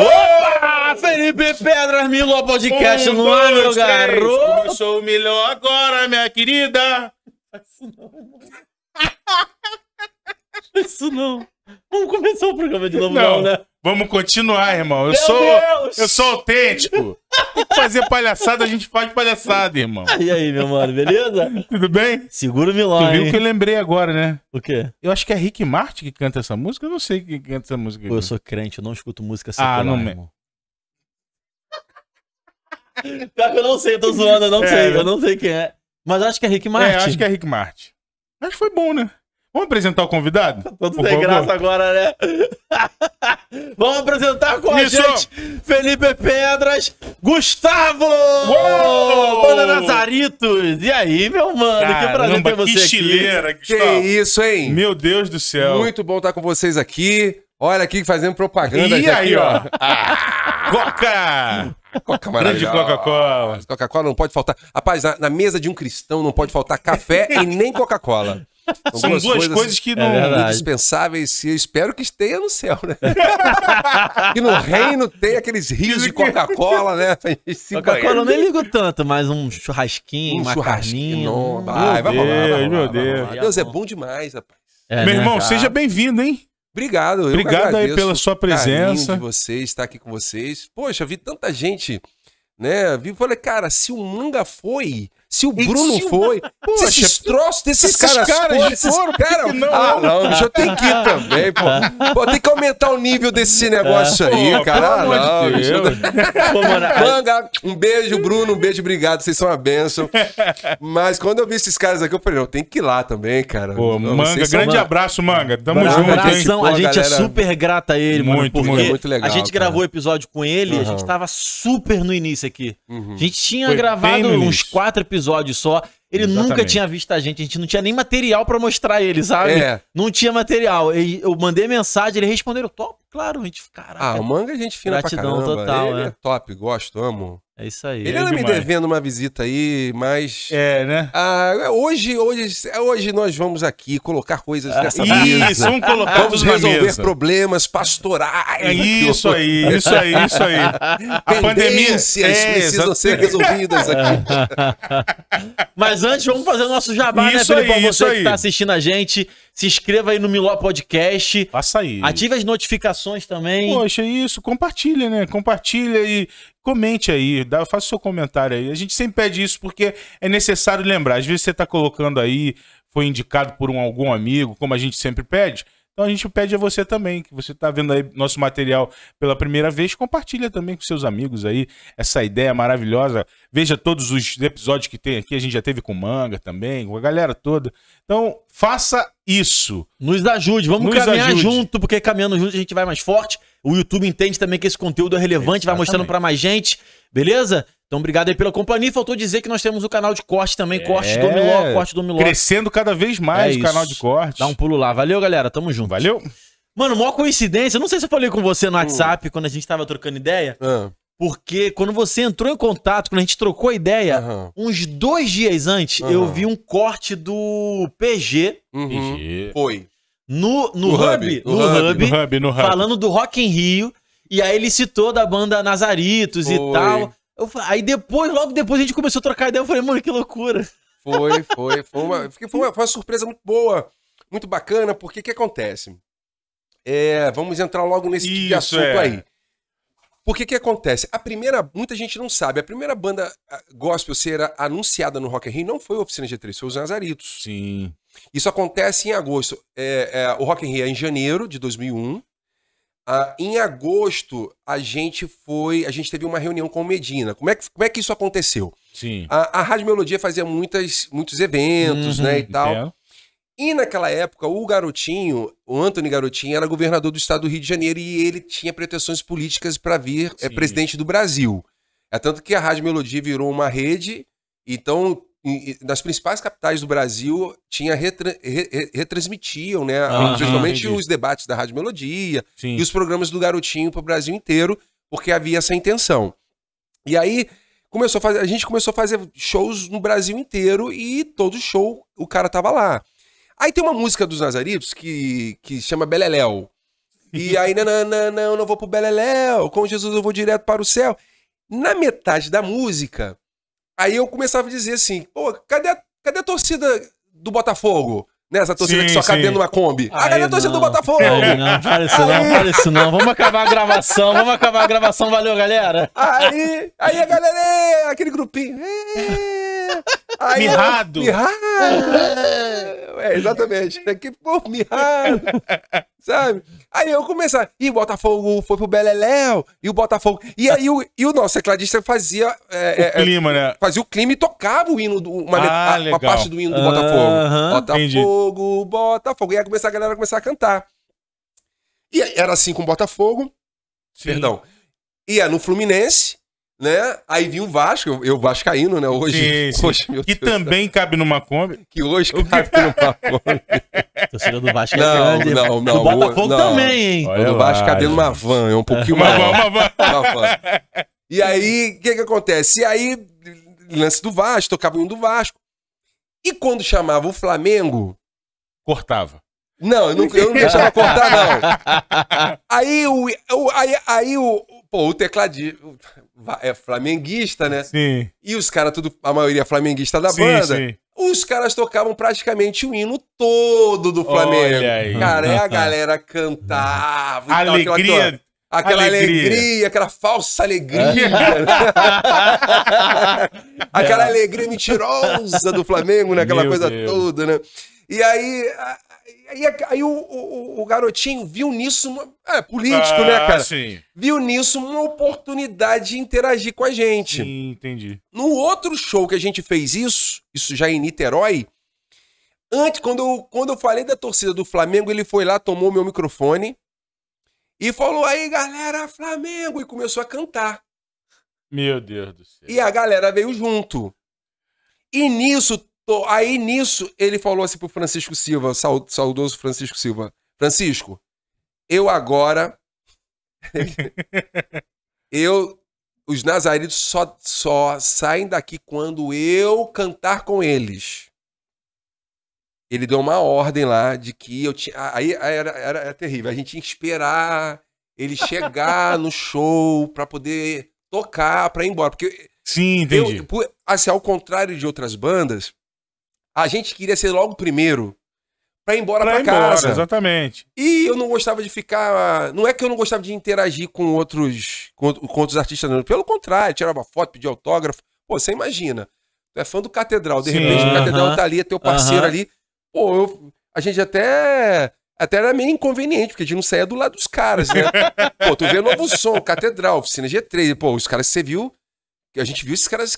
Opa! Felipe Pedras Miló Podcast um, no ano, ar, meu garoto! Começou o melhor agora, minha querida! Não, não. Isso não. Vamos começar o programa de novo, não, não né? Vamos continuar, irmão. Eu Meu sou Deus! eu sou autêntico. fazer palhaçada, a gente faz palhaçada, irmão. E aí, meu mano, beleza? Tudo bem? Segura o Milão. Tu viu hein? que eu lembrei agora, né? O quê? Eu acho que é Rick Martin que canta essa música. Eu não sei quem canta essa música. Pô, eu sou crente, eu não escuto música ah, secular, ah, não me... irmão. Pior que eu não sei, eu tô zoando, eu não é, sei. Né? Eu não sei quem é. Mas acho que é Rick é, Martin. É, acho que é Rick Martin. que foi bom, né? Vamos apresentar o convidado? Tá todo Por sem graça agora, né? Vamos apresentar com Isso. a gente Felipe Pedras, Gustavo! Uou! Banda Nazaritos! E aí, meu mano? Caramba, que prazer ter você que chileira, aqui. Que Gustavo. isso, hein? Meu Deus do céu. Muito bom estar com vocês aqui. Olha aqui fazendo propaganda. E aí, aqui, ó. Coca, ah. Coca! Coca Grande Coca-Cola. Coca-Cola não pode faltar. Rapaz, na, na, mesa de um cristão não pode faltar café e nem Coca-Cola. São duas coisas, coisas que é não. É indispensáveis e eu espero que esteja no céu, né? e no reino tem aqueles rios de Coca-Cola, né? Coca-Cola eu nem ligo tanto, mas um churrasquinho, um churrasquinho. Não, vai, vai, Deus, rolar, meu Deus. Deus é bom demais, rapaz. É, meu né, irmão, seja bem-vindo, hein? Obrigado. Obrigado aí pela sua presença. de vocês, estar aqui com vocês. Poxa, vi tanta gente, né? Vi, falei, cara, se o manga foi, se o Bruno se foi, o... se esses troços desses caras, caras foram, esses foram, cara, não, ah, não, bicho, tem que ir também, pô. pô. Tem que aumentar o nível desse negócio aí, pô, cara. Ah, não, de Deus. Manga, um beijo, Bruno, um beijo, obrigado, vocês são uma benção. Mas quando eu vi esses caras aqui, eu falei, não, tem que ir lá também, cara. Pô, não, Manga, é grande abraço, Manga. Tamo Bra junto, abração, A gente é super grata a ele, muito, mano, muito, muito legal. A gente cara. gravou o episódio com ele, uhum. a gente tava super no início aqui. Uhum. A gente tinha Foi gravado uns quatro episódios episódio só. Ele Exatamente. nunca tinha visto a gente, a gente não tinha nem material para mostrar ele, sabe? É. Não tinha material. Eu mandei mensagem, ele respondeu, top, claro, a gente, caraca. Ah, o manga a é gente fina Gratidão pra caramba. total, ele é. é top, gosto, amo. É isso aí. Ele é anda demais. me devendo uma visita aí, mas. É, né? Ah, é hoje, hoje, é hoje nós vamos aqui colocar coisas nessa Isso, vamos colocar Vamos resolver problemas pastorais. É isso aí, isso aí, isso aí. A pandemia. É, precisam ser resolvidas aqui. mas antes, vamos fazer o nosso jabá, né, isso né, Felipe? Aí, Pra você que está assistindo a gente. Se inscreva aí no Miló Podcast. Passa aí. Ative as notificações também. Poxa, isso. Compartilha, né? Compartilha e comente aí. Dá, faça o seu comentário aí. A gente sempre pede isso porque é necessário lembrar. Às vezes você está colocando aí, foi indicado por um, algum amigo, como a gente sempre pede. Então a gente pede a você também, que você está vendo aí nosso material pela primeira vez, compartilha também com seus amigos aí essa ideia maravilhosa. Veja todos os episódios que tem aqui, a gente já teve com manga também, com a galera toda. Então faça isso. Nos ajude, vamos Nos caminhar ajude. junto, porque caminhando junto a gente vai mais forte. O YouTube entende também que esse conteúdo é relevante, Exatamente. vai mostrando para mais gente, beleza? Então, obrigado aí pela companhia. Faltou dizer que nós temos o canal de corte também, é... Corte do Miló, é. Corte do Miló. Crescendo cada vez mais é o canal de corte. Dá um pulo lá. Valeu, galera. Tamo junto. Valeu. Mano, maior coincidência. Não sei se eu falei com você no WhatsApp, quando a gente tava trocando ideia. Ah. Porque quando você entrou em contato, quando a gente trocou a ideia, uhum. uns dois dias antes, uhum. eu vi um corte do PG. Uhum. PG. Foi. No, no, no hub, no, hub, hub, no hub, no hub, falando do Rock em Rio. E aí ele citou da banda Nazaritos Foi. e tal. Eu, aí depois, logo depois a gente começou a trocar ideia, eu falei, mano, que loucura. Foi, foi, foi uma, foi uma, foi uma surpresa muito boa, muito bacana, porque o que acontece? É, vamos entrar logo nesse Isso, tipo de assunto é. aí. Porque que acontece? A primeira, muita gente não sabe, a primeira banda gospel ser anunciada no Rock and Rio não foi a Oficina G3, foi os Nazaritos. Sim. Isso acontece em agosto. É, é, o Rock and Rio é em janeiro de 2001. Uh, em agosto, a gente foi. A gente teve uma reunião com o Medina. Como é que, como é que isso aconteceu? Sim. A, a Rádio Melodia fazia muitas, muitos eventos, uhum, né? E uhum, tal. É. E naquela época, o garotinho, o Anthony Garotinho, era governador do estado do Rio de Janeiro e ele tinha pretensões políticas para vir é, presidente do Brasil. É tanto que a Rádio Melodia virou uma rede. Então, nas principais capitais do Brasil tinha retra, re, retransmitiam, né? Ah, principalmente entendi. os debates da Rádio Melodia Sim. e os programas do Garotinho para o Brasil inteiro, porque havia essa intenção. E aí começou a, fazer, a gente começou a fazer shows no Brasil inteiro e todo show o cara tava lá. Aí tem uma música dos Nazaritos que, que chama Beleléu. E aí, não, não, não, não, não vou pro Beleléu, com Jesus eu vou direto para o céu. Na metade da música, Aí eu começava a dizer assim, pô, cadê a, cadê a torcida do Botafogo? Né? Essa torcida sim, que só cabe dentro de uma Kombi. Ah, cadê a torcida do Botafogo? não, não fala isso não, fala isso não. Vamos acabar a gravação, vamos acabar a gravação. Valeu, galera. Aí, aí a galera, aquele grupinho. Aí mirrado. mirrado. É, exatamente. É que porra, mirrado. Sabe? Aí eu comecei. E o Botafogo foi pro Beleléu. E o Botafogo. E aí o, e o nosso tecladista fazia. É, o é, é clima, né? Fazia o clima e tocava o hino, do, uma, ah, a, uma parte do hino do Botafogo. Botafogo, entendi. Botafogo. E aí começar, a galera começar a cantar. E era assim com o Botafogo. Sim. Perdão. Ia no Fluminense né? Aí vinha o Vasco, eu Vascaíno, né? Hoje. Sim, sim. hoje meu que Deus também Deus. cabe numa Kombi. Que hoje cabe numa Kombi. Torcida do Vasco é não, é grande. Não, não, do Botafogo não. também, hein? Olha do Vasco cadê numa van, é um pouquinho uma Van, uma van. Uma van. E aí, o que que acontece? E aí, lance do Vasco, tocava um do Vasco. E quando chamava o Flamengo... Cortava. Não, eu não, eu não deixava cortar, não. Aí, o, aí, aí o, Pô, o tecladinho é flamenguista, né? Sim. E os caras, tudo, a maioria é flamenguista da sim, banda. Sim. Os caras tocavam praticamente o hino todo do Flamengo. Olha aí. Cara, aí a galera cantava. Alegria. Aquela alegria. alegria. aquela falsa alegria. Né? aquela é. alegria mentirosa do Flamengo, né? Aquela Meu coisa Deus. toda, né? E aí, aí, aí o, o, o, garotinho viu nisso. Uma, é, político, né, ah, né, cara? Sim. Viu nisso uma oportunidade de interagir com a gente. Sim, entendi. No outro show que a gente fez isso, isso já em Niterói, antes, quando eu, quando eu falei da torcida do Flamengo, ele foi lá, tomou meu microfone e falou: aí, galera, Flamengo! E começou a cantar. Meu Deus do céu. E a galera veio junto. E nisso, Tô, aí nisso, ele falou assim pro Francisco Silva, saudoso Francisco Silva: Francisco, eu agora. eu. Os Nazaritos só, só saem daqui quando eu cantar com eles. Ele deu uma ordem lá de que eu tinha. Aí era, era, era terrível. A gente tinha que esperar ele chegar no show para poder tocar, para ir embora. Porque Sim, entendi. Eu, assim, ao contrário de outras bandas, a gente queria ser logo primeiro para ir embora para casa. Embora, exatamente. E eu não gostava de ficar. Não é que eu não gostava de interagir com outros, com, com outros artistas, não. Pelo contrário, tirava foto, pedia autógrafo. Pô, você imagina. Tu é fã do Catedral, de Sim, repente uh -huh. o Catedral tá ali, é teu parceiro uh -huh. ali. Pô, eu, a gente até. Até era meio inconveniente, porque a gente não saía do lado dos caras, né? pô, tu vê novo som, Catedral, Oficina G3. Pô, os caras que você viu. A gente viu esses caras.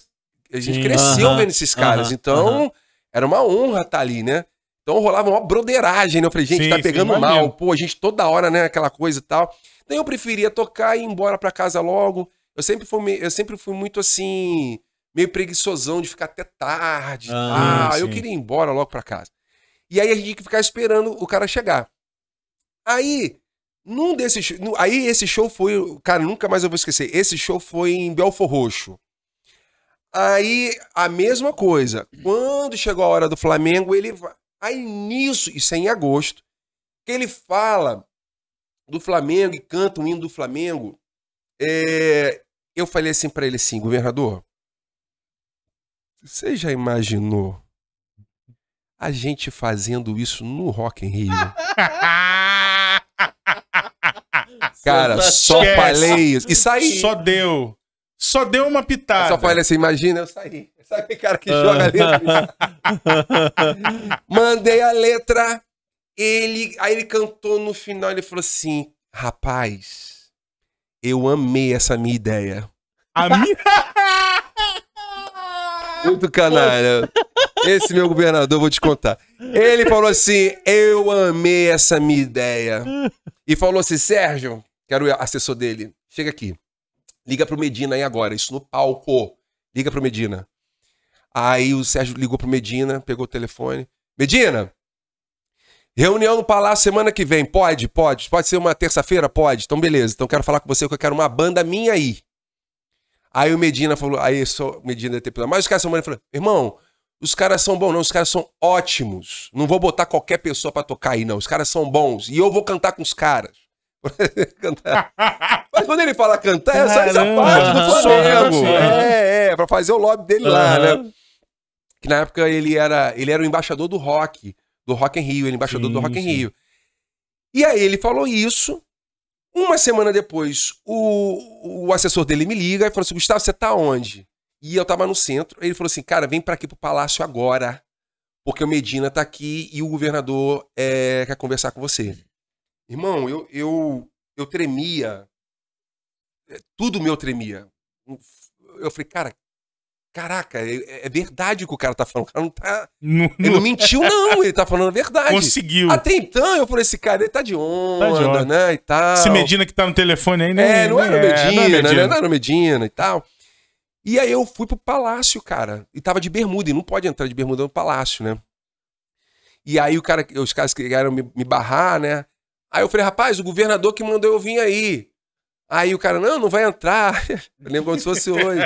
A gente Sim, cresceu uh -huh, vendo esses caras. então era uma honra estar tá ali, né? Então rolava uma broderagem, né? Eu falei, gente, tá sim, tá pegando sim, mal. Pô, a gente toda hora, né? Aquela coisa e tal. Então eu preferia tocar e ir embora pra casa logo. Eu sempre fui, eu sempre fui muito assim, meio preguiçosão de ficar até tarde. Ah, ah eu queria ir embora logo pra casa. E aí a gente tinha que ficar esperando o cara chegar. Aí, num desses. Aí esse show foi. Cara, nunca mais eu vou esquecer. Esse show foi em Belfor Roxo. Aí, a mesma coisa. Quando chegou a hora do Flamengo, ele. Aí nisso, isso é em agosto, que ele fala do Flamengo e canta o hino do Flamengo. É... Eu falei assim para ele assim, governador, você já imaginou a gente fazendo isso no Rock in Rio? Cara, só falei isso. Isso aí. Só deu só deu uma pitada. Eu só falei assim, imagina eu sair. Sabe aquele cara que ah. joga ali? Mandei a letra, ele, aí ele cantou no final, ele falou assim, rapaz, eu amei essa minha ideia. A minha... Muito canalha. Esse meu governador, vou te contar. Ele falou assim: Eu amei essa minha ideia. E falou assim: Sérgio, que era o assessor dele, chega aqui. Liga pro Medina aí agora, isso no palco. Liga pro Medina. Aí o Sérgio ligou pro Medina, pegou o telefone. Medina, reunião no Palácio semana que vem. Pode, pode. Pode ser uma terça-feira? Pode. Então, beleza. Então, quero falar com você que eu quero uma banda minha aí. Aí o Medina falou, aí só Medina ter Mas os caras são maneiro, falou, irmão, os caras são bons, não, os caras são ótimos. Não vou botar qualquer pessoa para tocar aí, não. Os caras são bons. E eu vou cantar com os caras. cantar. Mas quando ele fala cantar, é só essa parte do Flamengo. É, é, pra fazer o lobby dele lá, né? Que na época ele era, ele era o embaixador do rock, do Rock em Rio, ele é embaixador sim, do Rock em Rio. E aí ele falou isso. Uma semana depois, o, o assessor dele me liga e falou assim: Gustavo, você tá onde? E eu tava no centro. Ele falou assim: cara, vem para aqui pro palácio agora, porque o Medina tá aqui e o governador é, quer conversar com você. Irmão, eu, eu, eu tremia. É, tudo meu tremia. Eu falei, cara, caraca, é, é, é verdade o que o cara tá falando. O cara não tá. ele não mentiu, não. Ele tá falando a verdade. Conseguiu. Até então, eu falei, esse cara, ele tá de onda, tá de onda. né? E tal. Esse Medina que tá no telefone aí, né? É, não era é, Medina, não né, Medina. Né? Não era Medina e tal. E aí eu fui pro palácio, cara. E tava de bermuda, e não pode entrar de bermuda no palácio, né? E aí o cara, os caras que me, me barrar, né? Aí eu falei, rapaz, o governador que mandou eu vir aí. Aí o cara, não, não vai entrar. Eu lembro como se fosse hoje.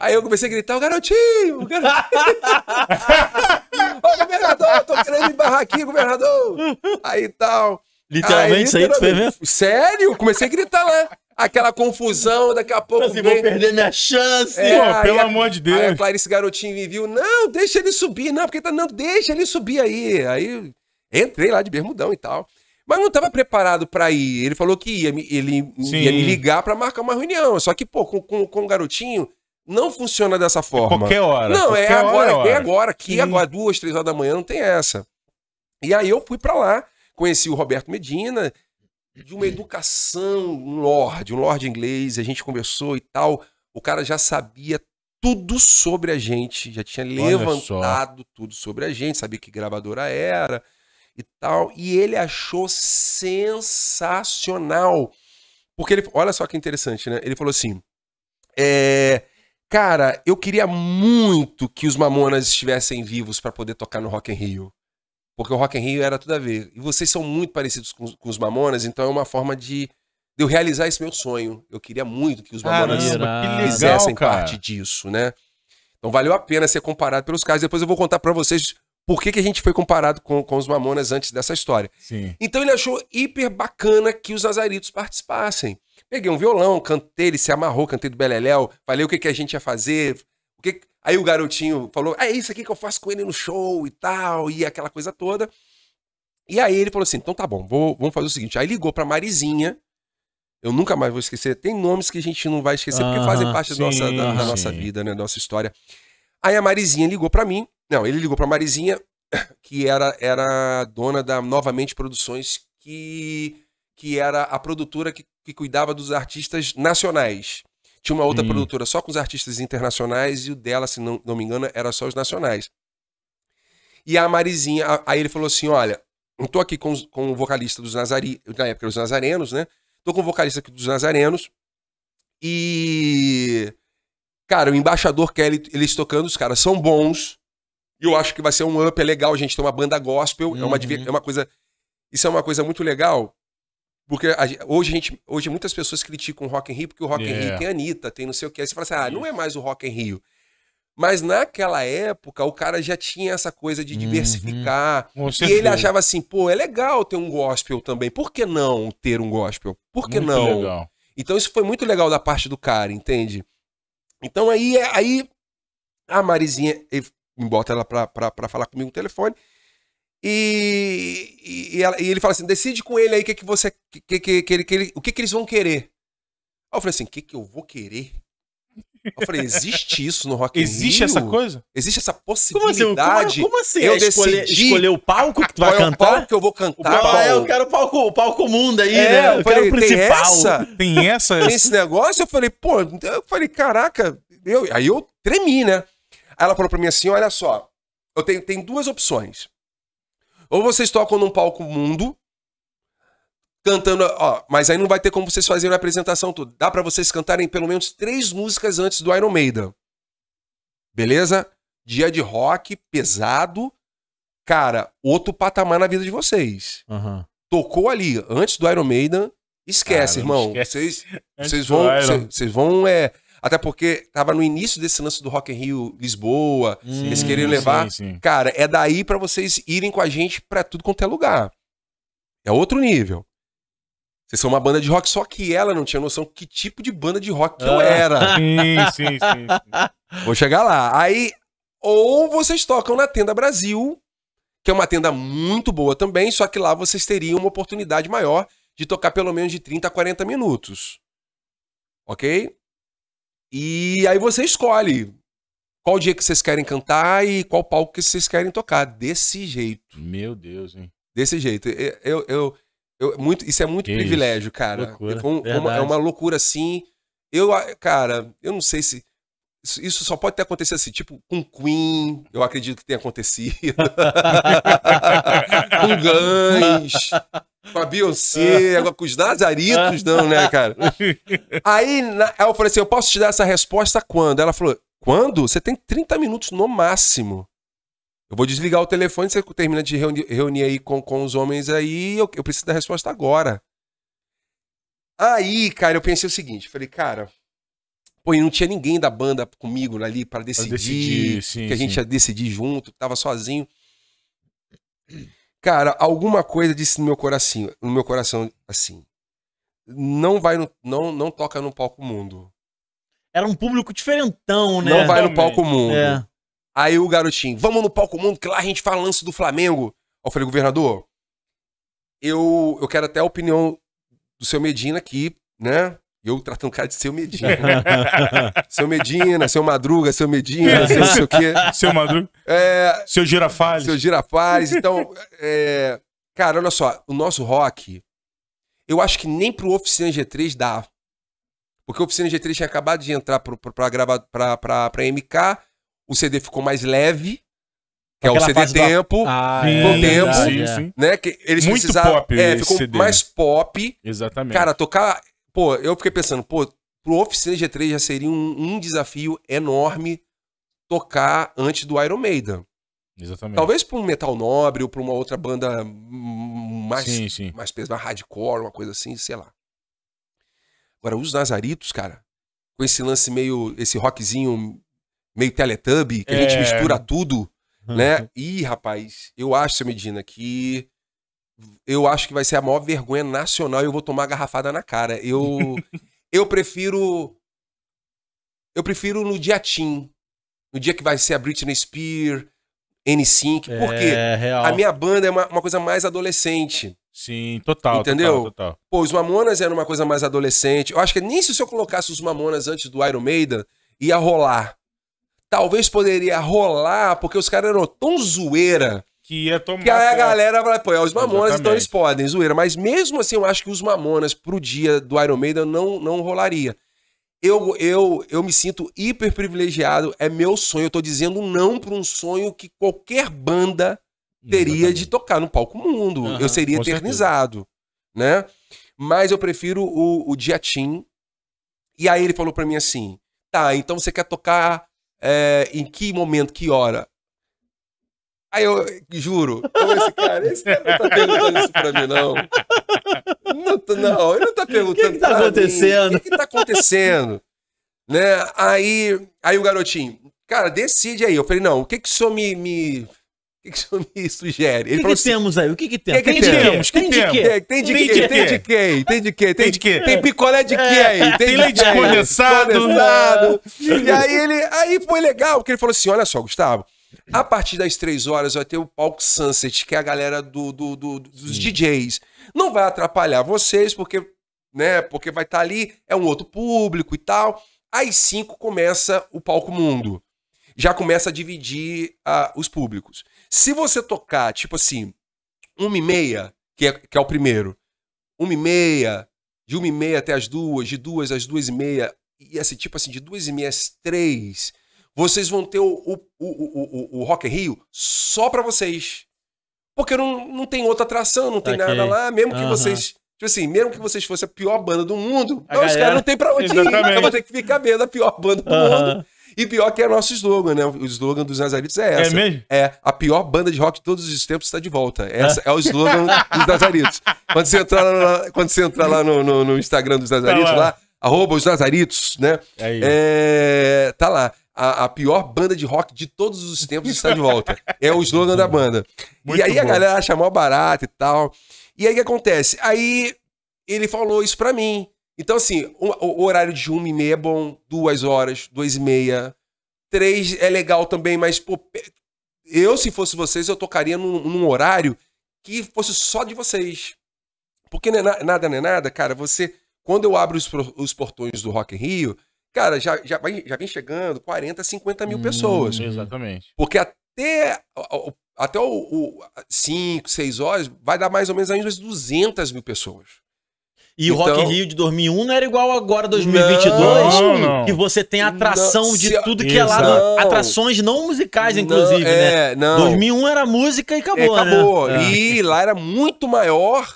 Aí eu comecei a gritar, o garotinho, o garotinho. Ô, governador, tô querendo me barrar aqui, governador. Aí tal. Literalmente, aí, isso aí tu fez mesmo? Sério? Comecei a gritar lá. Aquela confusão, daqui a pouco. Assim, vem... vou perder minha chance. É, Pô, pelo a... amor de Deus. Aí a Clarice Garotinho me viu, não, deixa ele subir, não, porque tá, não, deixa ele subir aí. Aí entrei lá de bermudão e tal. Mas não estava preparado para ir. Ele falou que ia me, ele Sim. ia me ligar para marcar uma reunião. Só que, pô, com, com, com o garotinho, não funciona dessa é forma. É qualquer hora. Não, é qualquer é agora, hora, é agora, aqui, Sim. agora, duas, três horas da manhã, não tem essa. E aí eu fui para lá, conheci o Roberto Medina, de uma educação, um lorde, um lorde inglês, a gente conversou e tal. O cara já sabia tudo sobre a gente, já tinha Olha levantado só. tudo sobre a gente, sabia que gravadora era, e tal, e ele achou sensacional. Porque ele, olha só que interessante, né? Ele falou assim: é, cara, eu queria muito que os Mamonas estivessem vivos para poder tocar no Rock in Rio. Porque o Rock in Rio era tudo a ver. E vocês são muito parecidos com, com os Mamonas, então é uma forma de, de eu realizar esse meu sonho. Eu queria muito que os Mamonas fizessem parte disso, né? Então valeu a pena ser comparado pelos caras. Depois eu vou contar para vocês por que, que a gente foi comparado com, com os Mamonas antes dessa história. Sim. Então ele achou hiper bacana que os Nazaritos participassem. Peguei um violão, cantei, ele se amarrou, cantei do Beleléu, falei o que, que a gente ia fazer, o que... Aí o garotinho falou, é isso aqui que eu faço com ele no show e tal, e aquela coisa toda. E aí ele falou assim, então tá bom, vou, vamos fazer o seguinte. Aí ligou pra Marizinha, eu nunca mais vou esquecer, tem nomes que a gente não vai esquecer, ah, porque fazem parte sim, da, nossa, da, da nossa vida, né, da nossa história. Aí a Marizinha ligou para mim. Não, ele ligou para Marizinha, que era, era dona da Novamente Produções, que, que era a produtora que, que cuidava dos artistas nacionais. Tinha uma outra Sim. produtora só com os artistas internacionais e o dela, se não, não me engano, era só os nacionais. E a Marizinha, aí ele falou assim: olha, eu tô aqui com, com o vocalista dos Nazari, na época dos Nazarenos, né? Tô com o vocalista aqui dos Nazarenos e Cara, o embaixador Kelly, eles tocando, os caras são bons. E eu acho que vai ser um up, é legal, a gente tem uma banda gospel, uhum. é, uma, uhum. é uma coisa. Isso é uma coisa muito legal, porque a, hoje, a gente, hoje muitas pessoas criticam o Rock in Rio, porque o Rock yeah. in Rio é. tem Anitta, tem não sei o que. Aí você fala assim, ah, não é mais o Rock in Rio. Mas naquela época, o cara já tinha essa coisa de diversificar. Uhum. E ele achava assim, pô, é legal ter um gospel também. Por que não ter um gospel? Por que muito não? Legal. Então isso foi muito legal da parte do cara, entende? Então aí, é, aí a Marizinha me bota ela pra, falar comigo no telefone. E, e, ela, e, ele fala assim: decide com ele aí que que você, que, que, que, que, que o que, que eles vão querer. Aí eu falei assim: o que, que eu vou querer? Eu falei, existe isso no Rock Existe Rio? essa coisa? Existe essa assim? Assim? possibilidade? Como assim? Como, como assim? Eu é escolher, decidi escolher o palco que tu vai cantar? Qual é o palco que eu vou cantar? O palco, eu quero o palco, o palco mundo aí, é, né? Eu, eu falei, quero o principal. Tem essa? Tem essa? Tem esse negócio? Eu falei, pô, eu falei, caraca. Eu, aí eu tremi, né? Aí ela falou pra mim assim, olha só, eu tenho, tem duas opções. Ou vocês tocam num palco mundo, cantando. Ó, mas aí não vai ter como vocês fazerem a apresentação tudo. Dá para vocês cantarem pelo menos três músicas antes do Iron Maiden. Beleza? Dia de rock, pesado. Cara, outro patamar na vida de vocês. Uhum. Tocou ali, antes do Iron Maiden, esquece, Cara, irmão. Esquece. Vocês, vocês vão. Vocês vão. É, até porque tava no início desse lance do Rock in Rio Lisboa, sim, eles queriam levar. Sim, sim. Cara, é daí para vocês irem com a gente para tudo quanto é lugar. É outro nível. Vocês são uma banda de rock, só que ela não tinha noção que tipo de banda de rock que ah. eu era. Sim, sim, sim. Vou chegar lá. Aí, ou vocês tocam na Tenda Brasil, que é uma tenda muito boa também, só que lá vocês teriam uma oportunidade maior de tocar pelo menos de 30 a 40 minutos. Ok? E aí você escolhe qual dia que vocês querem cantar e qual palco que vocês querem tocar. Desse jeito. Meu Deus, hein? Desse jeito. Eu, eu, eu, muito, isso é muito que privilégio, isso. cara. É, um, é uma, é uma loucura assim. Eu, ah, cara, eu não sei se. Isso só pode ter acontecido assim, tipo com Queen, eu acredito que tenha acontecido. com Guns, com a Beyoncé, agora com os Nazaritos, não, né, cara? Aí na, eu falei assim: eu posso te dar essa resposta quando? Ela falou: quando? Você tem 30 minutos no máximo. Eu vou desligar o telefone, você termina de reunir, reunir aí com, com os homens aí, eu, eu preciso da resposta agora. Aí, cara, eu pensei o seguinte, falei, cara, pô, e não tinha ninguém da banda comigo ali para decidir, decidir sim, que a gente sim. ia decidir junto, tava sozinho. Cara, alguma coisa disse no meu coração, no meu coração assim, não vai no, não não toca no palco mundo. Era um público diferentão, né? Não vai Também. no palco mundo. É. Aí o garotinho, vamos no palco mundo, que lá a gente fala lance do Flamengo. Eu falei, governador, eu, eu quero até a opinião do seu Medina aqui, né? eu tratando o cara de seu Medina. seu Medina, seu Madruga, seu Medina, é. seu não sei o quê. Seu Madruga. É... Seu Girafales. Seu Girafales. Então, é... cara, olha só. O nosso rock, eu acho que nem pro Oficina G3 dá. Porque a Oficina G3 tinha acabado de entrar pro, pro, pra, gravar, pra, pra, pra MK o CD ficou mais leve, que é o CD tempo, ah, sim, é, tempo, é. sim, sim. né? Que eles Muito pop é, ficou CD. mais pop. Exatamente. Cara, tocar, pô, eu fiquei pensando, pô, pro Oficina G3 já seria um, um desafio enorme tocar antes do Iron Maiden. Exatamente. Talvez para um metal nobre ou pra uma outra banda mais, sim, sim. mais pesada, hardcore, uma coisa assim, sei lá. Agora, os Nazaritos, cara, com esse lance meio, esse rockzinho meio Teletubby, que a gente é. mistura tudo, né? E, uhum. rapaz, eu acho, seu Medina, que eu acho que vai ser a maior vergonha nacional e eu vou tomar garrafada na cara. Eu eu prefiro eu prefiro no dia Tim, no dia que vai ser a Britney Spears, N5, é, porque é, a minha banda é uma, uma, coisa mais adolescente. Sim, total. Entendeu? Total, total. Pô, os Mamonas era uma coisa mais adolescente. Eu acho que nem se eu colocasse os Mamonas antes do Iron Maiden, ia rolar talvez poderia rolar, porque os caras eram tão zoeira. Que ia tomar. Que aí a galera vai, pô, é os mamonas, então eles podem, zoeira. Mas mesmo assim, eu acho que os mamonas pro dia do Iron Maiden não, não rolaria. Eu, eu, eu me sinto hiper privilegiado, é meu sonho. Eu tô dizendo não pra um sonho que qualquer banda teria Exatamente. de tocar no palco mundo. Uhum, eu seria eternizado, certeza. né? Mas eu prefiro o, o Diatim. E aí ele falou para mim assim: tá, então você quer tocar é, em que momento, que hora. Aí eu juro, esse cara, esse cara não tá perguntando isso pra mim, não. Não, não ele não tá perguntando. O que, que tá acontecendo? O que, que tá acontecendo? né? Aí, aí o garotinho, cara, decide aí. Eu falei, não, o que que o senhor me, me o que, que isso me sugere? Ele o que, assim, temos aí? O que, que temos? Que que tem, tem de quê? Tem de quê? Tem de quê? Tem de quê? Tem de quê? Tem picolé de é. quê aí? Tem leite condensado. condensado. E aí ele. Aí foi legal, porque ele falou assim: olha só, Gustavo. A partir das três horas vai ter o palco Sunset, que é a galera do, do, do dos DJs. Não vai atrapalhar vocês, porque, né, porque vai estar tá ali, é um outro público e tal. Às cinco começa o palco mundo já começa a dividir uh, os públicos. Se você tocar, tipo assim, uma e meia, que é, que é o primeiro, uma e meia, de uma e meia até as duas, de duas às duas e meia, e assim, tipo assim, de duas e meia às três, vocês vão ter o, o, o, o, o Rock in Rio só para vocês. Porque não, não tem outra atração, não tem okay. nada lá, mesmo que uhum. vocês... Tipo assim, mesmo que vocês fossem a pior banda do mundo, a não, galera... os caras não tem pra onde ir. Eu vou ter que ficar vendo a pior banda do uhum. mundo. E pior que é nosso slogan, né? O slogan dos Nazaritos é, é essa. É mesmo? É, a pior banda de rock de todos os tempos está de volta. Essa é, é o slogan dos Nazaritos. Quando você entrar lá, quando você entrar lá no, no, no Instagram dos Nazaritos, tá lá. lá, arroba os Nazaritos, né? É, é tá lá. A, a, pior banda de rock de todos os tempos está de volta. É o slogan da banda. Muito e aí bom. a galera acha mal barato e tal. E aí o que acontece? Aí ele falou isso pra mim. Então, assim, o, o horário de uma e meia é bom, duas horas, duas e meia. Três é legal também, mas, pô, eu, se fosse vocês, eu tocaria num, num horário que fosse só de vocês. Porque não é na, nada, não é nada, cara, você. Quando eu abro os, os portões do Rock in Rio, cara, já, já, vai, já vem chegando 40, 50 mil hum, pessoas. Exatamente. Porque até, até o, 5, 6 horas, vai dar mais ou menos aí, umas 200 mil pessoas. E o Rock então- Rio de 2001 não era igual agora 2022, não, não. que você tem atração não, de tudo que é lá, atrações não musicais inclusive, né? é, né? Não. 2001 era música e acabou, é, acabou. Né? É. E lá era muito maior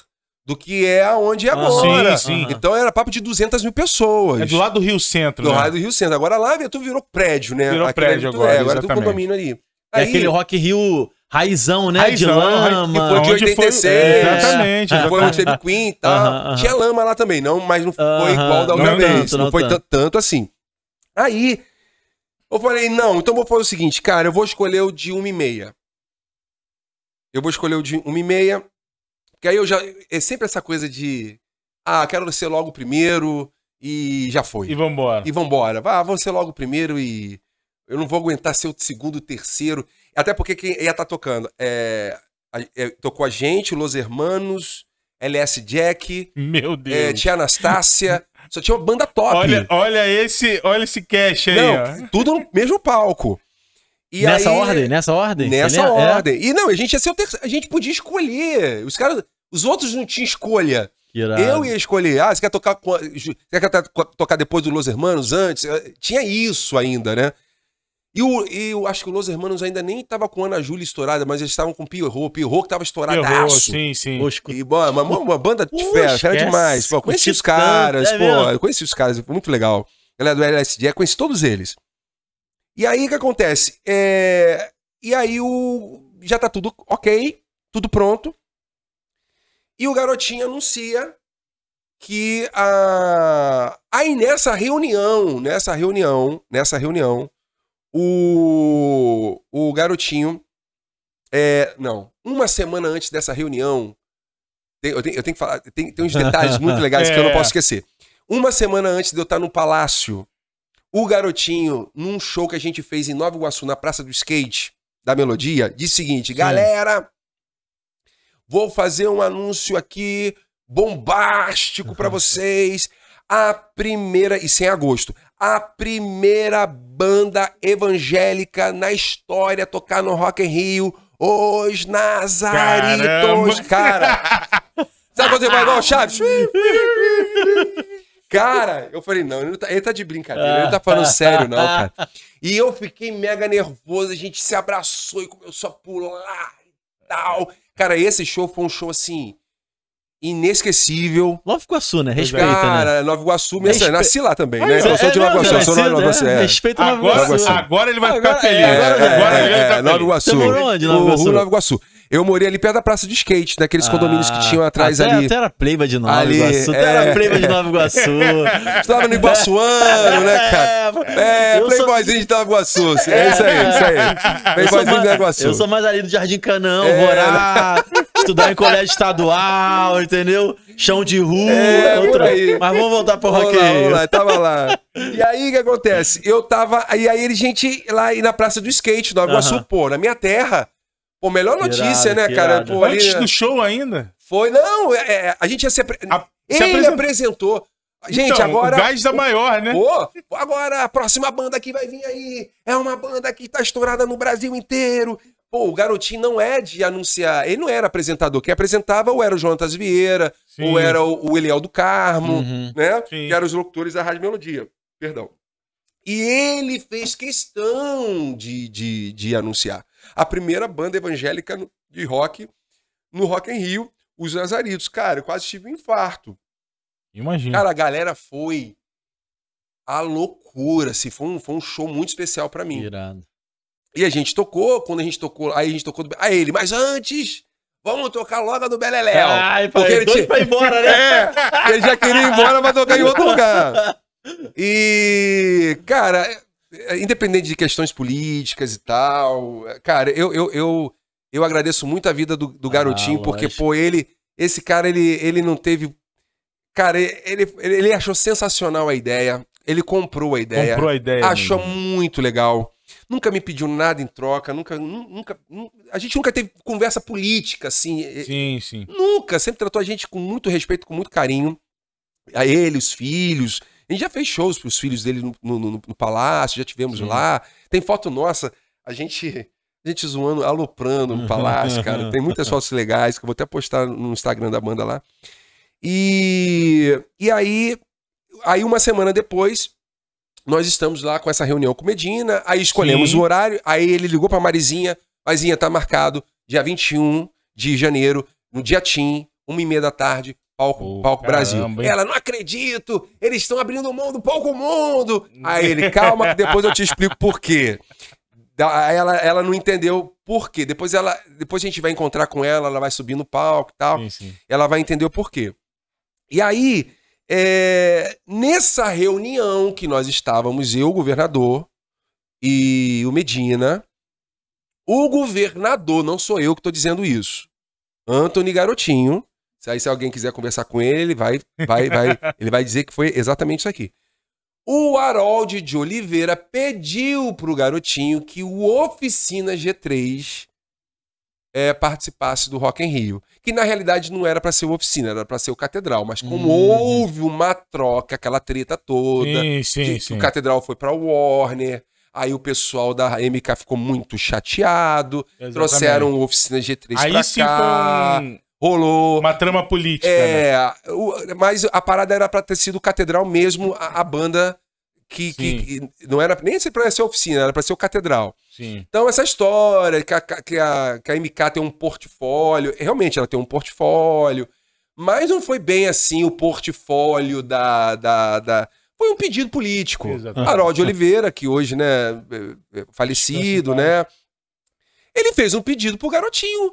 do que é onde é ah. agora. Ah, sim, sim. Então era papo de 200 mil pessoas. É do lado do Rio Centro, do né? Do lado do Rio Centro. Agora lá, tu virou prédio, né? Virou prédio é, agora, é, agora exatamente. tem um condomínio ali. Aí, é aquele Rock Rio Raizão, né? Raizão, de lama. Que foi de 86. Foi, é, exatamente. foi onde teve Queen e tal. Uh -huh, uh -huh. Tinha lama lá também, não, mas não foi uh -huh. igual da outra não vez. Tanto, não, não, foi tanto. tanto assim. Aí, eu falei, não, então vou fazer o seguinte, cara, eu vou escolher o de 1 e meia. Eu vou escolher o de 1 e meia. Porque aí eu já. É sempre essa coisa de. Ah, quero ser logo primeiro e já foi. E vambora. E vambora. Ah, vou ser logo primeiro e. Eu não vou aguentar ser o segundo, terceiro. Até porque quem ia estar tá tocando é, é, tocou a gente, Los Hermanos, LS Jack, Meu Deus. É, Tia Anastácia. Só tinha uma banda top. Olha, olha esse, olha esse cash aí, não, ó. Tudo no mesmo palco. E nessa aí, ordem, nessa ordem? Nessa é, ordem. E não, a gente ia ser o terceiro, a gente podia escolher. Os caras, os outros não tinham escolha. Eu ia escolher, ah, você quer tocar com, você quer tocar depois do Los Hermanos antes? Eh, tinha isso ainda, né? E o, e eu acho que o Los Hermanos ainda nem tava com Ana Júlia estourada, mas eles estavam com Pierrot. Pierrot que tava estourado. Pierrot, sim, sim. Losco. E, bom, é uma, uma banda de fera, fera demais. Pô, conheci os caras, é pô, eu conheci os caras, muito legal. Ela é do LSD, é, conheci todos eles. E aí o que acontece? É... E aí o. Já tá tudo ok, tudo pronto. E o garotinho anuncia que a. Aí nessa reunião, nessa reunião, nessa reunião, o, o garotinho. É, não, uma semana antes dessa reunião. Tem, eu, tenho, eu, tenho, que falar. Tem, tem uns detalhes muito legais é. que eu não é. posso esquecer. Uma semana antes de eu estar no palácio, o garotinho, num show que a gente fez em Nova Iguaçu, na Praça do Skate, da Melodia, disse o seguinte: Sim. galera, vou fazer um anúncio aqui bombástico para vocês. A primeira, e sem agosto, a primeira banda evangélica na história a tocar no Rock in Rio, os Nazaritos, Caramba. cara. Sabe quando você vai igual Chaves? Cara, eu falei, não, ele, não tá, ele tá de brincadeira, ele não tá falando sério, não, cara. E eu fiquei mega nervoso, a gente se abraçou e começou a pular e tal. Cara, esse show foi um show assim inesquecível. Nova Iguaçu, né? Respeita, Cara, né? Nova Iguaçu, minha Respe... nasci lá também, né? Mas, né? É, eu sou de Nova Iguaçu, sou Nova Iguaçu. É. Respeita Nova Iguaçu. Agora ele vai ficar feliz. É, agora é, ele vai é, ficar Nova Iguaçu. Você morou onde, Nova Iguaçu? Nova Iguaçu. Eu morei ali perto da praça de skate, daqueles ah, condomínios que tinham atrás até, ali. Até era pleiba de Nova ali, Iguaçu. Até é. era pleiba de Nova Iguaçu. Estava no Iguaçuano, né, cara? É, eu playboyzinho de Nova Iguaçu. É isso aí, isso aí. Playboyzinho de Nova Iguaçu. Eu sou mais ali do Jardim Canão, é... Vorá. Né? estudar em colégio estadual, entendeu? Chão de rua, é, Aí. Mas vamos voltar pro rock. lá, tava lá. E aí o que acontece? Eu tava. E aí a gente lá na Praça do Skate, no Água Sul, pô, na minha terra. Pô, melhor notícia, irado, né, cara? Pô, Antes do show ainda? Foi, não. É, é a gente ia ser apre... Ele se apresentou. apresentou. Gente, então, agora. O gás da maior, né? Pô, agora a próxima banda que vai vir aí é uma banda que tá estourada no Brasil inteiro. Pô, o Garotinho não é de anunciar. Ele não era apresentador. Quem apresentava ou era o Jonatas Vieira, Sim. ou era o, o Eliel do Carmo, uhum. né? Sim. Que eram os locutores da Rádio Melodia. Perdão. E ele fez questão de, de, de anunciar. A primeira banda evangélica de rock no Rock em Rio, os Nazaritos. Cara, eu quase tive um infarto. Imagina. Cara, a galera foi a loucura. Assim, foi, um, foi um show muito especial para mim. Irado. E a gente tocou, quando a gente tocou, aí a gente tocou do. Aí ele, mas antes, vamos tocar logo no Beleléu. Ai, ah, porque ele doido embora, né? É, ele já queria ir embora pra tocar em outro lugar. E, cara, é, independente de questões políticas e tal, é, cara, eu, eu, eu, eu agradeço muito a vida do, do ah, garotinho, ah, porque, pô, ele. Esse cara, ele, ele não teve. Cara, ele, ele achou sensacional a ideia. Ele comprou a ideia. Comprou a ideia. Achou muito legal. Nunca me pediu nada em troca, nunca, nunca, a gente nunca teve conversa política, assim. Sim, sim. Nunca, sempre tratou a gente com muito respeito, com muito carinho. A ele, os filhos. A gente já fez shows pros filhos dele no, no, no, no palácio, já tivemos sim. lá. Tem foto nossa, a gente, a gente zoando, aloprando no palácio, cara. Tem muitas fotos legais que eu vou até postar no Instagram da banda lá. E, e aí, aí uma semana depois, nós estamos lá com essa reunião com Medina, aí escolhemos Sim. o horário, aí ele ligou pra Marizinha, Marizinha tá marcado dia 21 de janeiro, no dia TIM, uma e meia da tarde, palco, oh, palco caramba, Brasil. Hein? Ela, não acredito, eles estão abrindo mão do palco mundo. Aí ele, calma, depois eu te explico por quê. Ela, ela não entendeu por quê. Depois, ela, depois a gente vai encontrar com ela, ela vai subir no palco e tal. Sim, sim. Ela vai entender o porquê. E aí, é, nessa reunião que nós estávamos, eu, o governador e o Medina, o governador, não sou eu que estou dizendo isso, Anthony Garotinho, se aí se alguém quiser conversar com ele, ele vai, vai, vai, ele vai dizer que foi exatamente isso aqui. O Harold de Oliveira pediu para o garotinho que o Oficina G3 é, participasse do Rock em Rio. Que na realidade não era para ser o oficina, era para ser o Catedral. Mas como uhum. houve uma troca, aquela treta toda, sim, sim, sim. o Catedral foi para Warner. Aí o pessoal da MK ficou muito chateado. Exatamente. Trouxeram o Oficina G3 para pra cá. Foi um... Rolou. Uma trama política. Né? É. Né? O, mas a parada era pra ter sido o Catedral mesmo, a, a banda que, que, não era nem para ser oficina, era para ser o catedral. Sim. Então, essa história que a, que, a, que a MK tem um portfólio, realmente ela tem um portfólio, mas não foi bem assim o portfólio da. da, da... foi um pedido político. Exatamente. Harold Oliveira, que hoje, né, é, é falecido, né? Ele fez um pedido pro garotinho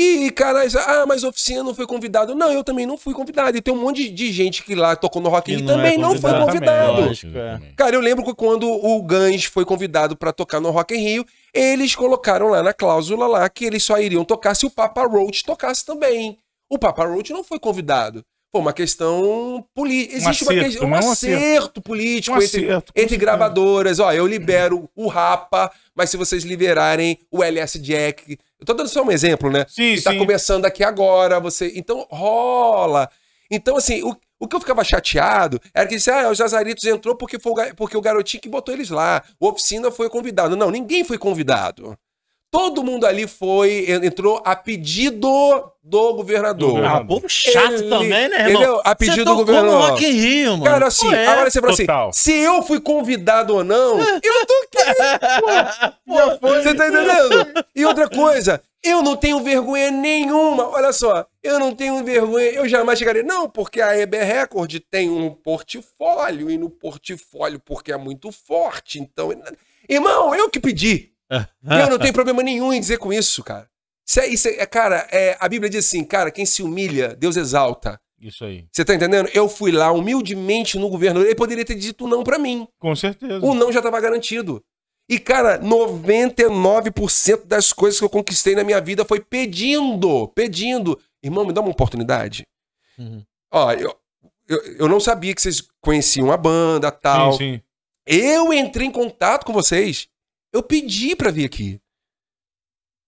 e, cara, ah, mas a oficina não foi convidado. Não, eu também não fui convidado. E tem um monte de gente que lá tocou no Rock e Rio é também é não foi convidado. lógico, é. Cara, eu lembro que quando o Guns foi convidado para tocar no Rock em Rio, eles colocaram lá na cláusula lá que eles só iriam tocar se o Papa Roach tocasse também. O Papa Roach não foi convidado. Pô, uma questão política. Existe né? um acerto, uma que... um, acerto, acerto político um acerto, entre gravadoras. Ó, eu libero o Rapa, mas se vocês liberarem o LS Jack, eu tô dando só um exemplo, né? Sim, que tá sim. Tá começando aqui agora, você. Então rola. Então, assim, o, o que eu ficava chateado era que disse, ah, os Azaritos entrou porque, foi o, porque o garotinho que botou eles lá. O oficina foi convidado. Não, ninguém foi convidado. Todo mundo ali foi, entrou a pedido do governador. Ah, pouco chato ele, também, né, irmão? Entendeu? A pedido do governador. Rock in Rio, mano. Cara, assim, é, agora você fala assim, total. assim, se eu fui convidado ou não, é. eu tô aqui, pô. Já foi. Você tá entendendo? E outra coisa, eu não tenho vergonha nenhuma. Olha só, eu não tenho vergonha. Eu jamais chegaria. Não, porque a EB Record tem um portfólio. E no portfólio, porque é muito forte. Então. Irmão, eu que pedi eu não tenho problema nenhum em dizer com isso, cara. Isso é, isso é, é cara, é, a Bíblia diz assim, cara, quem se humilha, Deus exalta. Isso aí. Você tá entendendo? Eu fui lá humildemente no governo, Ele poderia ter dito não para mim. Com certeza. O não já tava garantido. E, cara, 99% das coisas que eu conquistei na minha vida foi pedindo, pedindo. Irmão, me dá uma oportunidade. Uhum. Ó, eu, eu, eu, não sabia que vocês conheciam a banda, tal. Sim, sim. Eu entrei em contato com vocês. Eu pedi para vir aqui.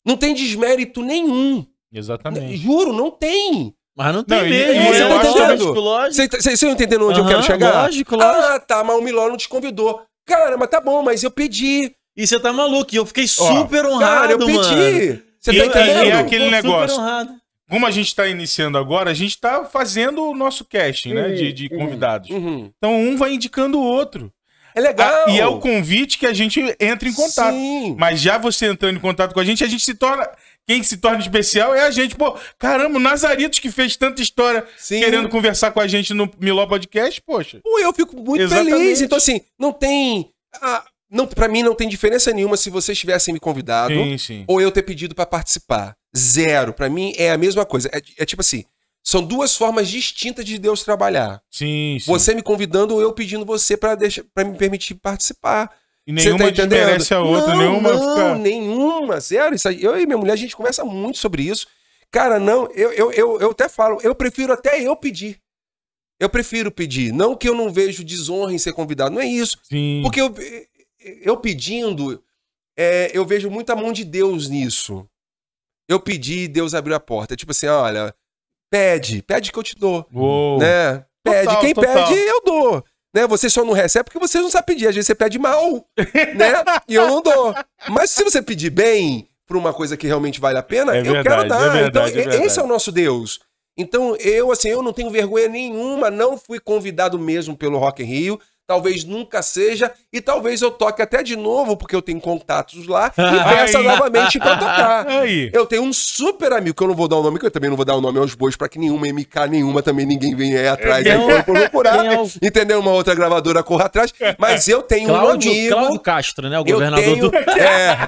Não tem desmérito nenhum. Exatamente. Juro, não tem. Mas não tem não, mesmo. você, tá é entendendo? Lógico, Vocês estão tá- entendendo onde uhum, eu quero chegar? Lógico, lógico. Ah, tá, mas o Miló não te convidou. Cara, mas tá bom, mas eu pedi. E você tá maluco, e eu fiquei super Ó, honrado, cara, eu pedi. Você tá entendendo? E é, é aquele negócio. Como a gente está iniciando agora, a gente está fazendo o nosso casting, uhum, né? De, de uhum, convidados. Uhum. Então um vai indicando o outro. É legal. A, ah, e é o convite que a gente entra em contato. Sim. Mas já você entrando em contato com a gente, a gente se torna. Quem se torna especial é a gente. Pô, caramba, o Nazaritos que fez tanta história Sim. querendo conversar com a gente no Miló Podcast, poxa. Pô, eu fico muito Exatamente. feliz. Então, assim, não tem. Ah, não, para mim não tem diferença nenhuma se vocês tivessem me convidado sim, sim. ou eu ter pedido para participar. Zero. Para mim é a mesma coisa. É, é, tipo assim, são duas formas distintas de Deus trabalhar. Sim, sim. Você me convidando ou eu pedindo você para me permitir participar. E nenhuma você tá entendendo? a outra, não, nenhuma não, fica... nenhuma. Sério, eu e minha mulher, a gente conversa muito sobre isso. Cara, não, eu, eu, eu, eu até falo, eu prefiro até eu pedir. Eu prefiro pedir. Não que eu não vejo desonra em ser convidado, não é isso. Sim. Porque eu, eu pedindo, é, eu vejo muita mão de Deus nisso. Eu pedi e Deus abriu a porta. É tipo assim, ah, olha, Pede, pede que eu te dou. Uou. Né? Pede. Total, Quem total. pede, eu dou. Né? Você só não recebe porque você não sabe pedir. Às vezes você pede mal, né? E eu não dou. Mas se você pedir bem para uma coisa que realmente vale a pena, é eu verdade, quero é dar. Então, é verdade, então, é esse é o nosso Deus. Então, eu, assim, eu não tenho vergonha nenhuma, não fui convidado mesmo pelo Rock in Rio talvez nunca seja, e talvez eu toque até de novo, porque eu tenho contatos lá, e peça novamente para tocar. Aí. Eu tenho um super amigo, que eu não vou dar o nome, que eu também não vou dar o nome aos bois, para que nenhuma MK, nenhuma também ninguém venha atrás é, aí né? por então, procurar, entendeu? Uma outra gravadora corra atrás, mas eu tenho Cláudio, um amigo... Cláudio Castro, né? O governador eu tenho, do... É,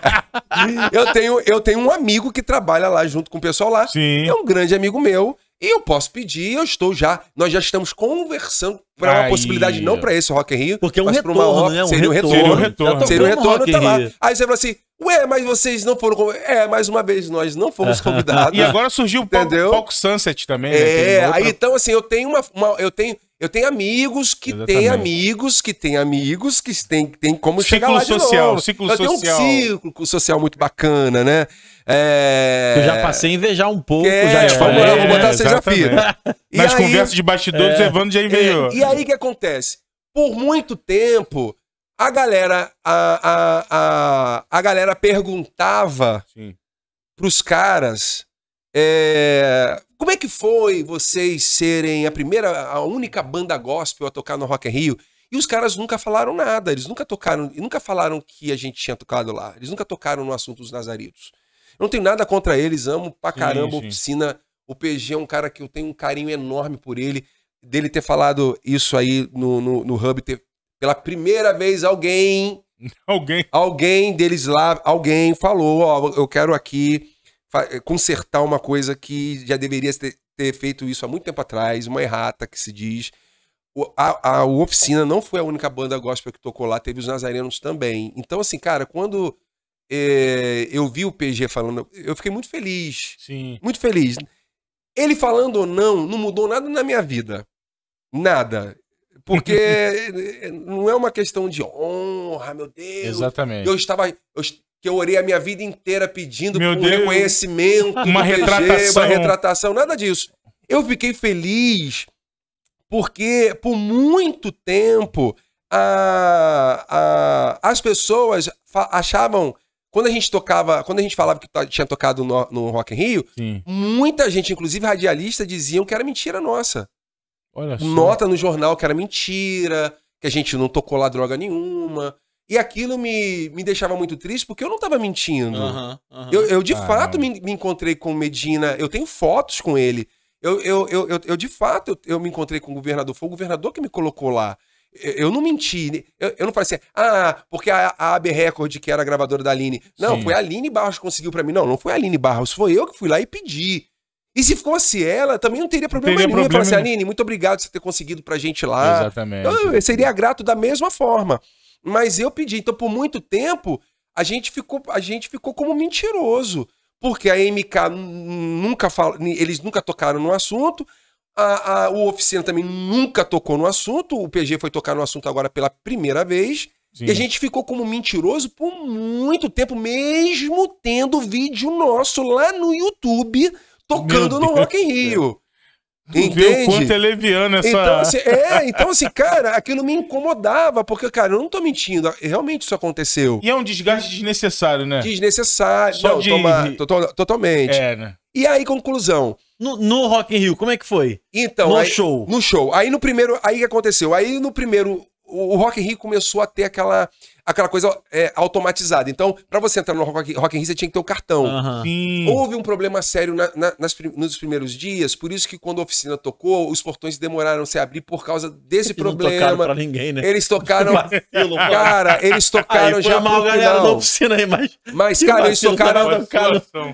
eu, tenho, eu tenho um amigo que trabalha lá junto com o pessoal lá, Sim. é um grande amigo meu, e eu posso pedir, eu estou já. Nós já estamos conversando para uma possibilidade, não para esse Rock in Rio. Porque é um mas retorno, uma rock, né? Um seria um retorno. Seria um retorno. Seria um então, retorno, tá lá. Aí você fala assim, ué, mas vocês não foram. É, mais uma vez, nós não fomos convidados. e agora surgiu o Palco Sunset também, né? É, outra... aí então, assim, eu tenho uma. uma eu tenho. Eu tenho amigos que Exatamente. têm amigos, que têm amigos, que têm, que têm como ciclo chegar lá social, de novo. Ciclo então, eu social, ciclo social. um ciclo social muito bacana, né? É... Eu já passei a invejar um pouco. É, já te falou, é, vou botar é, seja fita. Nas aí, conversas de bastidores, é, o Evandro já é, invejou. e aí o que acontece? Por muito tempo, a galera, a, a, a, a galera perguntava Sim. pros caras é, como é que foi vocês serem a primeira, a única banda gospel a tocar no Rock in Rio? E os caras nunca falaram nada, eles nunca tocaram, nunca falaram que a gente tinha tocado lá, eles nunca tocaram no assunto dos Nazaritos. Eu não tenho nada contra eles, amo pra caramba sim, sim. oficina. O PG é um cara que eu tenho um carinho enorme por ele, dele ter falado isso aí no, no, no Hub, ter, pela primeira vez alguém. Alguém. Alguém deles lá, alguém falou: Ó, eu quero aqui consertar uma coisa que já deveria ter, ter feito isso há muito tempo atrás, uma errata que se diz. O, a, a, Oficina não foi a única banda gospel que tocou lá, teve os Nazarenos também. Então, assim, cara, quando é, eu vi o PG falando, eu fiquei muito feliz. Sim. Muito feliz. Ele falando ou não, não mudou nada na minha vida. Nada. Porque não é uma questão de honra, meu Deus. Exatamente. Eu estava. Eu, que eu orei a minha vida inteira pedindo meu um Deus. reconhecimento, uma PG, retratação. uma retratação, nada disso. Eu fiquei feliz porque por muito tempo a, a, as pessoas achavam quando a gente tocava, quando a gente falava que tinha tocado no, no Rock in Rio, Sim. muita gente, inclusive radialista, diziam que era mentira nossa. Olha só. Nota no jornal que era mentira, que a gente não tocou lá droga nenhuma. E aquilo me, me deixava muito triste porque eu não estava mentindo. Uhum, uhum. Eu, eu, de fato, me, me, encontrei com Medina. Eu tenho fotos com ele. Eu, eu, eu, eu, eu de fato, eu, eu, me encontrei com o governador. Foi o governador que me colocou lá. Eu não menti. Né? Eu, não falei assim, ah, porque a, AB Record, que era a gravadora da Aline. Não, Sim. foi a Aline Barros que conseguiu para mim. Não, não foi a Aline Barros, foi eu que fui lá e pedi. E se fosse ela, também não teria problema teria nenhum. Eu falei assim, Aline, muito obrigado por você ter conseguido pra gente lá. Exatamente. Eu, então, eu seria grato da mesma forma. Mas eu pedi. Então, por muito tempo, a gente ficou, a gente ficou como mentiroso. Porque a MK nunca fala, eles nunca tocaram no assunto, a, a, o Oficina também nunca tocou no assunto. O PG foi tocar no assunto agora pela primeira vez. Sim. E a gente ficou como mentiroso por muito tempo, mesmo tendo vídeo nosso lá no YouTube tocando no Rock in Rio. Tu Entende? o quanto é leviano essa... Então, assim, é, então assim, cara, aquilo me incomodava, porque, cara, eu não tô mentindo, realmente isso aconteceu. E é um desgaste desnecessário, né? Desnecessário, Só não, de... toma, to, to, totalmente. É, né? E aí, conclusão, no, no Rock in Rio, como é que foi? Então, no aí, show. No show. Aí no primeiro, aí que aconteceu? Aí no primeiro, o, o Rock in Rio começou a ter aquela aquela coisa é, automatizada. Então, para você entrar no Rock, Rock in Rio, você tinha que ter o um cartão. Uhum. Houve um problema sério na, na, nas, nos primeiros dias, por isso que quando a oficina tocou, os portões demoraram a se abrir por causa desse eles problema. eles tocaram pra ninguém, né? Eles tocaram. Vacilo, cara, eles tocaram aí, já. Foi mal, galera da oficina aí, mas. Mas, cara, vacilo, eles tocaram.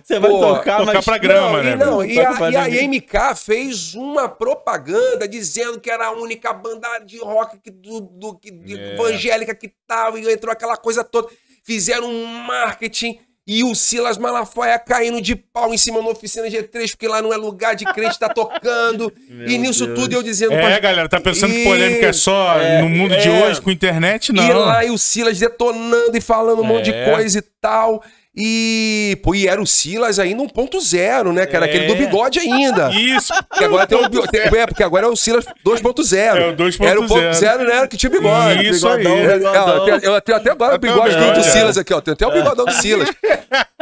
você vai Pô, tocar, mas. pra grama, não, né? Não, e, não a, e a MK fez uma propaganda dizendo que era a única banda de rock que, do, do que, é. evangélica que tava. E entrou aquela coisa toda. Fizeram um marketing e o Silas Malafaia caindo de pau em cima na oficina G3, porque lá não é lugar de crente, tá tocando. e nisso Deus. tudo eu dizendo. É, pra... galera, tá pensando e... que polêmica é só é, no mundo é. de hoje, com internet, não. E lá e o Silas detonando e falando um é. monte de é. coisa e tal. E, pô, e era o Silas ainda 1.0, né, que É. Aquele do é. bigode ainda. Isso. Que agora tem tem, é, porque agora é o Silas 2.0. É o 2.0. Era o zero né? que tinha bigode. Isso bigodão, aí. Bigodão. É, eu, tenho, até agora o bigode do, Silas aqui, ó. Tenho até o bigodão do Silas.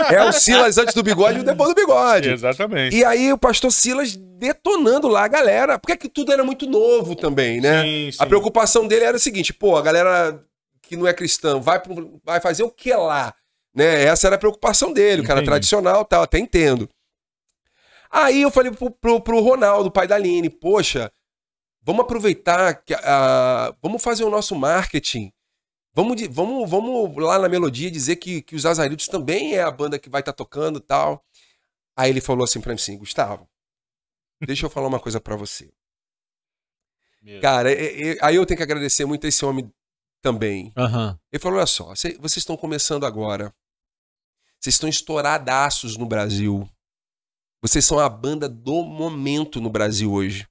É o Silas antes do bigode e depois do bigode. Exatamente. E aí o pastor Silas detonando lá a galera. Porque é que tudo era muito novo também, né? Sim, sim. A preocupação dele era o seguinte, pô, a galera que não é cristã vai, vai fazer o que lá? Né? Essa era a preocupação dele, Entendi. o cara tradicional tal, até entendo. Aí eu falei pro, pro, pro Ronaldo, pai da Aline, poxa, vamos aproveitar, que, vamos fazer o nosso marketing. Vamos, vamos, vamos lá na melodia dizer que, que os Azaritos também é a banda que vai estar tá tocando tal. Aí ele falou assim pra mim assim, Gustavo, deixa eu falar uma coisa para você. Cara, aí eu tenho que agradecer muito esse homem também. Uhum. Ele falou, olha só, vocês estão começando agora. Vocês estão estouradaços no Brasil. Vocês são a banda do momento no Brasil hoje.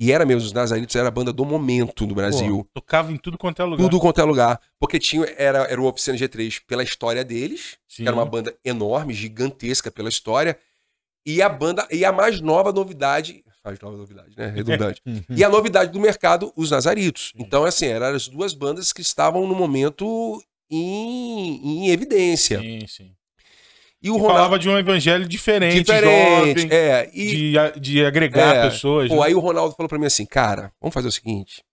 E era mesmo, os Nazaritos era a banda do momento no Brasil. Pô, tocava em tudo quanto é lugar. Tudo quanto é lugar. Porque tinha, era, era o Oficina G3 pela história deles, Sim. que era uma banda enorme, gigantesca pela história. E a banda, e a mais nova novidade, mais nova novidade, né? Redundante. e a novidade do mercado, os Nazaritos. Então, assim, eram as duas bandas que estavam no momento em, em evidência. Sim, sim. E o e Ronaldo... falava de um evangelho diferente, diferente jovem, é, e... de, de agregar é, pessoas. Pô, né? aí o Ronaldo falou para mim assim, cara, vamos fazer o seguinte,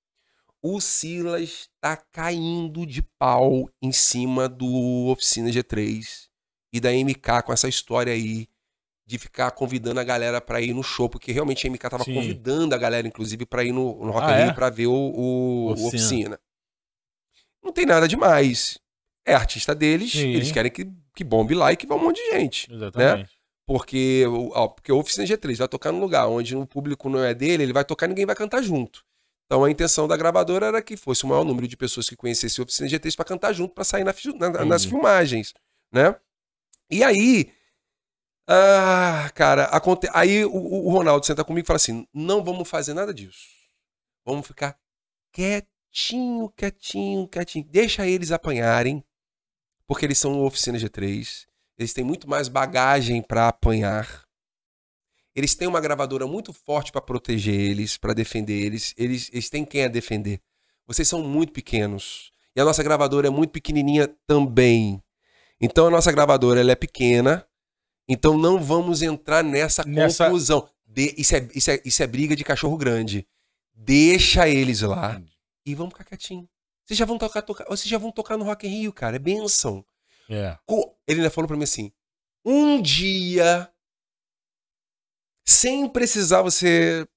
o Silas tá caindo de pau em cima do Oficina G3 e da MK com essa história aí de ficar convidando a galera para ir no show, porque realmente a MK tava Sim. convidando a galera, inclusive, para ir no, no Rock ah, Rio é? pra ver o, o, oficina. o, Oficina. Não tem nada demais é artista deles, Sim. eles querem que, que bombe lá e que vá um monte de gente. Né? Exatamente. Né? Porque, ó, porque o Oficina G3 vai tocar num lugar onde o público não é dele, ele vai tocar e ninguém vai cantar junto. Então a intenção da gravadora era que fosse o maior número de pessoas que conhecessem o Oficina G3 para cantar junto, para sair na, na, nas filmagens, né? E aí, ah, cara, aconte... aí o, o, Ronaldo senta comigo e fala assim: não vamos fazer nada disso. Vamos ficar quietinho, quietinho, quietinho. Deixa eles apanharem, porque eles são oficina G3, eles têm muito mais bagagem para apanhar. Eles têm uma gravadora muito forte para proteger eles, para defender eles. eles. Eles têm quem a defender. Vocês são muito pequenos. E a nossa gravadora é muito pequenininha também. Então a nossa gravadora ela é pequena. Então não vamos entrar nessa, nessa... confusão. De... Isso, é, isso, é, isso é briga de cachorro grande. Deixa eles lá e vamos ficar quietinho. Vocês já vão tocar, tocar, vocês já vão tocar no Rock in Rio, cara. É benção. É. Ele ainda falou pra mim assim: um dia, sem precisar você.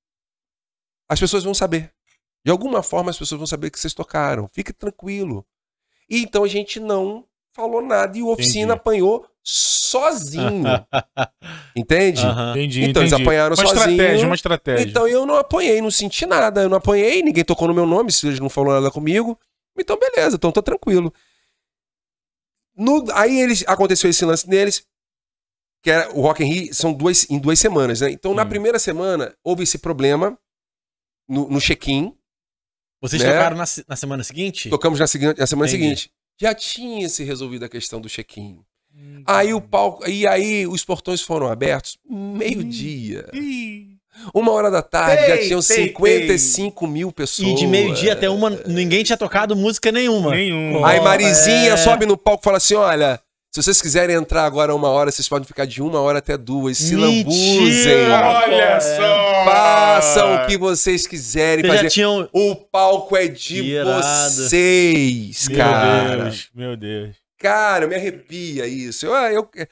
As pessoas vão saber. De alguma forma as pessoas vão saber que vocês tocaram. Fique tranquilo. E então a gente não falou nada e o oficina entendi. apanhou sozinho. Entende? Entendi, então entendi. eles apanharam uma sozinho. Uma estratégia, uma estratégia. Então eu não apanhei, não senti nada, eu não apanhei, ninguém tocou no meu nome, se eles não falaram nada comigo. Então, beleza, então tô tranquilo. No, aí eles, aconteceu esse lance neles, que era o Rock and Rio, são duas, em duas semanas, né? Então, hum. na primeira semana, houve esse problema no, no check-in. Vocês né? tocaram na, na, semana seguinte? Tocamos na, na semana Entendi. seguinte. Já tinha se resolvido a questão do check-in. Hum, aí o palco. E aí os portões foram abertos meio-dia. Hum. Uma hora da tarde já tinham tem, 55 tem. mil pessoas. E de meio-dia até uma, ninguém tinha tocado música nenhuma. Nenhuma. Aí Marizinha é... sobe no palco e fala assim: olha. Se vocês quiserem entrar agora uma hora, vocês podem ficar de uma hora até duas. Se lambuzem. Olha é. só! Façam o que vocês quiserem vocês fazer. Tinham... O palco é de vocês, meu cara. Meu Deus, meu Deus. Cara, me arrepia é isso. Eu, eu, eu,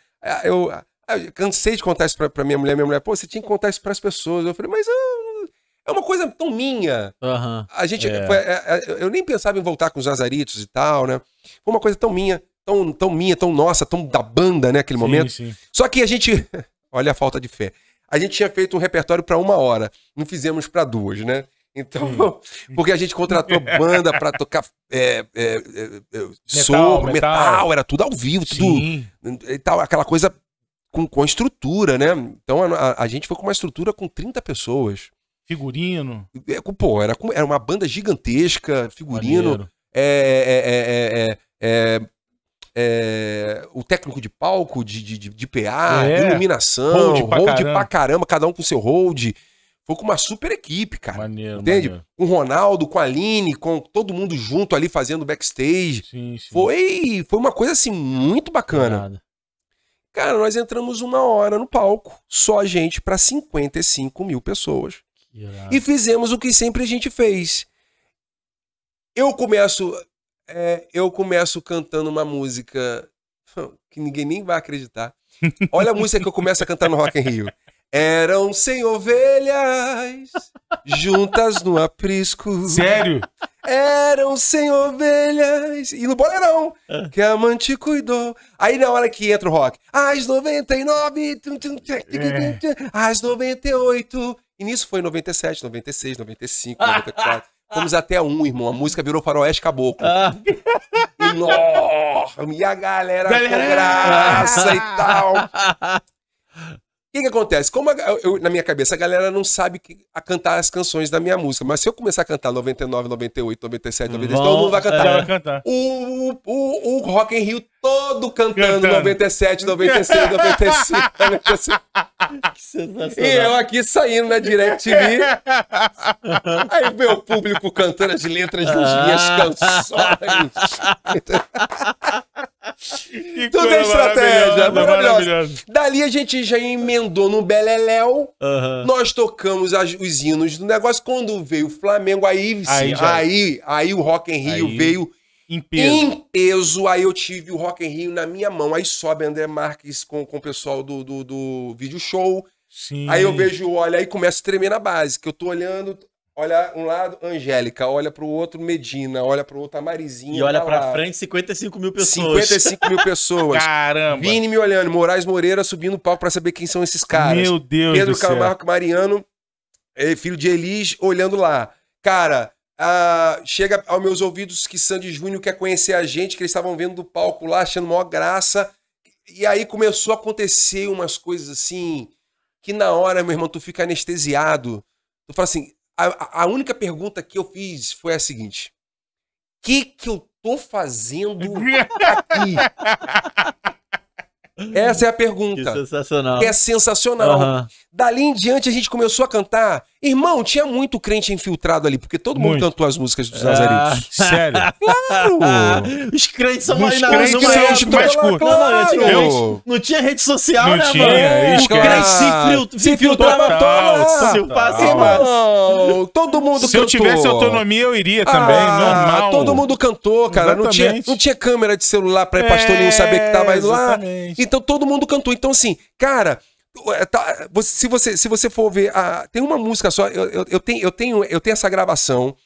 eu eu cansei de contar isso pra, pra minha mulher. Minha mulher, pô, você tinha que contar isso pras pessoas. Eu falei, mas ah, é uma coisa tão minha. Uhum, a gente. É. Foi, é, é, eu nem pensava em voltar com os azaritos e tal, né? Foi uma coisa tão minha, tão, tão minha, tão nossa, tão da banda, né? Aquele sim, momento. Sim. Só que a gente. Olha a falta de fé. A gente tinha feito um repertório para uma hora, não fizemos para duas, né? Então, hum. porque a gente contratou banda para tocar é, é, é, é metal, metal, metal, era tudo ao vivo, tudo Sim. e tal, aquela coisa com, com estrutura, né? Então a, a, gente foi com uma estrutura com 30 pessoas. Figurino. É, pô, era, era uma banda gigantesca, figurino. É é é, é, é, é, o técnico de palco, de, de, de, de PA, iluminação, hold, pra, hold caramba. pra, caramba. cada um com seu hold. Foi com uma super equipe, cara. Maneiro, entende? Maneiro. Com o Ronaldo, com a Aline, com todo mundo junto ali fazendo backstage. Sim, sim. Foi, foi uma coisa assim muito bacana. Nada. Cara, nós entramos uma hora no palco, só a gente, para 55 mil pessoas. E fizemos o que sempre a gente fez. Eu começo, é, eu começo cantando uma música que ninguém nem vai acreditar. Olha a música que eu começo a cantar no Rock in Rio. Eram sem ovelhas, juntas no aprisco. Sério? Eram sem ovelhas. E no boleirão, que a mãe te cuidou. Aí na hora que entra o rock, as 99, tum, tum, tum, é. as 98. E nisso foi 97, 96, 95, 94. Fomos até um, irmão. A música virou faroeste caboclo. Ah. E, e a galera, galera. com graça e tal. que, que acontece? Como eu, na minha cabeça a galera não sabe que, a cantar as canções da minha música, mas se eu começar a cantar 99, 98, 97, 96, todo mundo vai cantar. É, vai cantar. O, o, o, o Rock in Rio todo cantando, cantando. 97, 96, 95, 95. Que E eu aqui saindo na DirecTV. Aí meu público cantando as letras das minhas ah. canções. Tudo é estratégia, maravilhosa. maravilhosa. Dali a gente já emendou no Beleléu. Uhum. Nós tocamos as, os hinos do negócio. Quando veio o Flamengo, aí sim, aí, aí, aí, o Rock em Rio aí. veio em peso. Em peso, aí eu tive o Rock in Rio na minha mão. Aí sobe André Marques com, com o pessoal do, do, do vídeo show. Sim. Aí eu vejo, olha, aí começa a tremer na base, que eu tô olhando, olha um lado, Angélica, olha pro outro, Medina, olha pro outro, a Marizinha. E olha tá pra lá. frente, 55 mil pessoas. 55 mil pessoas. Caramba. Vini me olhando, Moraes Moreira subindo o palco pra saber quem são esses caras. Meu Deus Pedro do Camargo céu. Mariano, eh, filho de Elis, olhando lá. Cara, ah, chega aos meus ouvidos que Sandy Júnior quer conhecer a gente, que eles estavam vendo do palco lá, achando maior graça. E aí começou a acontecer umas coisas assim, que na hora, meu irmão, tu fica anestesiado. Tu fala assim, a, a única pergunta que eu fiz foi a seguinte. O que que eu tô fazendo aqui? Essa é a pergunta. Que sensacional. Que é sensacional. Uhum. Dali em diante a gente começou a cantar Irmão, tinha muito crente infiltrado ali, porque todo muito. mundo cantou as músicas dos Nazaritos. Ah, sério? Claro! Os crentes são mais na crentes são mais, né? mais curtos. Claro. Não, não, tinha rede social, não né, tinha, mano? É os crentes se, fil se, se filtrava ah, todo mundo se cantou. Se eu tivesse autonomia, eu iria ah, também, ah, normal. Todo mundo cantou, cara. Não tinha, não tinha câmera de celular pra ir pastor nenhum saber que tava é, lá. Então todo mundo cantou. Então assim, cara... É, tá, se, você, se você for ver. Ah, tem uma música só. Eu, eu, eu, tenho, eu, tenho, eu tenho essa gravação.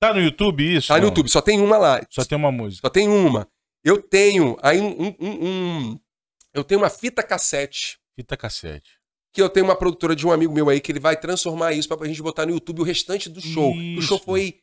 Tá no YouTube isso? Tá no YouTube, só tem uma lá. Só tem uma música. Só tem uma. Eu tenho. Aí um, um, um eu tenho uma fita cassete. Fita cassete que eu tenho uma produtora de um amigo meu aí que ele vai transformar isso pra gente botar no YouTube o restante do show. Isso. O show foi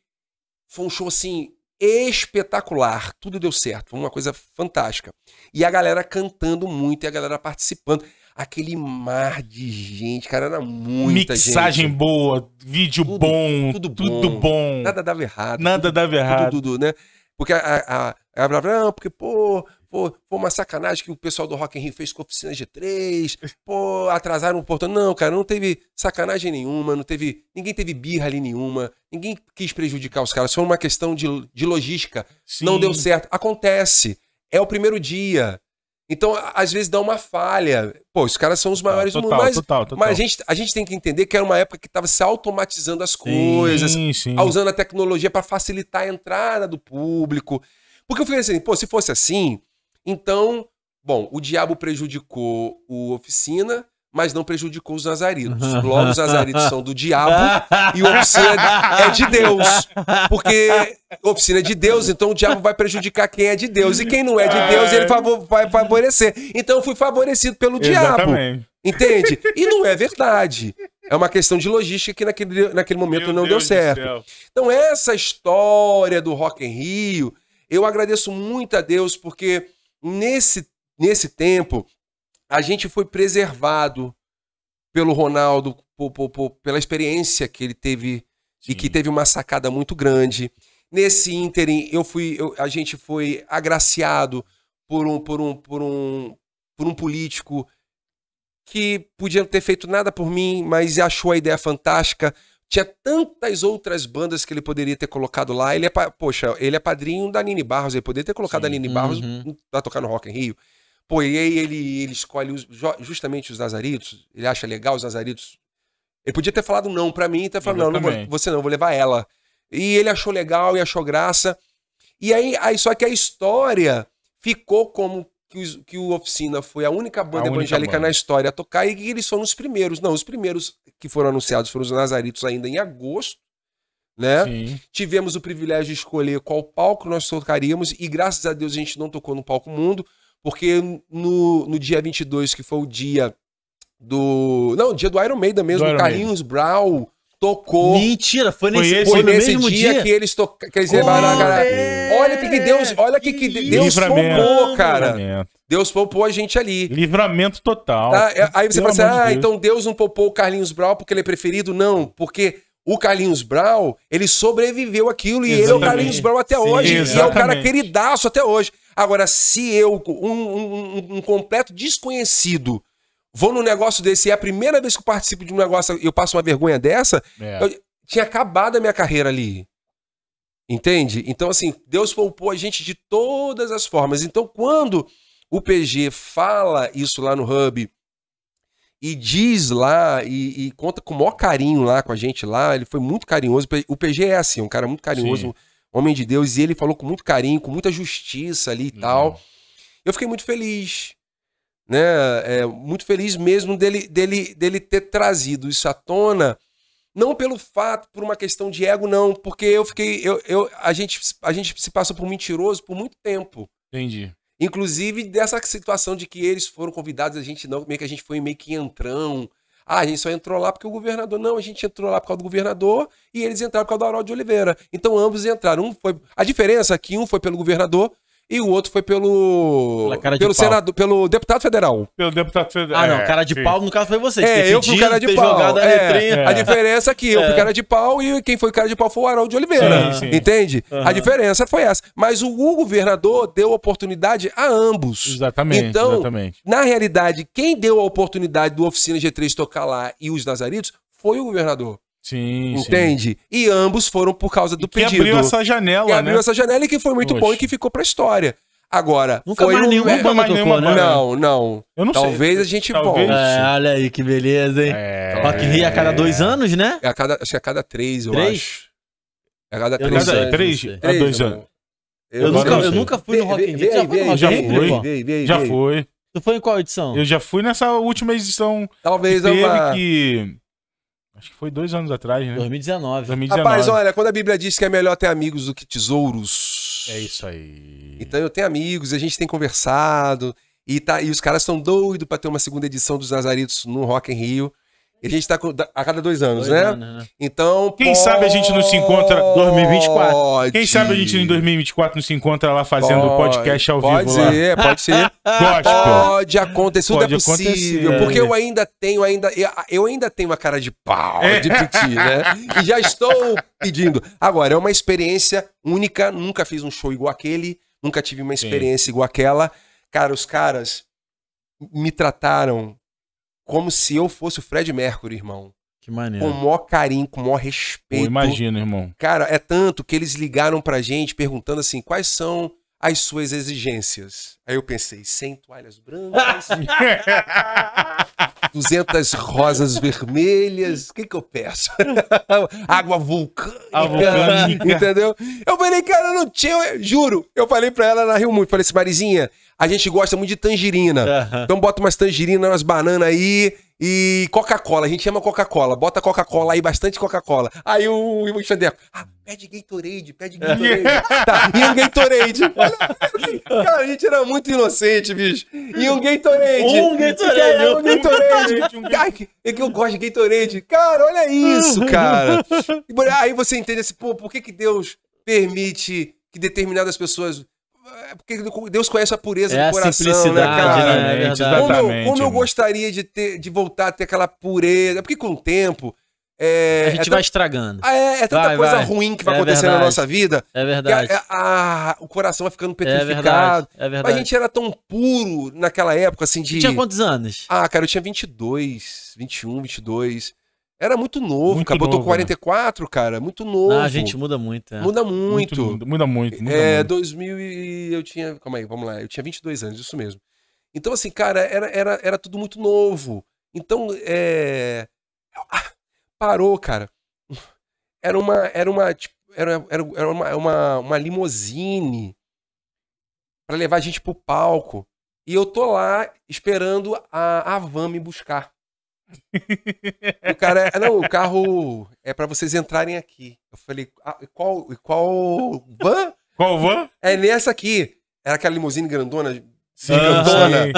foi um show assim espetacular, tudo deu certo, foi uma coisa fantástica. E a galera cantando muito e a galera participando aquele mar de gente, cara, era muita Mixagem gente. boa, vídeo tudo, bom, tudo, bom, tudo bom. Nada dava errado. Nada tudo, dava errado. Tudo, né? Porque a, a, a, a não, porque, pô, pô, foi uma sacanagem que o pessoal do Rock in Rio fez com a oficina G3, pô, atrasaram o portão. Não, cara, não teve sacanagem nenhuma, não teve, ninguém teve birra ali nenhuma, ninguém quis prejudicar os caras, foi uma questão de, de logística, Sim. não deu certo. Acontece, é o primeiro dia, então, às vezes dá uma falha. Pô, os caras são os maiores total, do mundo. Mas, total, total. mas a, gente, a gente tem que entender que era uma época que estava se automatizando as coisas, sim, sim. Tá usando a tecnologia para facilitar a entrada do público. Porque eu fiquei assim, pô, se fosse assim, então, bom, o diabo prejudicou o Oficina, mas não prejudicou os nazarinos. Logo, os nazarinos são do diabo e oficina é de Deus. Porque oficina é de Deus, então o diabo vai prejudicar quem é de Deus. E quem não é de é. Deus, ele vai favorecer. Então eu fui favorecido pelo Exatamente. diabo. Entende? E não é verdade. É uma questão de logística que naquele, naquele momento Meu não Deus deu certo. Então, essa história do Rock em Rio, eu agradeço muito a Deus, porque nesse, nesse tempo a gente foi preservado pelo Ronaldo, por, por, por, pela experiência que ele teve Sim. e que teve uma sacada muito grande. Nesse ínterim, eu fui, eu, a gente foi agraciado por um, por um, por um, por um político que podia não ter feito nada por mim, mas achou a ideia fantástica. Tinha tantas outras bandas que ele poderia ter colocado lá. Ele é, poxa, ele é padrinho da Nini Barros, ele poderia ter colocado Sim. a Nini Barros uhum. pra tocar no Rock em Rio. Pô, e aí ele, ele escolhe os, justamente os Nazaritos, ele acha legal os Nazaritos. Ele podia ter falado não para mim, ter tá falado, não, não vou, você não, vou levar ela. E ele achou legal e achou graça. E aí, aí só que a história ficou como que, os, que o Oficina foi a única banda a única evangélica banda. na história a tocar e eles foram os primeiros. Não, os primeiros que foram anunciados foram os Nazaritos ainda em agosto, né? Sim. Tivemos o privilégio de escolher qual palco nós tocaríamos e graças a Deus a gente não tocou no palco mundo. Porque no, no dia 22, que foi o dia do. Não, dia do Iron Maiden mesmo, Iron Carlinhos Brown tocou. Mentira, foi nesse, foi, foi nesse dia, dia, que eles tocaram. Que eles levaram a galera. Olha que, que Deus, olha que, que Deus poupou, cara. Deus poupou a gente ali. Livramento total. Tá? É, aí você fala assim: ah, Deus. então Deus não poupou o Carlinhos Brown porque ele é preferido? Não, porque. O Carlinhos Brown ele sobreviveu aquilo e Exatamente. ele é o Carlinhos Brown até Sim, hoje. Exatamente. E é o cara queridaço até hoje. Agora, se eu, um, um, um completo desconhecido, vou num negócio desse e é a primeira vez que eu participo de um negócio eu passo uma vergonha dessa, é. eu tinha acabado a minha carreira ali. Entende? Então, assim, Deus poupou a gente de todas as formas. Então, quando o PG fala isso lá no Hub e diz lá e, e conta com o maior carinho lá com a gente lá, ele foi muito carinhoso. O PG é assim, um cara muito carinhoso, Sim homem de Deus, e ele falou com muito carinho, com muita justiça ali e uhum. tal. Eu fiquei muito feliz, né? É, muito feliz mesmo dele, dele, dele ter trazido isso à tona, não pelo fato, por uma questão de ego, não, porque eu fiquei, eu, eu, a, gente, a gente se passou por mentiroso por muito tempo. Entendi. Inclusive dessa situação de que eles foram convidados, a gente não, meio que a gente foi meio que entrão. Ah, a gente só entrou lá porque o governador. Não, a gente entrou lá por causa do governador e eles entraram por causa do Arnaldo de Oliveira. Então ambos entraram. Um foi... A diferença é que um foi pelo governador e o outro foi pelo pelo senador, pelo deputado federal. Pelo deputado federal. Ah, não, é, cara de pau no caso foi você. É, eu fui cara de pau. A, é, a diferença é que eu fui é. cara de pau e quem foi cara de pau foi o Haroldo de Oliveira. Sim, sim. Entende? Uhum. A diferença foi essa. Mas o governador deu oportunidade a ambos. Exatamente. Então, exatamente. na realidade, quem deu a oportunidade do Oficina G3 tocar lá e os Nazaritos foi o governador. Sim, Entende? Sim. E ambos foram por causa do e que pedido. abriu essa janela, né? abriu essa janela e que foi muito bom e que ficou pra história. Agora, nunca foi mais um... nenhuma banda mais tocou, né? Não, não. Eu não Talvez sei. a gente volte. É, olha aí que beleza, hein? É... Rock Rio é a cada dois é. anos, né? É a cada, acho que é a cada três, eu três? acho. A cada três. A cada três? três a dois anos. Eu, eu nunca, eu nunca fui no Rock in Rio. Já foi no Rock Já foi. Já foi. Tu foi em qual edição? Eu já fui nessa última edição. Talvez que teve uma... que Acho que foi dois anos atrás, né? 2019. 2019. Rapaz, olha, quando a Bíblia diz que é melhor ter amigos do que tesouros. É isso aí. Então eu tenho amigos, a gente tem conversado. E, tá, e os caras estão doidos para ter uma segunda edição dos Nazaritos no Rock em Rio. E a gente tá com, a cada dois anos, dois né? Anos, né? Então. Quem pode... sabe a gente não se encontra. 2024. Quem sabe a gente em 2024 não se encontra lá fazendo o podcast ao pode vivo. Pode ser, lá. pode ser. Pode acontecer, tudo é pode é possível. Acontecer. Porque eu ainda tenho, ainda, eu ainda tenho uma cara de pau, é. de piti, né? E já estou pedindo. Agora, é uma experiência única, nunca fiz um show igual aquele, nunca tive uma experiência Sim. igual aquela. Cara, os caras me trataram como se eu fosse o Fred Mercury, irmão. Que maneiro. Com o maior carinho, com o maior respeito. Imagina, irmão. Cara, é tanto que eles ligaram pra gente perguntando assim: quais são as suas exigências? Aí eu pensei: 100 toalhas brancas, 200 rosas vermelhas, o que, que eu peço? Água vulcânica, vulcânica, Entendeu? Eu falei, cara, não tinha, eu, juro. Eu falei pra ela, ela riu muito. Falei assim: Marizinha, a gente gosta muito de tangerina. Uhum. Então bota umas tangerinas, umas bananas aí e Coca-Cola. A gente chama Coca-Cola. Bota Coca-Cola aí, bastante Coca-Cola. Aí o Ivan Xandeco, ah, pede Gatorade, pede é. Gatorade. tá, e um Gatorade. Cara, a gente era muito inocente, bicho. E um Gatorade. Um Gatorade. um Gatorade. Um Gatorade. É que eu gosto de Gatorade. Cara, olha isso, uhum. cara. Aí você entende assim, pô, por que que Deus permite que determinadas pessoas é porque Deus conhece a pureza é do coração, a né, simplicidade, né, cara? Né? É como, eu, como eu, gostaria de, ter, de voltar a ter aquela pureza. É porque com o tempo. É, a é gente é vai estragando. Ah, é, é tanta vai, coisa vai. ruim que vai é acontecer verdade. na nossa vida. É verdade. a, a, o coração vai ficando petrificado. É verdade. É verdade. Mas a gente era tão puro naquela época, assim, de... Você tinha quantos anos? Ah, cara, eu tinha 22, 21, 22. Era muito novo, muito cara. botou 44, né? cara. Muito novo. Ah, gente, muda muito. É. Muda muito. muito muda muito. Muda é, muito. 2000 e eu tinha. Calma aí, vamos lá. Eu tinha 22 anos, isso mesmo. Então, assim, cara, era, era, era tudo muito novo. Então, é. Ah, parou, cara. Era uma. Era uma. Tipo, era, era, era uma, uma, uma limousine para levar a gente pro palco. E eu tô lá esperando a, a van me buscar o cara, é, não, o carro é para vocês entrarem aqui. Eu falei, ah, qual, qual van? Qual van? É nessa aqui. Era aquela limusine grandona, Sim, ah, grandona. Sim.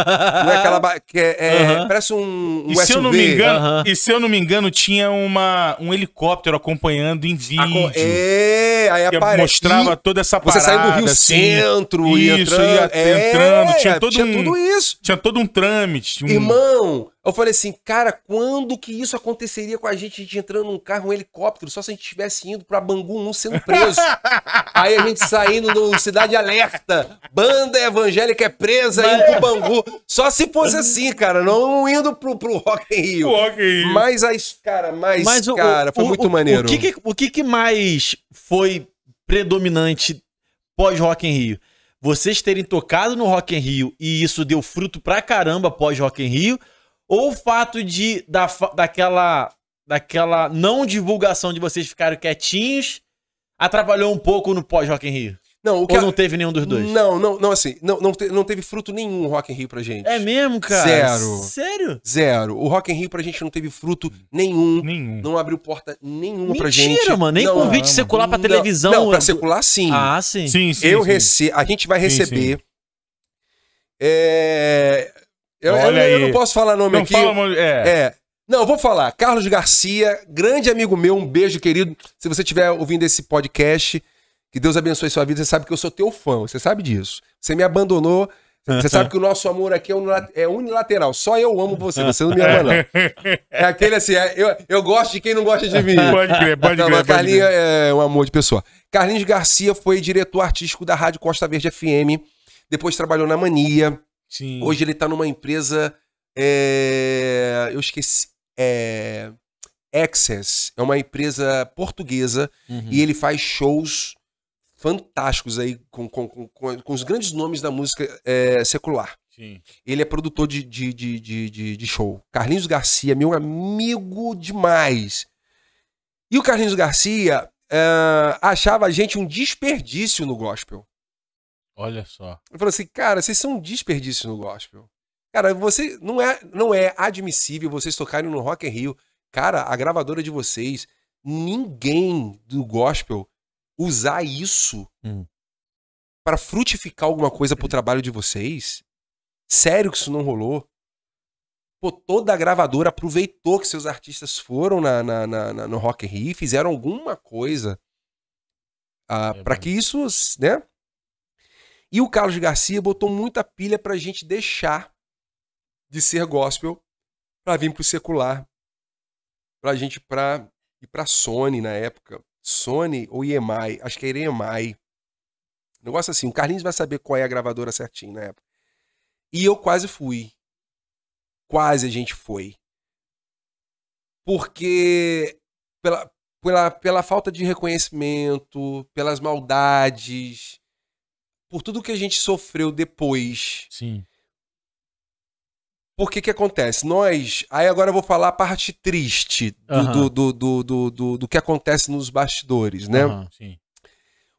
Não é aquela que é, é parece um, um e Se eu não me engano, E se eu não me engano, tinha uma, um helicóptero acompanhando em vídeo. Aco é, aí mostrava e toda essa parada. Você saiu do Rio assim, Centro isso, e entrando, ia, é, entrando tinha todo tinha um, tudo isso. Tinha todo um trâmite. Um... Irmão, eu falei assim, cara, quando que isso aconteceria com a gente, a gente entrando num carro, um helicóptero, só se a gente estivesse indo pra Bangu 1 sendo preso. Aí a gente saindo do Cidade Alerta, banda evangélica é presa indo pro Bangu. Só se fosse assim, cara, não indo pro, pro Rock in Rio. Rock in Rio. Mas cara, mas, mas o, cara, foi o, muito o, maneiro. O que, que, o que que mais foi predominante pós Rock in Rio? Vocês terem tocado no Rock in Rio e isso deu fruto pra caramba pós Rock in Rio ou o fato de da, daquela daquela não divulgação de vocês ficarem quietinhos atrapalhou um pouco no pós Rock in Rio? Não, o que ou não teve nenhum dos dois? Não, não, não assim, não, não, te, não teve fruto nenhum o Rock in Rio pra gente. É mesmo, cara? Zero. Sério? Zero. O Rock in Rio pra gente não teve fruto nenhum. Nenhum. Não abriu porta nenhuma Mentira, pra gente. Mentira, mano. Nem não, convite não, secular pra televisão. Não, pra secular sim. Ah, sim. Sim, sim. Eu sim. Rece... A gente vai receber... Sim, sim. É... Eu, Olha eu, eu não posso falar nome não aqui. Fala, é. é. Não, vou falar. Carlos Garcia, grande amigo meu, um beijo, querido. Se você estiver ouvindo esse podcast, que Deus abençoe sua vida. Você sabe que eu sou teu fã, você sabe disso. Você me abandonou. Você sabe que o nosso amor aqui é, é unilateral. Só eu amo você, você não me ama, não. É aquele assim, é, eu, eu gosto de quem não gosta de mim. Pode crer, pode não, crer. Carlinhos é, é um amor de pessoa. Carlinhos Garcia foi diretor artístico da Rádio Costa Verde FM. Depois trabalhou na Mania. Sim. Hoje ele tá numa empresa. É, eu esqueci. É, Access é uma empresa portuguesa uhum. e ele faz shows fantásticos aí com, com, com, com os grandes nomes da música é, secular. Sim. Ele é produtor de, de, de, de, de show. Carlinhos Garcia, meu amigo demais. E o Carlinhos Garcia uh, achava a gente um desperdício no gospel. Olha só. Ele falou assim, cara, vocês são um desperdício no gospel. Cara, você não é, não é admissível vocês tocarem no Rock in Rio. Cara, a gravadora de vocês, ninguém do gospel usar isso hum. para frutificar alguma coisa pro trabalho de vocês. Sério que isso não rolou? Pô, toda a gravadora aproveitou que seus artistas foram na, na, na, na no Rock and Rio e fizeram alguma coisa uh, é para que isso, né? E o Carlos Garcia botou muita pilha para a gente deixar de ser gospel para vir para o secular, para a gente pra, ir para Sony na época. Sony ou EMI, acho que era EMI. negócio assim, o Carlinhos vai saber qual é a gravadora certinho na época. E eu quase fui. Quase a gente foi. Porque pela, pela, pela falta de reconhecimento, pelas maldades, por tudo que a gente sofreu depois. Sim. Porque que acontece? Nós. Aí agora eu vou falar a parte triste do, uhum. do, do, do, do, do, do, que acontece nos bastidores, né? Uhum, sim.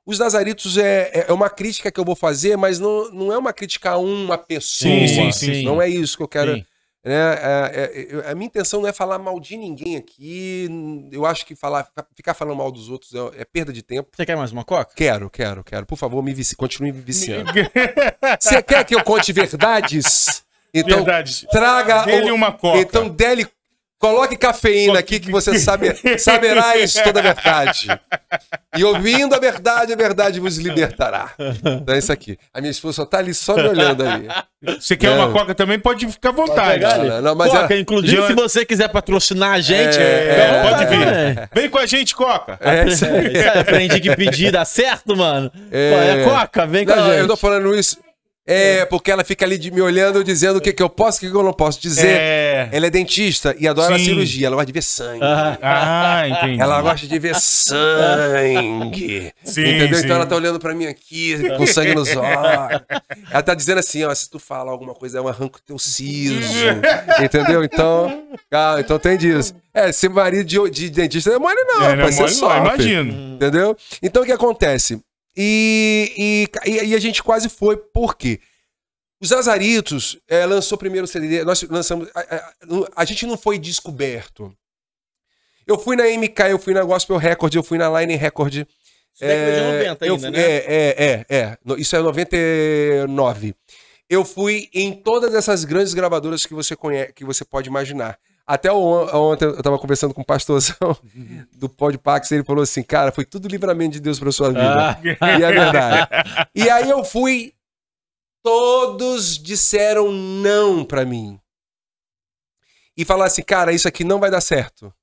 Os Nazaritos é, é, é uma crítica que eu vou fazer, mas não, não é uma crítica a uma pessoa. Sim, sim, sim. Não é isso que eu quero. Sim. Né, é, é, a minha intenção não é falar mal de ninguém aqui. Eu acho que falar, ficar falando mal dos outros é, é, perda de tempo. Você quer mais uma coca? Quero, quero, quero. Por favor, me vici... continue me viciando. Você quer que eu conte verdades? Então, traga. Dele uma coca. Então, dele Coloque cafeína aqui que você sabe, saberá isso toda a verdade. E ouvindo a verdade, a verdade vos libertará. Então é isso aqui. A minha esposa só tá ali só me olhando ali. Você quer é. uma coca também? Pode ficar à vontade. Não, né? não, mas coca, ela... É- inclusive, eu... se você quiser patrocinar a gente, é... É... é pode vir. É. Vem com a gente, Coca. É, isso aí. Aprendi que pedir dá certo, mano. É, Coca, vem com a gente. Eu tô falando isso é, é, porque ela fica ali de, me olhando, dizendo o que, que eu posso, o que, que eu não posso dizer. É. Ela é dentista e adora cirurgia. Ela gosta de ver sangue. Ah, ah, entendi. Ela gosta de ver sangue. Sim, entendeu? Então sim. Então ela tá olhando pra mim aqui, com sangue nos olhos. Ela tá dizendo assim: ó, se tu falar alguma coisa, eu é arranco teu siso. entendeu? Então, ah, então tem disso. É, ser marido de, de dentista não é mole, não. É, não é mole, não, imagino. Entendeu? Então o que acontece? E, e, e a gente quase foi, por quê? Os Azaritos é, lançou primeiro o CD, nós lançamos. A, a, a, gente não foi descoberto. Eu fui na MK, eu fui na Gospel Record, eu fui na Line Record. Isso é, de 90 eu, ainda, né? É, é, é, é. Isso é 99. Eu fui em todas essas grandes gravadoras que você conhece, que você pode imaginar. Até ontem eu estava conversando com o um pastorzão do Podpax, ele falou assim, cara, foi tudo livramento de Deus para sua vida. Ah. E é verdade. e aí eu fui, todos disseram não para mim. E falaram assim, cara, isso aqui não vai dar certo.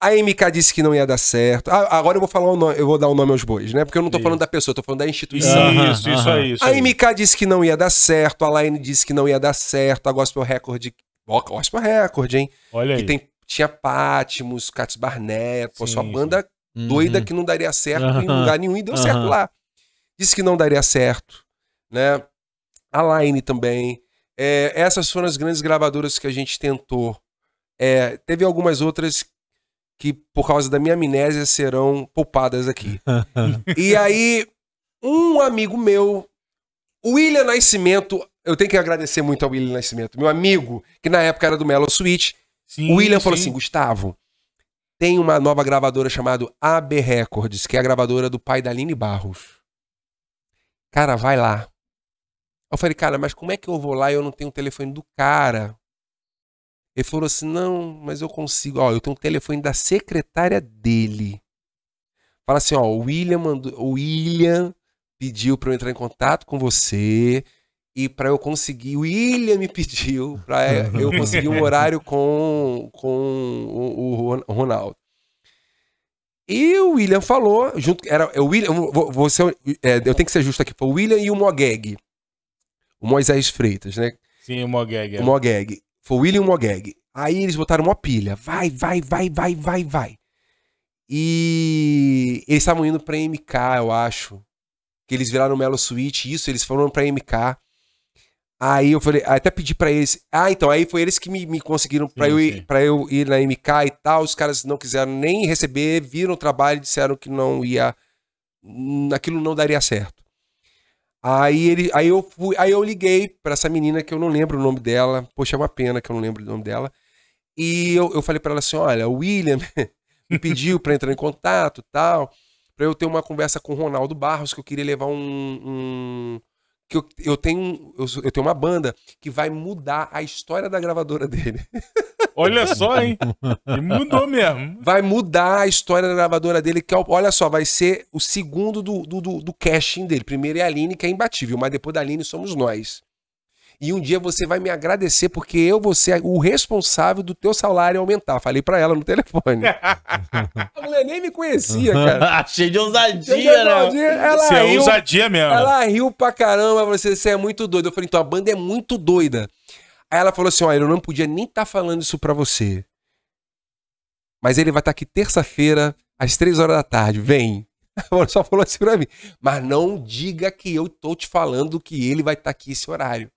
A MK disse que não ia dar certo. Ah, agora eu vou falar nome, eu vou dar o nome aos bois, né? Porque eu não tô isso. falando da pessoa, eu tô falando da instituição. Isso, uhum, isso, uhum. isso aí. Isso a MK disse que não ia dar certo, a Line disse que não ia dar certo, a Gospel Record. Ó, Gospel Record, hein? Olha que aí. tinha Patmos, Cats Barnett, pô, sua banda doida uhum. que não daria certo em lugar nenhum e deu certo lá. Disse que não daria certo, né? A Line também. É, essas foram as grandes gravadoras que a gente tentou. É, teve algumas outras que, por causa da minha amnésia, serão poupadas aqui. e aí, um amigo meu, William Nascimento, eu tenho que agradecer muito ao William Nascimento, meu amigo, que na época era do Mellow Switch. Sim, o William sim. falou assim: Gustavo, tem uma nova gravadora chamada AB Records, que é a gravadora do pai da Aline Barros. Cara, vai lá. Eu falei, cara, mas como é que eu vou lá e eu não tenho o telefone do cara? Ele falou assim: não, mas eu consigo. Ó, eu tenho o um telefone da secretária dele. Fala assim: ó, o William mandou. O William pediu para eu entrar em contato com você e para eu conseguir. O William me pediu para eu conseguir um horário com, com o, o Ronaldo. E o William falou, junto, era é o William, você, é, eu tenho que ser justo aqui, foi o William e o Mogueg. o Moisés Freitas, né? Sim, o Mogueg. É. O Mogueg. Foi William Mogeg. Aí eles botaram uma pilha. Vai, vai, vai, vai, vai, vai. E eles estavam indo pra MK, eu acho. Que eles viraram o Melo Switch, isso, eles foram pra MK. Aí eu falei, até pedi para eles. Ah, então, aí foi eles que me, me conseguiram para eu, ir, eu ir na MK e tal. Os caras não quiseram nem receber, viram o trabalho e disseram que não ia. Hum, aquilo não daria certo. Aí, ele, aí, eu, fui, aí eu liguei para essa menina que eu não lembro o nome dela. Poxa, é uma pena que eu não lembro o nome dela. E eu, eu falei para ela assim: olha, o William me pediu para entrar em contato tal, para eu ter uma conversa com o Ronaldo Barros, que eu queria levar um, um que eu, eu, tenho, eu, eu tenho uma banda que vai mudar a história da gravadora dele. Olha só, hein? E mudou mesmo. Vai mudar a história da gravadora dele, que é olha só, vai ser o segundo do, do, do, do casting dele. Primeiro é a Aline, que é imbatível, mas depois da Aline somos nós. E um dia você vai me agradecer porque eu vou ser o responsável do teu salário aumentar. Falei para ela no telefone. a mulher nem me conhecia, cara. Achei de ousadia, Cheio de ousadia né? Ela você é riu, é ousadia mesmo. Ela riu pra caramba, você, assim, você é muito doido. Eu falei, então a banda é muito doida. Aí ela falou assim: olha, eu não podia nem estar tá falando isso pra você. Mas ele vai estar tá aqui terça-feira, às três horas da tarde. Vem. Ela só falou assim pra mim. Mas não diga que eu tô te falando que ele vai estar tá aqui esse horário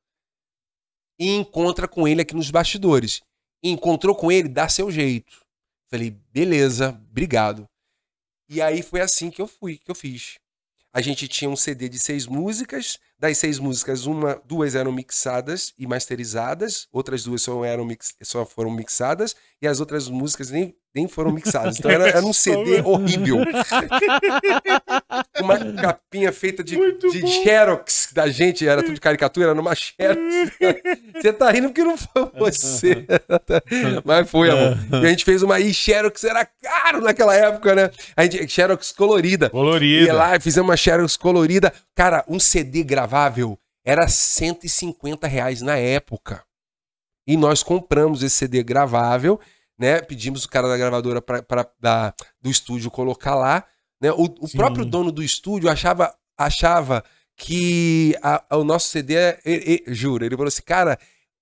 e encontra com ele aqui nos bastidores. encontrou com ele, dá seu jeito. Falei, beleza, obrigado. E aí foi assim que eu fui, que eu fiz. A gente tinha um CD de seis músicas, das seis músicas, uma, duas eram mixadas e masterizadas, outras duas só, eram mix, só foram mixadas, e as outras músicas nem, nem foram mixadas. Então era, era um CD horrível. uma capinha feita de, de xerox da gente, era tudo caricatura, era numa xerox. você tá rindo porque não foi você. Mas foi, amor. É. E a gente fez uma e xerox era caro naquela época, né? A gente, xerox colorida. Colorida. E lá fizemos uma xerox colorida. Cara, um CD gravado Gravável era 150 reais na época. E nós compramos esse CD gravável, né? Pedimos o cara da gravadora pra, pra da, do estúdio colocar lá. Né? O, o próprio dono do estúdio achava, achava que a, a, o nosso CD, é, juro, ele falou assim, cara,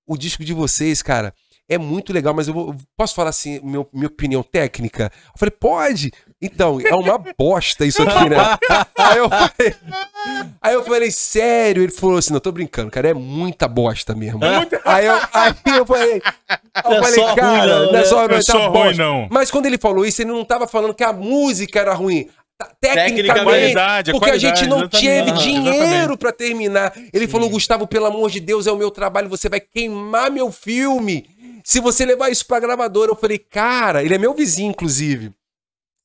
o disco de vocês, cara, é muito legal, mas eu posso falar assim, meu, minha opinião técnica? Eu falei, pode. Então, é uma bosta isso aqui, né? aí, eu falei, aí eu falei, sério? Ele falou assim, não, tô brincando, cara, é muita bosta mesmo. É aí, eu, aí eu falei, eu é falei cara, ruim, não, não é só, não é só tá bosta. ruim, não. Mas quando ele falou isso, ele não tava falando que a música era ruim tá, tecnicamente, a porque a gente não teve dinheiro para terminar. Ele Sim. falou: Gustavo, pelo amor de Deus, é o meu trabalho, você vai queimar meu filme. Se você levar isso pra gravadora, eu falei, cara, ele é meu vizinho, inclusive.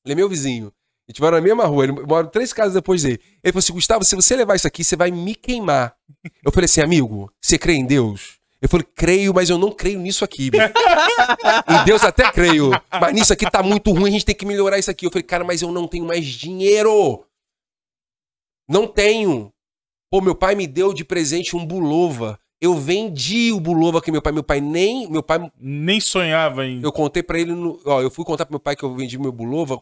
Ele é meu vizinho. A gente mora na mesma rua, ele mora três casas depois dele. Ele falou assim: Gustavo, se você levar isso aqui, você vai me queimar. Eu falei assim, amigo, você crê em Deus? Eu falei, creio, mas eu não creio nisso aqui. em Deus até creio. Mas nisso aqui tá muito ruim, a gente tem que melhorar isso aqui. Eu falei, cara, mas eu não tenho mais dinheiro. Não tenho. Pô, meu pai me deu de presente um Bulova. Eu vendi o bulova que meu pai, meu pai nem, meu pai nem sonhava em. Eu contei para ele, no, ó, eu fui contar pro meu pai que eu vendi meu bulova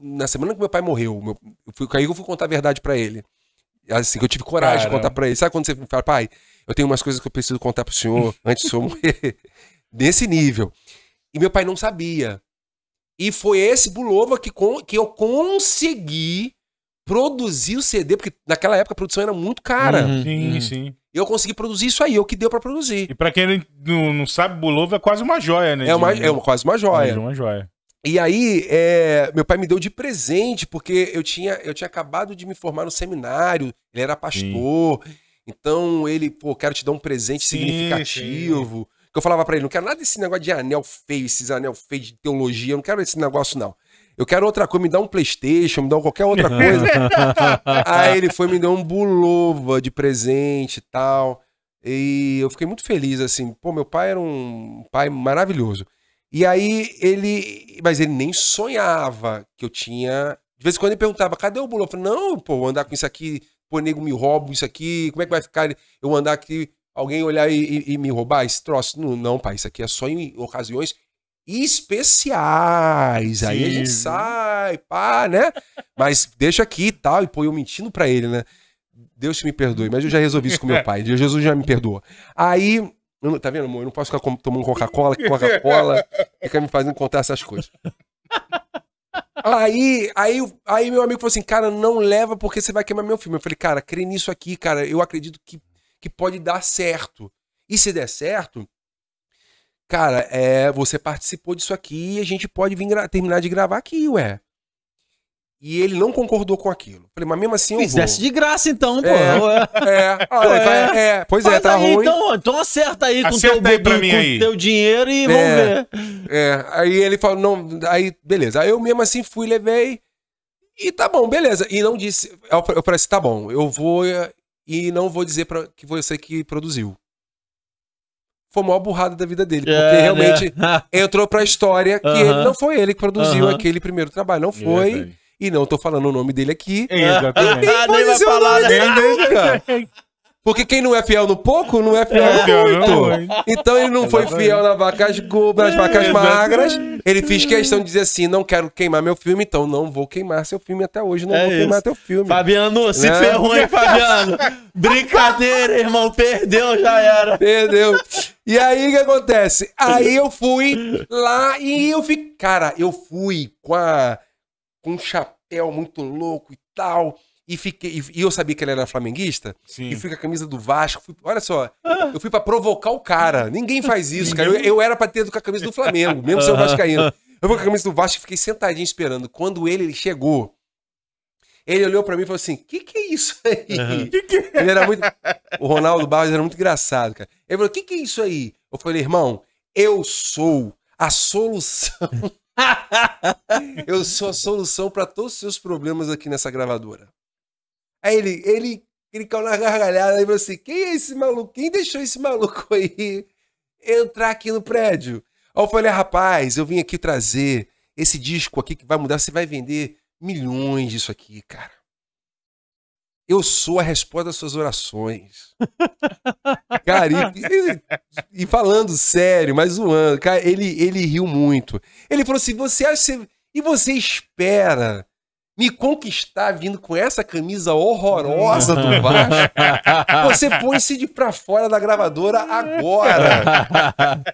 na semana que meu pai morreu. Meu, eu fui, aí eu fui contar a verdade para ele. Assim, que eu tive coragem Cara. de contar para ele. Sabe quando você fala, pai, eu tenho umas coisas que eu preciso contar pro senhor antes de eu morrer. Desse nível. E meu pai não sabia. E foi esse Bulova que, que eu consegui produzir o CD, porque naquela época a produção era muito cara. Uhum, sim, uhum. sim. E eu consegui produzir isso aí, é o que deu para produzir. E para quem não, não sabe, Bulova é quase uma joia, né? É, uma, é quase uma joia. É uma joia. E aí, é, meu pai me deu de presente, porque eu tinha, eu tinha acabado de me formar no seminário, ele era pastor. Sim. Então ele, pô, quero te dar um presente sim, significativo. Sim. Que eu falava para ele, não quero nada desse negócio de anel feio, esses anel feio de teologia, eu não quero esse negócio não eu quero outra coisa, me dá um Playstation, me dá qualquer outra coisa. Aí ele foi me deu um Bulova de presente e tal. E eu fiquei muito feliz, assim. Pô, meu pai era um pai maravilhoso. E aí ele. Mas ele nem sonhava que eu tinha. De vez em quando ele perguntava: cadê o Bulova? Eu falei, não, pô, andar com isso aqui, pô, nego me roubo isso aqui, como é que vai ficar eu andar aqui, alguém olhar e, e, e me roubar esse troço? Não, não, pai, isso aqui é só em ocasiões especiais. Sim. Aí a gente sai, pá, né? Mas deixa aqui e tal. E pô, eu mentindo pra ele, né? Deus te me perdoe, mas eu já resolvi isso com meu pai. Jesus já me perdoa. Aí, tá vendo, amor? Eu não posso ficar tomando Coca-Cola, que Coca-Cola fica me fazendo contar essas coisas. Aí, aí, aí meu amigo falou assim, cara, não leva porque você vai queimar meu filme. Eu falei, cara, crê nisso aqui, cara. Eu acredito que, que pode dar certo. E se der certo, cara, é, você participou disso aqui e a gente pode vir terminar de gravar aqui, ué. E ele não concordou com aquilo. Falei, mas mesmo assim eu Fizesse vou. de graça então, pô. É, é, olha, é. é pois é, Faz é, tá aí, ruim. Então, então acerta aí acerta com o teu, aí pra mim aí. teu dinheiro e é, vamos ver. É, aí ele falou, não, aí beleza. Aí eu mesmo assim fui, levei e tá bom, beleza. E não disse, eu, falei assim, tá bom, eu vou eh, e não vou dizer pra, que você que produziu foi a maior burrada da vida dele. É, porque né? realmente yeah. entrou pra história que uh -huh. ele não foi ele que produziu uh -huh. aquele primeiro trabalho. Não foi. Yeah, e não tô falando o nome dele aqui. Exatamente. Ah, nem vou falar, né? dele, Porque quem não é fiel no pouco, não é fiel no é, é muito. Então ele não foi fiel nas vacas gordas, nas vacas magras. Ele fez questão de dizer assim: não quero queimar meu filme, então não vou queimar seu filme até hoje, não é vou isso. queimar teu filme. Fabiano, se né? ferrou, hein, Fabiano? Brincadeira, irmão, perdeu, já era. Perdeu. E aí o que acontece? Aí eu fui lá e eu fui, Cara, eu fui com, a... com um chapéu muito louco e tal e, fiquei, e eu sabia que ele era flamenguista, Sim. e fui com a camisa do Vasco. Fui, olha só, eu ah. fui para provocar o cara. Ninguém faz isso, cara. Eu, eu era pra ter com a camisa do Flamengo, mesmo sendo vascaíno. Eu fui com a camisa do Vasco e fiquei sentadinho esperando. Quando ele chegou, ele olhou para mim e falou assim: que que é isso aí? Uhum. Que que é? Ele era muito. O Ronaldo Barros era muito engraçado, cara. Ele falou: que que é isso aí? Eu falei, irmão, eu sou a solução. eu sou a solução para todos os seus problemas aqui nessa gravadora. Aí ele, ele, ele caiu na gargalhada e falou assim: quem é esse maluco? Quem deixou esse maluco aí entrar aqui no prédio? Aí eu falei, ah, rapaz, eu vim aqui trazer esse disco aqui que vai mudar, você vai vender milhões disso aqui, cara. Eu sou a resposta às suas orações. cara, e, e, e, falando sério, mas zoando, cara, ele, ele riu muito. Ele falou assim: você acha. E você espera me conquistar vindo com essa camisa horrorosa do uhum. Vasco, você põe se de pra fora da gravadora agora.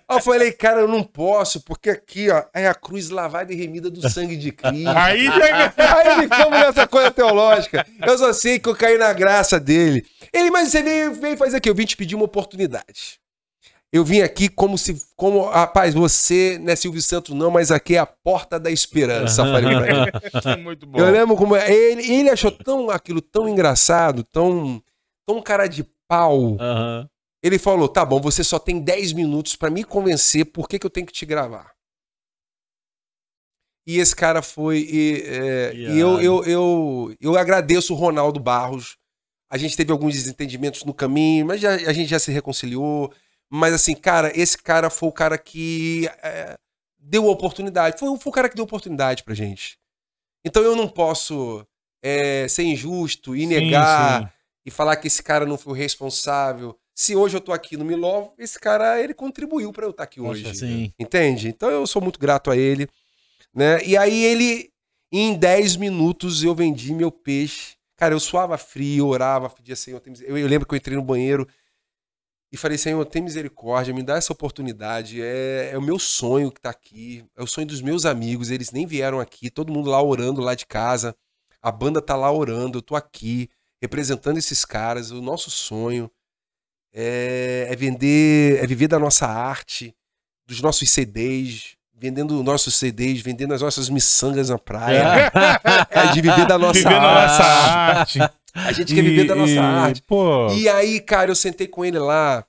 eu falei, cara, eu não posso, porque aqui, ó, é a cruz lavada e remida do sangue de Cristo. Aí, já... É Aí ficamos nessa coisa teológica. Eu só sei que eu caí na graça dele. Ele, mas você veio, veio fazer aqui, eu vim te pedir uma oportunidade. Eu vim aqui como se. Como, rapaz, você não é Silvio Santos, não, mas aqui é a porta da esperança. Falei pra ele. Muito bom. Eu lembro como. É, ele, ele achou tão aquilo tão engraçado, tão, tão cara de pau. Uhum. Ele falou: tá bom, você só tem 10 minutos para me convencer por que, que eu tenho que te gravar. E esse cara foi. E, é, yeah. e eu, eu, eu, eu agradeço o Ronaldo Barros. A gente teve alguns desentendimentos no caminho, mas já, a gente já se reconciliou. Mas assim, cara, esse cara foi o cara que é, deu oportunidade. Foi, foi, o cara que deu oportunidade pra gente. Então eu não posso é, ser injusto e negar sim. e falar que esse cara não foi o responsável. Se hoje eu tô aqui no Miló, esse cara, ele contribuiu para eu estar tá aqui hoje. Poxa, entende? Então eu sou muito grato a ele. Né? E aí ele, em 10 minutos, eu vendi meu peixe. Cara, eu suava frio, orava, pedia Senhor. eu lembro que eu entrei no banheiro, e falei, Senhor, tem misericórdia, me dá essa oportunidade. É, é o meu sonho que está aqui, é o sonho dos meus amigos. Eles nem vieram aqui, todo mundo lá orando lá de casa. A banda tá lá orando, eu tô aqui representando esses caras. O nosso sonho é, é vender, é viver da nossa arte, dos nossos CDs, vendendo nossos CDs, vendendo as nossas miçangas na praia. É, é de viver da nossa viver arte. arte. A gente e, quer viver da nossa e, arte. Pô. E aí, cara, eu sentei com ele lá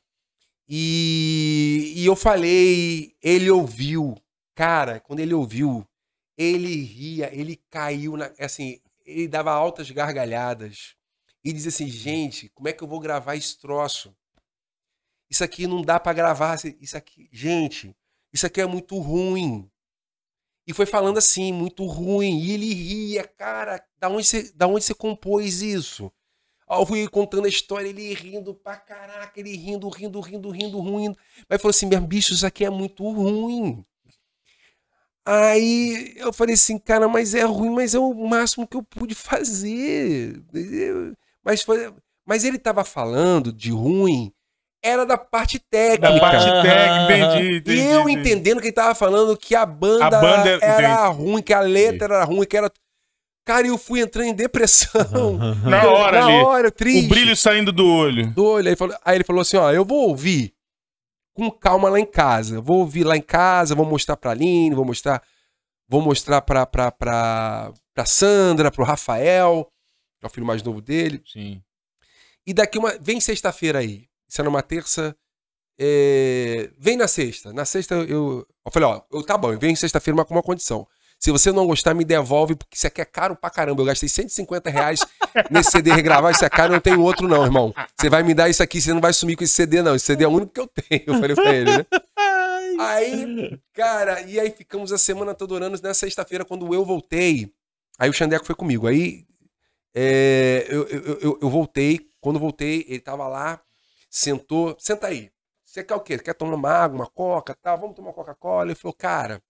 e, e eu falei, ele ouviu. Cara, quando ele ouviu, ele ria, ele caiu na. É assim, ele dava altas gargalhadas e dizia assim: gente, como é que eu vou gravar esse troço? Isso aqui não dá para gravar. Isso aqui, gente, isso aqui é muito ruim. E foi falando assim, muito ruim. E ele ria, cara, da onde você, da onde você compôs isso? Aí eu fui contando a história, ele rindo pra caraca, ele rindo, rindo, rindo, rindo, ruim. Mas falou assim, meu bicho, isso aqui é muito ruim. Aí eu falei assim, cara, mas é ruim, mas é o máximo que eu pude fazer. Mas, foi, mas ele tava falando de ruim era da parte técnica. Da parte ah. técnica, entendi, entendi. E eu entendendo que ele tava falando que a banda, a banda era, ruim, que a letra entendi. era ruim, que era. Cara, eu fui entrando em depressão. na hora, na ali. hora, triste. O brilho saindo do olho. Do olho. Aí ele, falou, aí ele falou assim: ó, eu vou ouvir com calma lá em casa. Vou ouvir lá em casa, vou mostrar pra Aline, vou mostrar. Vou mostrar pra, pra, pra, pra Sandra, pro Rafael, que é o filho mais novo dele. Sim. E daqui uma. Vem sexta-feira aí. Isso é numa terça. É... Vem na sexta. Na sexta eu, eu falei, ó, eu, tá bom, vem sexta-feira com uma condição. Se você não gostar, me devolve, porque isso aqui é caro pra caramba. Eu gastei 150 reais nesse CD regravar. Isso é caro, eu não tenho outro, não, irmão. Você vai me dar isso aqui, você não vai sumir com esse CD, não. Esse CD é o único que eu tenho. Eu falei pra ele, né? Aí, cara, e aí ficamos a semana toda orando. Na sexta-feira, quando eu voltei, aí o Xandeco foi comigo. Aí é, eu, eu, eu, eu, voltei. Quando voltei, ele tava lá sentou, senta aí. Você quer o quê? Quer tomar uma água, uma coca, tal? Tá? Vamos tomar Coca-Cola? Ele falou, cara,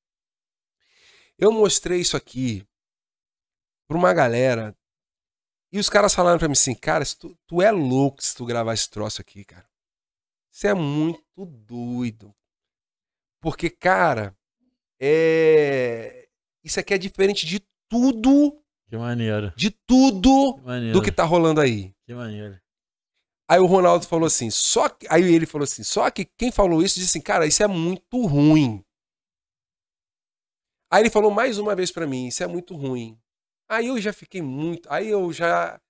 eu mostrei isso aqui para uma galera e os caras falaram para mim assim, cara, tu, tu é louco se tu gravar esse troço aqui, cara. Você é muito doido. Porque, cara, é... isso aqui é diferente de tudo. Que maneira. De tudo que do que tá rolando aí. Que maneira. Aí o Ronaldo falou assim, só que, aí ele falou assim, só que quem falou isso disse assim, cara, isso é muito ruim. Aí ele falou mais uma vez para mim, isso é muito ruim. Aí eu já fiquei muito, aí eu já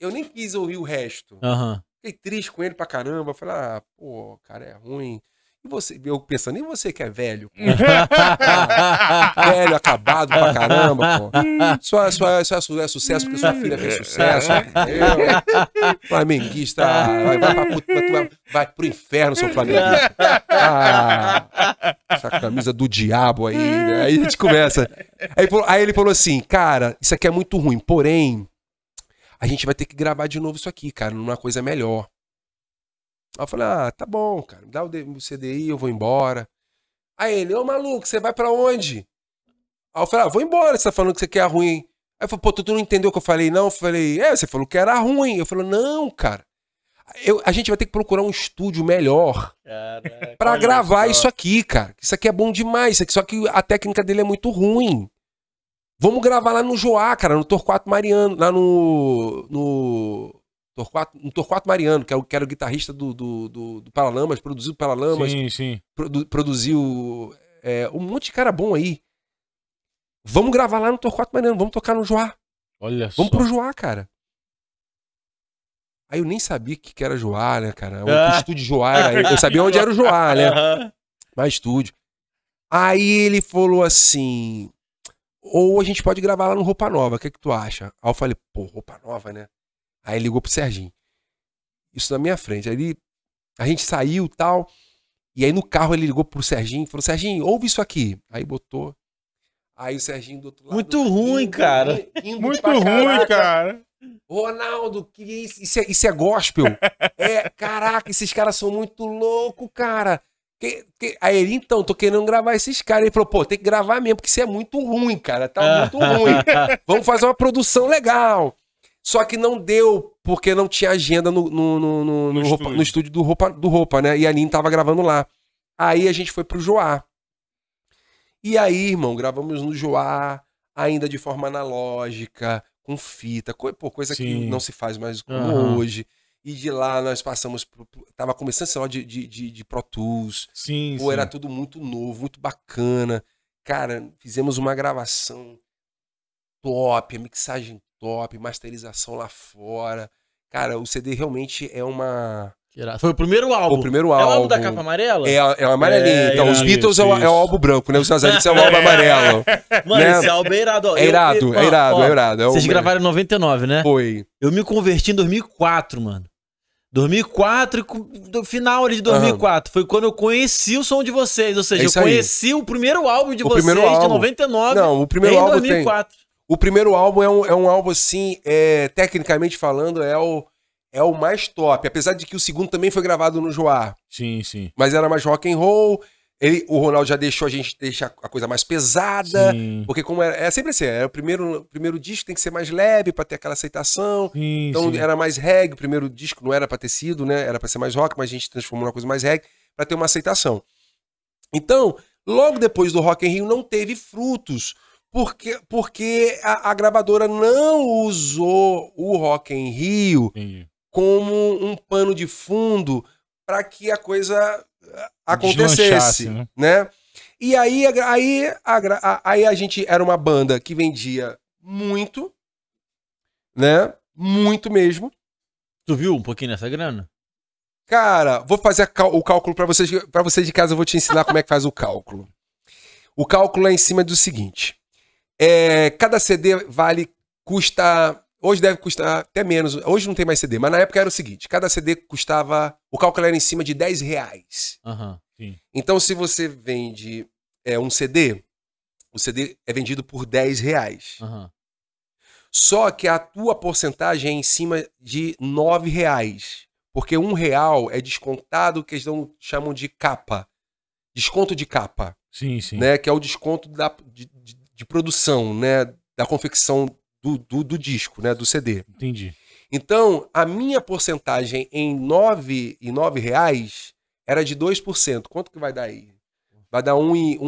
eu nem quis ouvir o resto. Uhum. Fiquei triste com ele pra caramba, falei, ah, pô, cara, é ruim. E você, eu pensando, e você que é velho? velho, acabado pra caramba, pô. Sua, sua, sua, sua, é sucesso porque sua filha fez sucesso. É. flamenguista, vai, vai, pra, vai, vai pro inferno, seu flamenguista. Ah, essa camisa do diabo aí. Né? Aí a gente começa. Aí, aí ele falou assim, cara, isso aqui é muito ruim, porém, a gente vai ter que gravar de novo isso aqui, cara, numa coisa melhor. Aí eu falei, ah, tá bom, cara, me dá o CDI, eu vou embora. Aí ele, ô maluco, você vai pra onde? Aí eu falei, ah, vou embora, você tá falando que você quer ruim. Aí eu falei, pô, tu, tu não entendeu o que eu falei, não? Eu falei, é, você falou que era ruim. Eu falei, não, cara. Eu, a gente vai ter que procurar um estúdio melhor para gravar isso aqui, cara. Isso aqui é bom demais, aqui, só que a técnica dele é muito ruim. Vamos gravar lá no Joá, cara, no Torquato Mariano, lá no, no Torquato, um Torquato Mariano, que era, que era o guitarrista do, do, do, do Paralamas, produziu Paralamas. Sim, sim. Produ, produziu é, um monte de cara bom aí. Vamos gravar lá no Torquato Mariano, vamos tocar no Joá. Olha vamos só. Vamos pro Joá, cara. Aí eu nem sabia o que, que era Joá, né, cara? O ah. estúdio Joá era. Eu sabia onde era o Joá, né? Uhum. Mas estúdio. Aí ele falou assim: ou a gente pode gravar lá no Roupa Nova, o que, é que tu acha? Aí eu falei: pô, Roupa Nova, né? Aí ligou pro Serginho. Isso na minha frente. Aí ele, a gente saiu tal. E aí no carro ele ligou pro Serginho e falou: Serginho, ouve isso aqui. Aí botou. Aí o Serginho do outro lado. Muito ruim, indo, cara. Indo Muito ruim, cara. Ronaldo, que isso? Isso é, isso é gospel? é, caraca, esses caras são muito loucos, cara. Que, que, aí ele, então, tô querendo gravar esses caras. Ele falou, pô, tem que gravar mesmo, porque isso é muito ruim, cara. Tá muito ah. ruim. Vamos fazer uma produção legal. Só que não deu, porque não tinha agenda no, no, no, no, no roupa, estúdio. estúdio, do, roupa, do Roupa, né? E a Aline tava gravando lá. Aí a gente foi pro Joá. E aí, irmão, gravamos no Joá, ainda de forma analógica, com fita, co pô, coisa Sim. que não se faz mais como uhum. hoje. E de lá nós passamos. Pro, tava começando esse de, de, de, de Pro Tools. Sim, Pô, sim. era tudo muito novo, muito bacana. Cara, fizemos uma gravação top, a mixagem top, masterização lá fora. Cara, o CD realmente é uma. Foi o primeiro álbum. o primeiro álbum. É o álbum da capa amarela? É, é o amarelinho. É, então, os Beatles isso, é, o, é, o, álbum branco, né? Os Nazaritos é o álbum é. amarelo. Mano, né? esse álbum é irado. É irado, eu, é irado, ó, é irado. É vocês gravaram em 99, né? Foi. Eu me converti em 2004, mano. 2004, do final ali de 2004, uhum. foi quando eu conheci o som de vocês, ou seja, é eu conheci aí. o primeiro álbum de o vocês de 99. Não, o primeiro álbum 2004. tem o primeiro álbum é um, é um álbum, assim, é, tecnicamente falando, é o, é o mais top. Apesar de que o segundo também foi gravado no Joá. Sim, sim. Mas era mais rock and roll. Ele, o Ronaldo já deixou a gente deixar a coisa mais pesada. Sim. Porque como era, é, é sempre assim, era é o primeiro, primeiro disco tem que ser mais leve para ter aquela aceitação. Sim, então sim. era mais reggae, o primeiro disco não era para ter sido, né? Era para ser mais rock, mas a gente transformou numa coisa mais reggae para ter uma aceitação. Então, logo depois do Rock in Rio não teve frutos porque, porque a, a, gravadora não usou o Rock em Rio Entendi. como um pano de fundo para que a coisa eh, acontecesse, né? né? E aí, aí, a, aí a gente era uma banda que vendia muito, né? Muito mesmo. Tu viu um pouquinho nessa grana? Cara, vou fazer o cálculo para vocês, para vocês de casa, eu vou te ensinar como é que faz o cálculo. O cálculo é em cima do seguinte: é, cada CD vale, custa. Hoje deve custar até menos. Hoje não tem mais CD, mas na época era o seguinte: cada CD custava. O cálculo era em cima de 10 reais. Uhum, então, se você vende é, um CD, o CD é vendido por 10 reais. Uhum. Só que a tua porcentagem é em cima de 9 reais. Porque um real é descontado que eles chamam de capa. Desconto de capa. Sim, sim. Né? Que é o desconto da, de, de, de produção, né? Da confecção do, do, do disco, né? Do CD. Entendi. Então, a minha porcentagem em R$ 9,00 era de 2%. Quanto que vai dar aí? Vai dar R$ 1,80?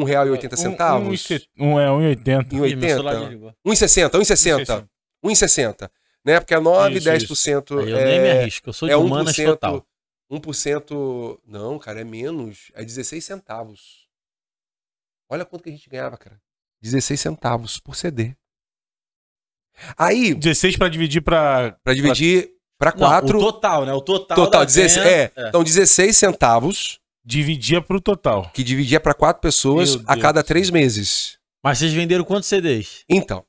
Um, um, um, é, 1,80. 1,80? 1,60, 1,60. 1,60. Né? Porque é 9, isso, 10%. Isso. É, eu nem me arrisco, eu sou de é humanas 1%, total. 1%, não, cara, é menos. É 16 centavos. Olha quanto que a gente ganhava, cara. 16 centavos por CD. Aí. 16 para dividir para. Para dividir para 4. O total, né? O total. Total, 16. É. é. Então, 16 centavos. Dividia para o total. Que dividia para quatro pessoas a cada três meses. Mas vocês venderam quantos CDs? Então.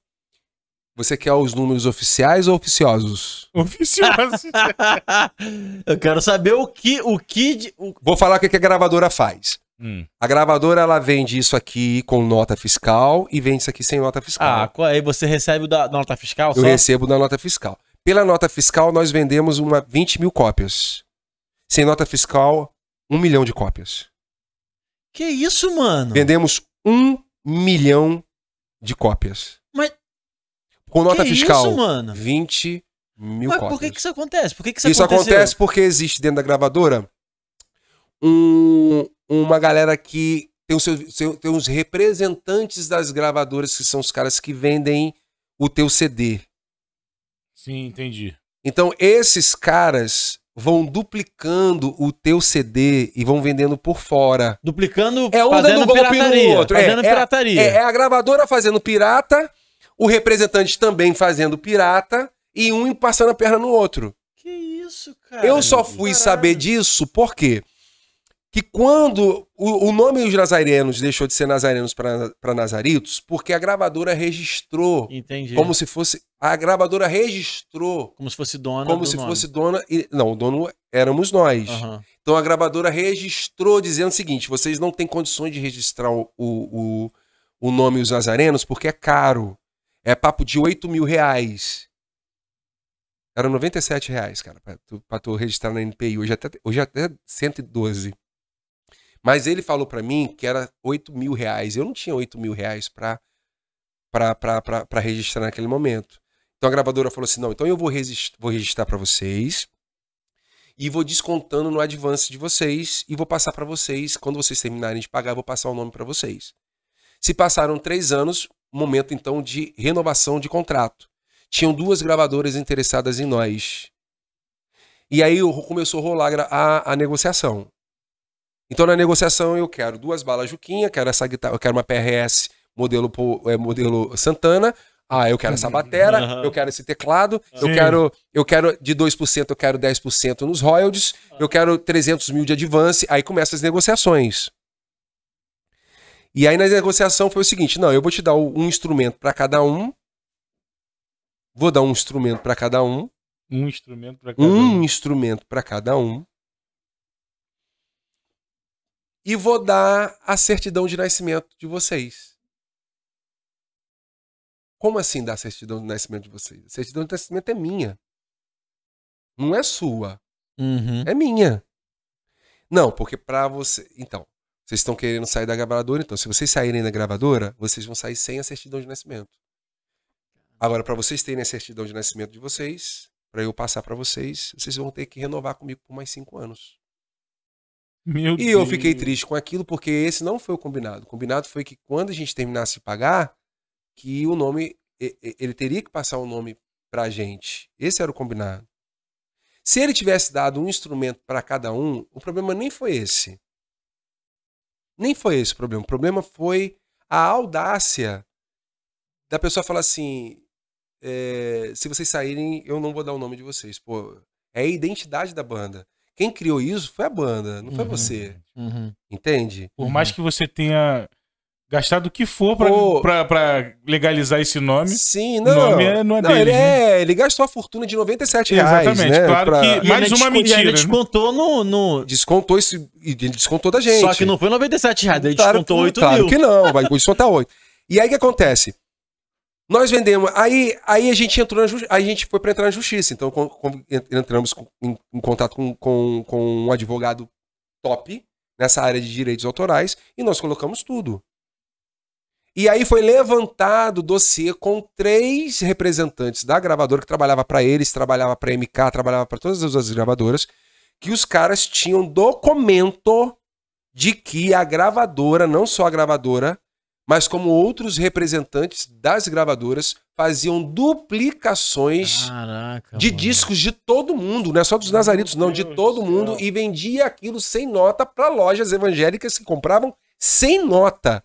Você quer os números oficiais ou oficiosos? Oficiosos. Eu quero saber o que o que o... vou falar o que a gravadora faz. Hum. A gravadora ela vende isso aqui com nota fiscal e vende isso aqui sem nota fiscal. Ah, né? aí você recebe da nota fiscal? Eu só? recebo da nota fiscal. Pela nota fiscal, nós vendemos uma 20 mil cópias. Sem nota fiscal, um milhão de cópias. Que isso, mano? Vendemos um milhão de cópias. Mas. Com nota que fiscal, isso, mano? 20 mil Mas cópias. Mas por que, que isso acontece? Por que, que isso, isso acontece porque existe dentro da gravadora um, uma galera que tem, os seu, tem os representantes das gravadoras, que são os caras que vendem o teu CD. Sim, entendi. Então, esses caras vão duplicando o teu CD e vão vendendo por fora. Duplicando, é um fazendo golpe pirataria, no outro. É, fazendo é, pirataria. É, é, a gravadora fazendo pirata, o representante também fazendo pirata e um passando a perna no outro. Que isso, cara? Eu só fui Caralho. saber disso porque que quando o, o nome dos nazarenos deixou de ser nazarenos para nazaritos, porque a gravadora registrou. Entendi. Como se fosse. A gravadora registrou. Como se fosse dona. Como se nome. fosse dona. E, não, o dono éramos nós. Uhum. Então a gravadora registrou dizendo o seguinte: vocês não têm condições de registrar o, o, o nome dos nazarenos porque é caro. É papo de 8 mil reais. Era 97 reais, cara, pra tu, pra tu registrar na NPI. Hoje é até, hoje é até 112. Mas ele falou para mim que era 8 mil reais. Eu não tinha 8 mil reais para registrar naquele momento. Então a gravadora falou assim: não, então eu vou, vou registrar para vocês e vou descontando no advance de vocês e vou passar para vocês. Quando vocês terminarem de pagar, eu vou passar o nome para vocês. Se passaram três anos, momento então de renovação de contrato. Tinham duas gravadoras interessadas em nós. E aí começou a rolar a, a negociação. Então na negociação eu quero duas balas Juquinha, quero essa guitarra, eu quero uma PRS modelo é, modelo Santana. Ah, eu quero essa uhum. batera, uhum. eu quero esse teclado, eu quero eu quero de 2%, eu quero 10% nos royalties, uhum. eu ah. quero 300 mil de advance, aí começam as negociações. E aí na negociação foi o seguinte, não, eu vou te dar um instrumento para cada um, vou dar um instrumento para cada um, um instrumento para cada um. Um instrumento para cada um e vou dar a certidão de nascimento de vocês. Como assim dar a certidão de nascimento de vocês? A certidão de nascimento é minha. Não é sua. Uhum. É minha. Não, porque para você. Então, vocês estão querendo sair da gravadora, então se vocês saírem da gravadora, vocês vão sair sem a certidão de nascimento. Agora, para vocês terem a certidão de nascimento de vocês, para eu passar para vocês, vocês vão ter que renovar comigo por mais cinco anos. Meu e Deus. eu fiquei triste com aquilo, porque esse não foi o combinado. O combinado foi que quando a gente terminasse de pagar, que o nome. Ele teria que passar o um nome pra gente. Esse era o combinado. Se ele tivesse dado um instrumento para cada um, o problema nem foi esse. Nem foi esse o problema. O problema foi a audácia da pessoa falar assim: é, se vocês saírem, eu não vou dar o nome de vocês. Pô, é a identidade da banda. Quem criou isso foi a banda, não foi uhum. você. Uhum. Entende? Por mais que você tenha gastado o que for pra, pra, pra, legalizar esse nome. Sim, não. O nome é, não é não, ele, né? é, ele gastou a fortuna de 97 reais. Exatamente, né? claro pra... que mais uma mentira. ele né? descontou no, no... Descontou isso, ele descontou da gente. Só que não foi 97 reais, ele claro descontou que, 8 claro mil. Claro que não, vai descontar tá 8. E aí o que acontece? Nós vendemos. Aí, aí a gente entrou na a gente foi para entrar na justiça. Então com, com, entramos com, em, em, contato com, com, com um advogado top nessa área de direitos autorais e nós colocamos tudo. E aí foi levantado o dossiê com três representantes da gravadora que trabalhava para eles, trabalhava para MK, trabalhava para todas as gravadoras, que os caras tinham documento de que a gravadora, não só a gravadora, mas como outros representantes das gravadoras faziam duplicações Caraca, de mano. discos de todo mundo, não é só dos Nazaritos, não, de todo mundo, e vendia aquilo sem nota para lojas evangélicas que compravam sem nota.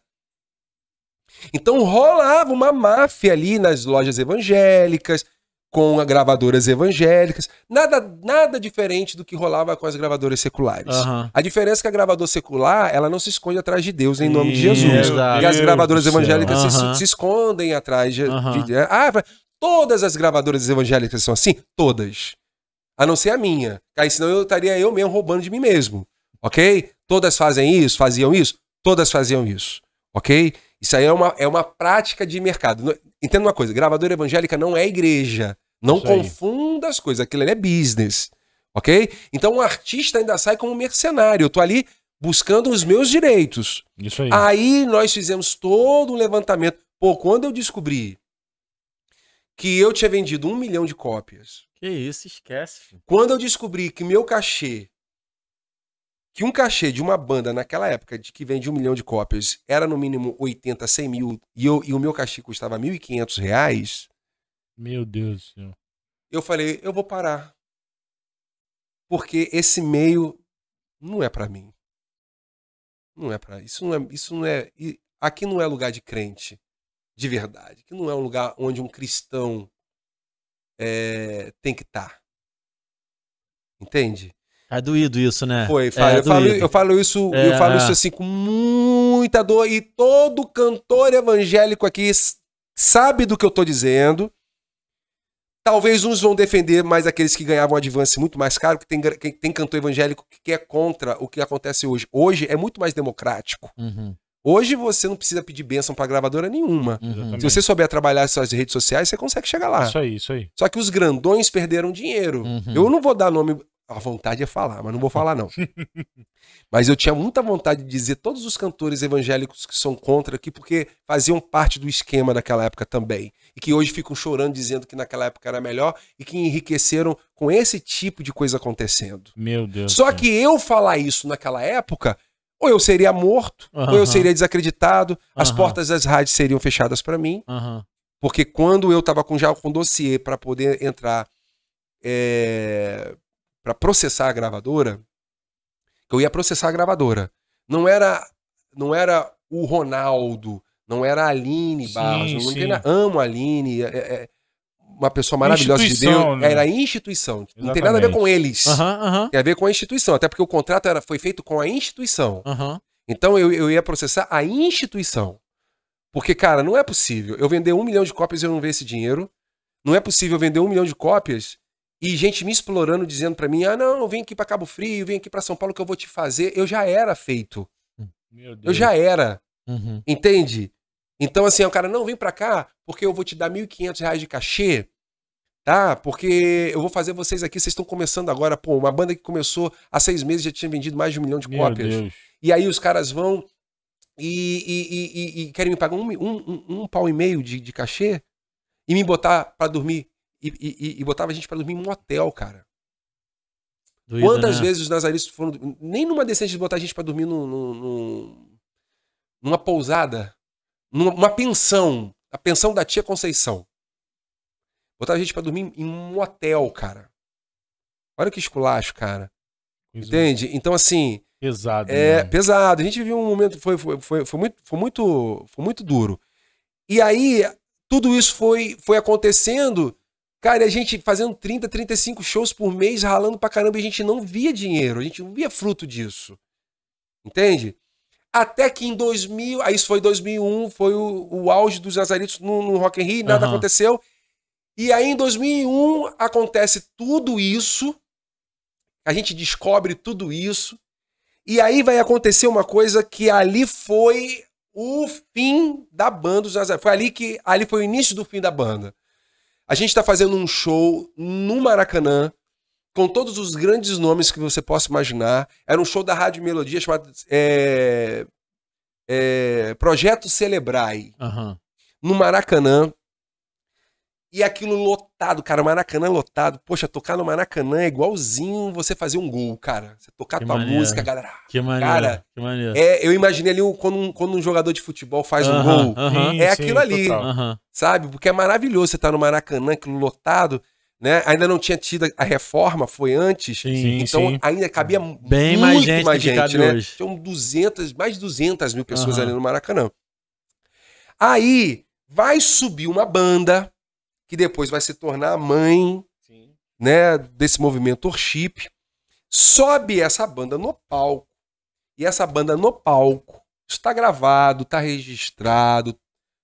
Então rolava uma máfia ali nas lojas evangélicas, com as gravadoras evangélicas, nada, nada diferente do que rolava com as gravadoras seculares. Uhum. A diferença é que a gravadora secular, ela não se esconde atrás de Deus em nome de Jesus. Exato. E as gravadoras evangélicas uhum. se, se, escondem atrás de, uhum. de, ah, todas as gravadoras evangélicas são assim? Todas. A não ser a minha. Aí senão eu estaria eu mesmo roubando de mim mesmo. Ok? Todas fazem isso, faziam isso? Todas faziam isso. Ok? Isso aí é uma, é uma prática de mercado. Entenda uma coisa: gravadora evangélica não é igreja. Não Isso confunda aí. as coisas, aquilo ali é business, ok? Então o um artista ainda sai como mercenário. Eu tô ali buscando os meus direitos. Isso aí. Aí nós fizemos todo um levantamento. Pô, quando eu descobri que eu tinha vendido um milhão de cópias. Que isso, esquece. Filho. Quando eu descobri que meu cachê, que um cachê de uma banda naquela época de que vende um milhão de cópias era no mínimo 80, 100 mil e, eu, e o meu cachê custava 1.500 reais, meu Deus do céu. Eu falei, eu vou parar. Porque esse meio não é para mim. Não é para isso não é isso não é aqui não é lugar de crente de verdade. Aqui não é um lugar onde um cristão é, tem que estar. Tá. Entende? É doído isso, né? Foi, é, eu, falo, eu, falo, isso, eu falo é, é. isso assim com muita dor e todo cantor evangélico aqui sabe do que eu estou dizendo Talvez uns vão defender mais aqueles que ganhavam advance muito mais caro, que tem, que tem cantor evangélico que é contra o que acontece hoje. Hoje é muito mais democrático. Uhum. Hoje você não precisa pedir bênção para gravadora nenhuma. Uhum. Se você souber trabalhar suas redes sociais, você consegue chegar lá. Isso aí, isso aí. Só que os grandões perderam dinheiro. Uhum. Eu não vou dar nome. A vontade é falar, mas não vou falar, não. mas eu tinha muita vontade de dizer todos os cantores evangélicos que são contra aqui, porque faziam parte do esquema naquela época também e que hoje ficam chorando dizendo que naquela época era melhor e que enriqueceram com esse tipo de coisa acontecendo. Meu Deus. Só Deus. que eu falar isso naquela época, ou eu seria morto, uhum. ou eu seria desacreditado, uhum. as portas das rádios seriam fechadas para mim. Uhum. Porque quando eu tava com já com dossiê para poder entrar é, para processar a gravadora, eu ia processar a gravadora. Não era não era o Ronaldo não era a Aline Barros. Sim, não sim. amo a Aline. É, é, é uma pessoa maravilhosa de Deus. Né? Era a instituição. Exatamente. Não tem nada a ver com eles. Uhum, Tem a ver com a instituição. Até porque o contrato era, foi feito com a instituição. Então eu, eu ia processar a instituição. Porque, cara, não é possível eu vender um milhão de cópias e eu não ver esse dinheiro. Não é possível vender um milhão de cópias e gente me explorando, dizendo para mim: ah, não, vem aqui para Cabo Frio, vem aqui para São Paulo que eu vou te fazer. Eu já era feito. Hum. Eu já era. Uhum. Entende? Então, assim, o cara, não, vem pra cá, porque eu vou te dar 1.500 reais de cachê, tá? Porque eu vou fazer vocês aqui, vocês estão começando agora, pô, uma banda que começou há seis meses já tinha vendido mais de um milhão de Meu cópias. Deus. E aí os caras vão e, e, e, e querem me pagar um, um, um, um, pau e meio de, de cachê e me botar para dormir. E, botava a gente para dormir em um hotel, cara. Doido, Quantas né? vezes os nazaristas foram. Nem numa decente de botar a gente para dormir numa pousada numa pensão, a pensão da tia Conceição. Botava a gente para dormir em um hotel, cara. Olha que esculacho, cara. Entende? Então, assim. Pesado. É, né? pesado. A gente viveu um momento. Foi, foi, foi, foi, muito, foi, muito, foi muito duro. E aí, tudo isso foi, foi acontecendo. Cara, a gente fazendo 30, 35 shows por mês, ralando pra caramba, e a gente não via dinheiro, a gente não via fruto disso. Entende? Até que em 2000, aí isso foi 2001, foi o, o auge dos Azaritos no, no Rock and Rio, nada uhum. aconteceu. E aí em 2001 acontece tudo isso, a gente descobre tudo isso, e aí vai acontecer uma coisa que ali foi o fim da banda dos Azaritos. Foi ali que ali foi o início do fim da banda. A gente está fazendo um show no Maracanã, com todos os grandes nomes que você possa imaginar. Era um show da Rádio Melodia chamado é, é, Projeto Celebrai, uhum. no Maracanã. E aquilo lotado, cara, Maracanã é lotado. Poxa, tocar no Maracanã é igualzinho você fazer um gol, cara. Você tocar que tua maneiro. música, galera. Que maneiro. Cara, que maneiro. É, eu imaginei ali quando um, quando um jogador de futebol faz uh -huh, um gol. Uh -huh. é sim, aquilo sim, ali, uh -huh. sabe? Porque é maravilhoso você estar tá no Maracanã, aquilo lotado né? Ainda não tinha tido a reforma, foi antes. Sim, então sim. ainda cabia bem mais gente, mais gente tá né? Tinham 200, mais de 200 mil pessoas uhum. ali no Maracanã. Aí vai subir uma banda que depois vai se tornar a mãe, sim. né, desse movimento worship. Sobe essa banda no palco. E essa banda no palco está gravado, está registrado.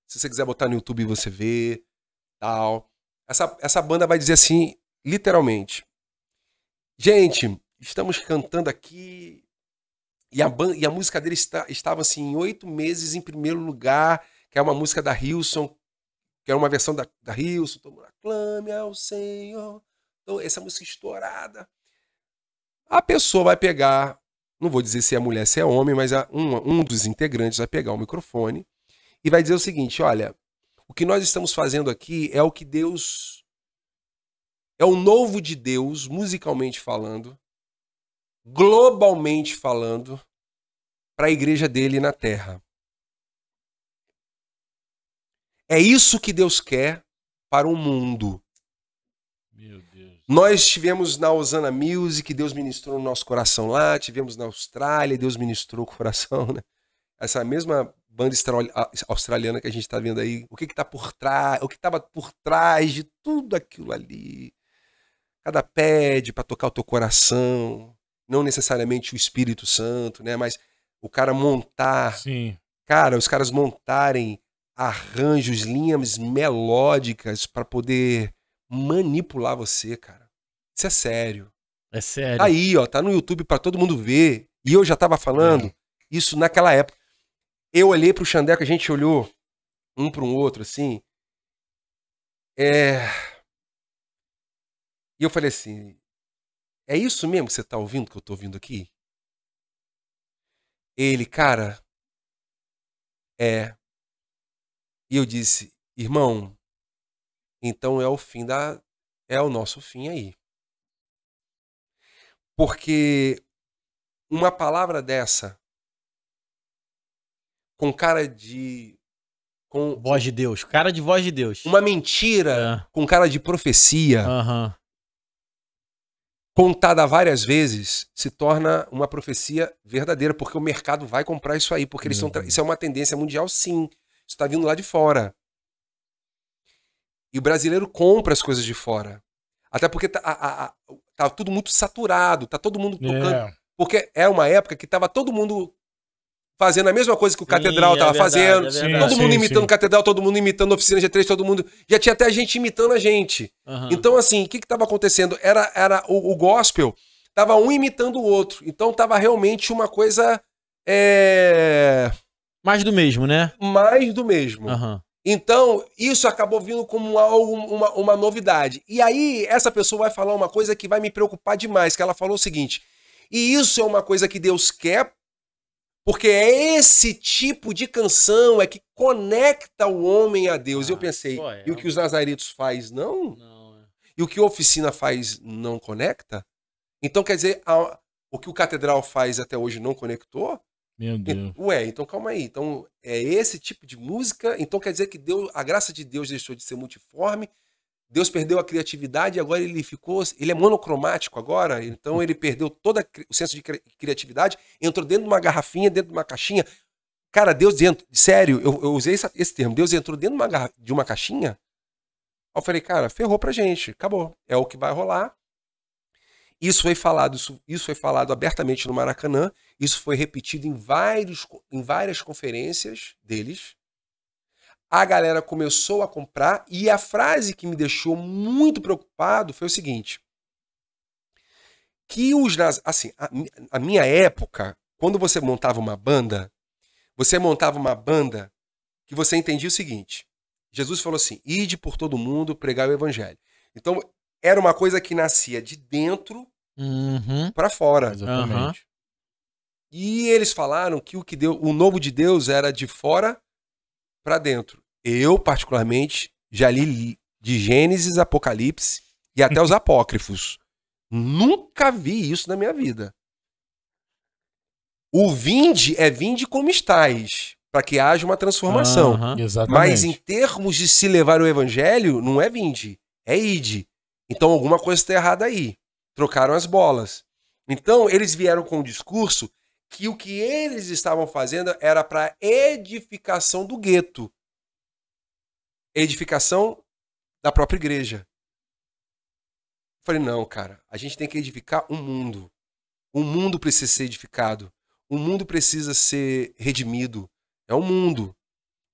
Se você quiser botar no YouTube, você vê, tal. Essa, essa banda vai dizer assim, literalmente. Gente, estamos cantando aqui e a, e a música dele está, estava assim, oito meses em primeiro lugar, que é uma música da Hilson, que é uma versão da, da Hilson, todo mundo clame ao Senhor, então, essa música estourada. A pessoa vai pegar, não vou dizer se é mulher, se é homem, mas a, um, um dos integrantes vai pegar o microfone e vai dizer o seguinte, olha, o que nós estamos fazendo aqui é o que Deus. É o novo de Deus, musicalmente falando, globalmente falando, para a igreja dele na terra. É isso que Deus quer para o mundo. Nós tivemos na Osana Music, Deus ministrou no nosso coração lá, tivemos na Austrália, Deus ministrou o coração, né? Essa mesma banda australiana que a gente está vendo aí, o que está por trás, o que estava por trás de tudo aquilo ali. Cada pede para tocar o teu coração, não necessariamente o Espírito Santo, né? Mas o cara montar. Sim. Cara, os caras montarem arranjos, linhas melódicas para poder manipular você, cara. Isso é sério. É sério. aí, ó, tá no YouTube para todo mundo ver. E eu já tava falando é. isso naquela época. Eu olhei pro Xandeco, a gente olhou um para um outro, assim. É... E eu falei assim: é isso mesmo que você tá ouvindo que eu tô ouvindo aqui? Ele, cara, é. E eu disse: irmão, então é o fim da. É o nosso fim aí. Porque uma palavra dessa com cara de. Com, voz de Deus, cara de voz de Deus. Uma mentira é. com cara de profecia, uhum. contada várias vezes, se torna uma profecia verdadeira, porque o mercado vai comprar isso aí, porque eles estão uhum. isso é uma tendência mundial, sim. Isso está vindo lá de fora. E o brasileiro compra as coisas de fora. Até porque tá, a, a, tá tudo muito saturado, tá todo mundo tocando. É. Porque é uma época que tava todo mundo fazendo a mesma coisa que o Catedral estava é fazendo. É todo mundo imitando sim. Catedral, todo mundo imitando Oficina G3, todo mundo. Já tinha até gente imitando a gente. Uhum. Então, assim, o que estava acontecendo? Era, era o, o gospel, estava um imitando o outro. Então, estava realmente uma coisa. É... Mais do mesmo, né? Mais do mesmo. Uhum. Então, isso acabou vindo como algo, uma, uma novidade. E aí, essa pessoa vai falar uma coisa que vai me preocupar demais, que ela falou o seguinte, e isso é uma coisa que Deus quer porque é esse tipo de canção é que conecta o homem a Deus. Ah, eu pensei, é. e o que os nazaretos faz não? não é. E o que a oficina faz não conecta? Então quer dizer, a, o que o catedral faz até hoje não conectou? Meu Deus. Ué, então calma aí. Então é esse tipo de música. Então quer dizer que Deus, a graça de Deus deixou de ser multiforme Deus perdeu a criatividade e agora ele ficou, ele é monocromático agora, então ele perdeu todo o senso de criatividade, entrou dentro de uma garrafinha, dentro de uma caixinha. Cara, Deus dentro, sério, eu, eu usei essa, esse termo, Deus entrou dentro de uma, de uma caixinha? Eu falei, cara, ferrou pra gente, acabou, é o que vai rolar. Isso foi falado, isso, isso foi falado abertamente no Maracanã, isso foi repetido em, vários, em várias conferências deles, a galera começou a comprar e a frase que me deixou muito preocupado foi o seguinte: que os assim, a, a, minha época, quando você montava uma banda, você montava uma banda que você entendia o seguinte: Jesus falou assim: "Ide por todo mundo pregar o evangelho". Então, era uma coisa que nascia de dentro uhum. para fora, exatamente. Uhum. E eles falaram que o que deu, o novo de Deus era de fora para dentro. Eu, particularmente, já li de Gênesis, Apocalipse e até os apócrifos. Nunca vi isso na minha vida. O vinde é vinde como estáis, para que haja uma transformação. Mas em termos de se levar o evangelho, não é vinde, é ide. Então alguma coisa está errada aí. Trocaram as bolas. Então eles vieram com o discurso que o que eles estavam fazendo era para edificação do gueto edificação da própria igreja. Eu falei, não, cara, a gente tem que edificar um mundo. O mundo precisa ser edificado. O mundo precisa ser redimido. É o um mundo.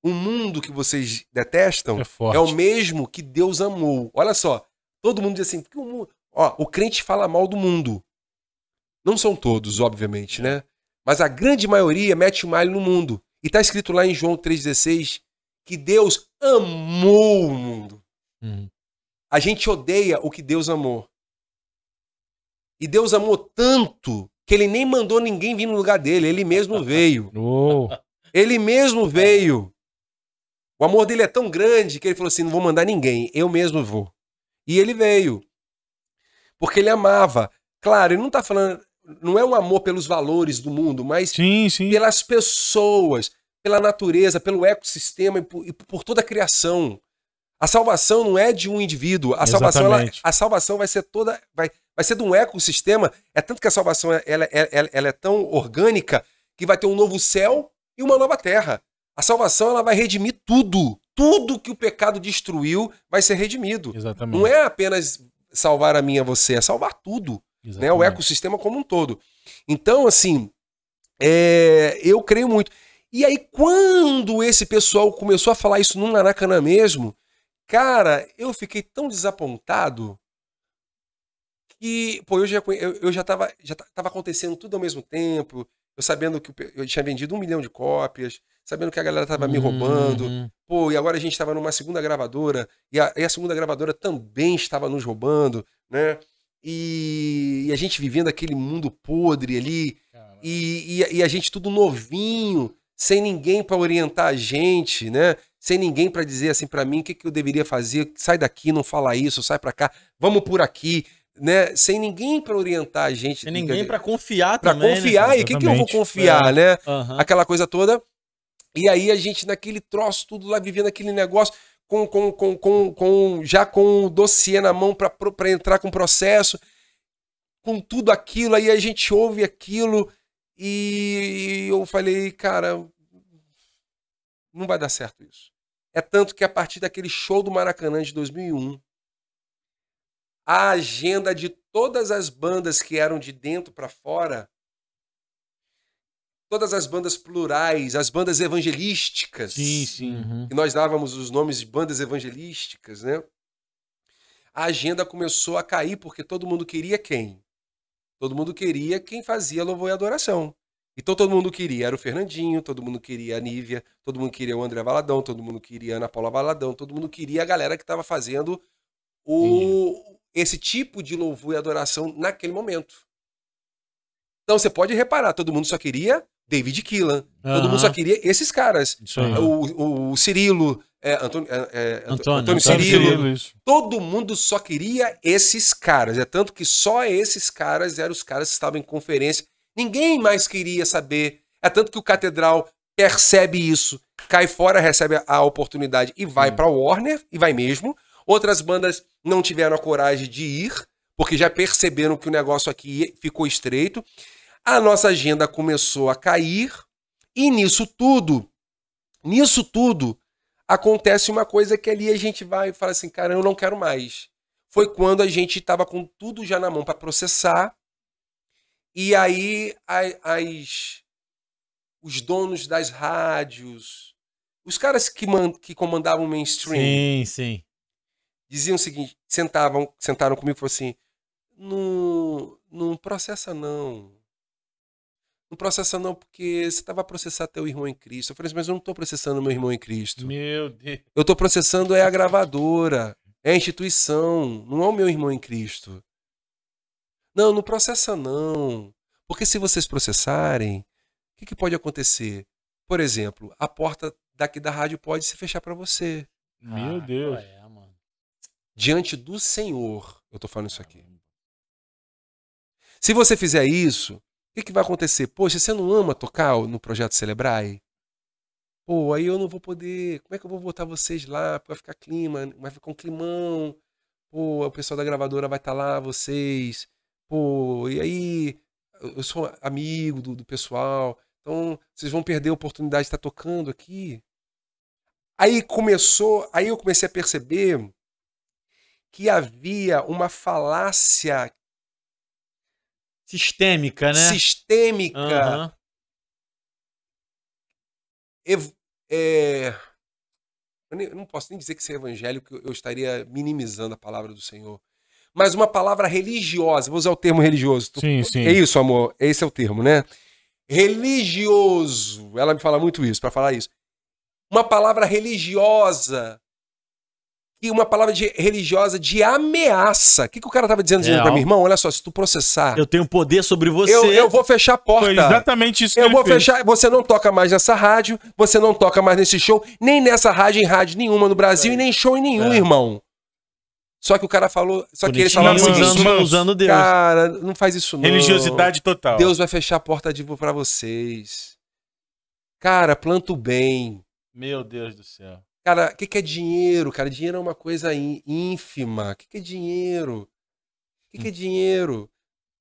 O mundo que vocês detestam é, é, o mesmo que Deus amou. Olha só, todo mundo diz assim, o, mundo... Ó, o crente fala mal do mundo. Não são todos, obviamente, né? Mas a grande maioria mete o malho no mundo. E está escrito lá em João 3,16 que Deus amou o mundo. Uhum. A gente odeia o que Deus amou. E Deus amou tanto que ele nem mandou ninguém vir no lugar dele, ele mesmo veio. Ele mesmo veio. O amor dele é tão grande que ele falou assim: não vou mandar ninguém, eu mesmo vou. E ele veio. Porque ele amava. Claro, ele não está falando. Não é um amor pelos valores do mundo, mas sim, sim. pelas pessoas pela natureza, pelo ecossistema e por, e por toda a criação. A salvação não é de um indivíduo. A salvação, ela, a salvação vai ser toda. Vai, vai ser de um ecossistema. É tanto que a salvação é, ela, é, ela, ela, é tão orgânica que vai ter um novo céu e uma nova terra. A salvação ela vai redimir tudo. Tudo que o pecado destruiu vai ser redimido. Exatamente. Não é apenas salvar a minha você, é salvar tudo. Né? O ecossistema como um todo. Então, assim, é, eu creio muito. E aí, quando esse pessoal começou a falar isso no Naracanã mesmo, cara, eu fiquei tão desapontado que, pô, eu já, eu, já, tava, já tava acontecendo tudo ao mesmo tempo, eu sabendo que eu tinha vendido um milhão de cópias, sabendo que a galera tava me roubando, uhum. pô, e agora a gente tava numa segunda gravadora, e a, e a segunda gravadora também estava nos roubando, né? E, e, a gente vivendo aquele mundo podre ali, e, e, e, a gente tudo novinho, sem ninguém para orientar a gente, né? Sem ninguém para dizer assim para mim o que, que eu deveria fazer, sai daqui, não fala isso, sai para cá, vamos por aqui, né? Sem ninguém para orientar a gente. Sem ninguém para confiar pra também. Para né? confiar, né? e o que, que eu vou confiar, é. né? Uhum. Aquela coisa toda. E aí a gente naquele troço, tudo lá vivendo aquele negócio, com, com, com, com, com já com o dossiê na mão para entrar com o processo, com tudo aquilo, aí a gente ouve aquilo e eu falei, cara, não vai dar certo isso. É tanto que a partir daquele show do Maracanã de 2001, a agenda de todas as bandas que eram de dentro para fora, todas as bandas plurais, as bandas evangelísticas. Sim, sim. Uhum. nós dávamos os nomes de bandas evangelísticas, né? A agenda começou a cair porque todo mundo queria quem? Todo mundo queria quem fazia louvor e adoração. Então todo mundo queria, era o Fernandinho, todo mundo queria a Nívia, todo mundo queria o André Valadão, todo mundo queria a Ana Paula Valadão, todo mundo queria a galera que estava fazendo o, esse tipo de louvor e adoração naquele momento. Então você pode reparar, todo mundo só queria David Keelan, todo mundo só queria esses caras. O, o, o Cirilo, é, Antônio, é, é, Antônio, Antônio Cirilo. todo mundo só queria esses caras. É tanto que só esses caras eram os caras que estavam em conferência. Ninguém mais queria saber. É tanto que o Catedral percebe isso, cai fora, recebe a oportunidade e vai hum. para Warner, e vai mesmo. Outras bandas não tiveram a coragem de ir, porque já perceberam que o negócio aqui ficou estreito. A nossa agenda começou a cair, e nisso tudo, nisso tudo, acontece uma coisa que ali a gente vai e fala assim, cara, eu não quero mais. Foi quando a gente estava com tudo já na mão para processar, e aí as, os donos das rádios, os caras que, man, que comandavam o mainstream, sim, sim. diziam o seguinte, sentavam, sentaram comigo e falaram assim, não, não processa não, não processa não, porque você estava processando teu irmão em Cristo. Eu falei assim, mas eu não estou processando meu irmão em Cristo. Meu Deus. Eu estou processando é a gravadora, é a instituição, não é o meu irmão em Cristo. Não, não processa não. Porque se vocês processarem, o que, que pode acontecer? Por exemplo, a porta daqui da rádio pode se fechar para você. Meu ah, Deus. É, Diante do Senhor, eu estou falando isso aqui. Se você fizer isso, que, que vai acontecer? Poxa, você não ama tocar no projeto Celebrai? Pô, aí eu não vou poder. Como é que eu vou botar vocês lá? Vai ficar clima, vai ficar um climão. Pô, o pessoal da gravadora vai estar tá lá, vocês. Pô, e aí? Eu sou amigo do, do pessoal. Então, vocês vão perder a oportunidade de estar tá tocando aqui. Aí começou, aí eu comecei a perceber que havia uma falácia Sistêmica, né? Sistêmica. Uhum. Ev é... eu, nem, eu, não posso nem dizer que ser é evangélico, eu estaria minimizando a palavra do Senhor. Mas uma palavra religiosa, vou usar o termo religioso. Sim, sim. É isso, amor, esse é o termo, né? Religioso. Ela me fala muito isso, para falar isso. Uma palavra religiosa e uma palavra de, religiosa de ameaça. O que, que o cara estava dizendo, dizendo para é, mim, irmão? Olha só, se tu processar. Eu tenho poder sobre você. Eu, eu vou fechar a porta. Foi exatamente isso que Eu vou fez. fechar. Você não toca mais nessa rádio, você não toca mais nesse show, nem nessa rádio, em rádio nenhuma no Brasil, é. e nem show em nenhum, é. irmão. Só que o cara falou. Só que ele falaram assim, usando, usando Deus. Cara, não faz isso não. Religiosidade total. Deus vai fechar a porta de para vocês. Cara, planta o bem. Meu Deus do céu. Cara, o que, que é dinheiro? Cara, dinheiro é uma coisa ínfima. O que, que é dinheiro? O que, que é hum. dinheiro?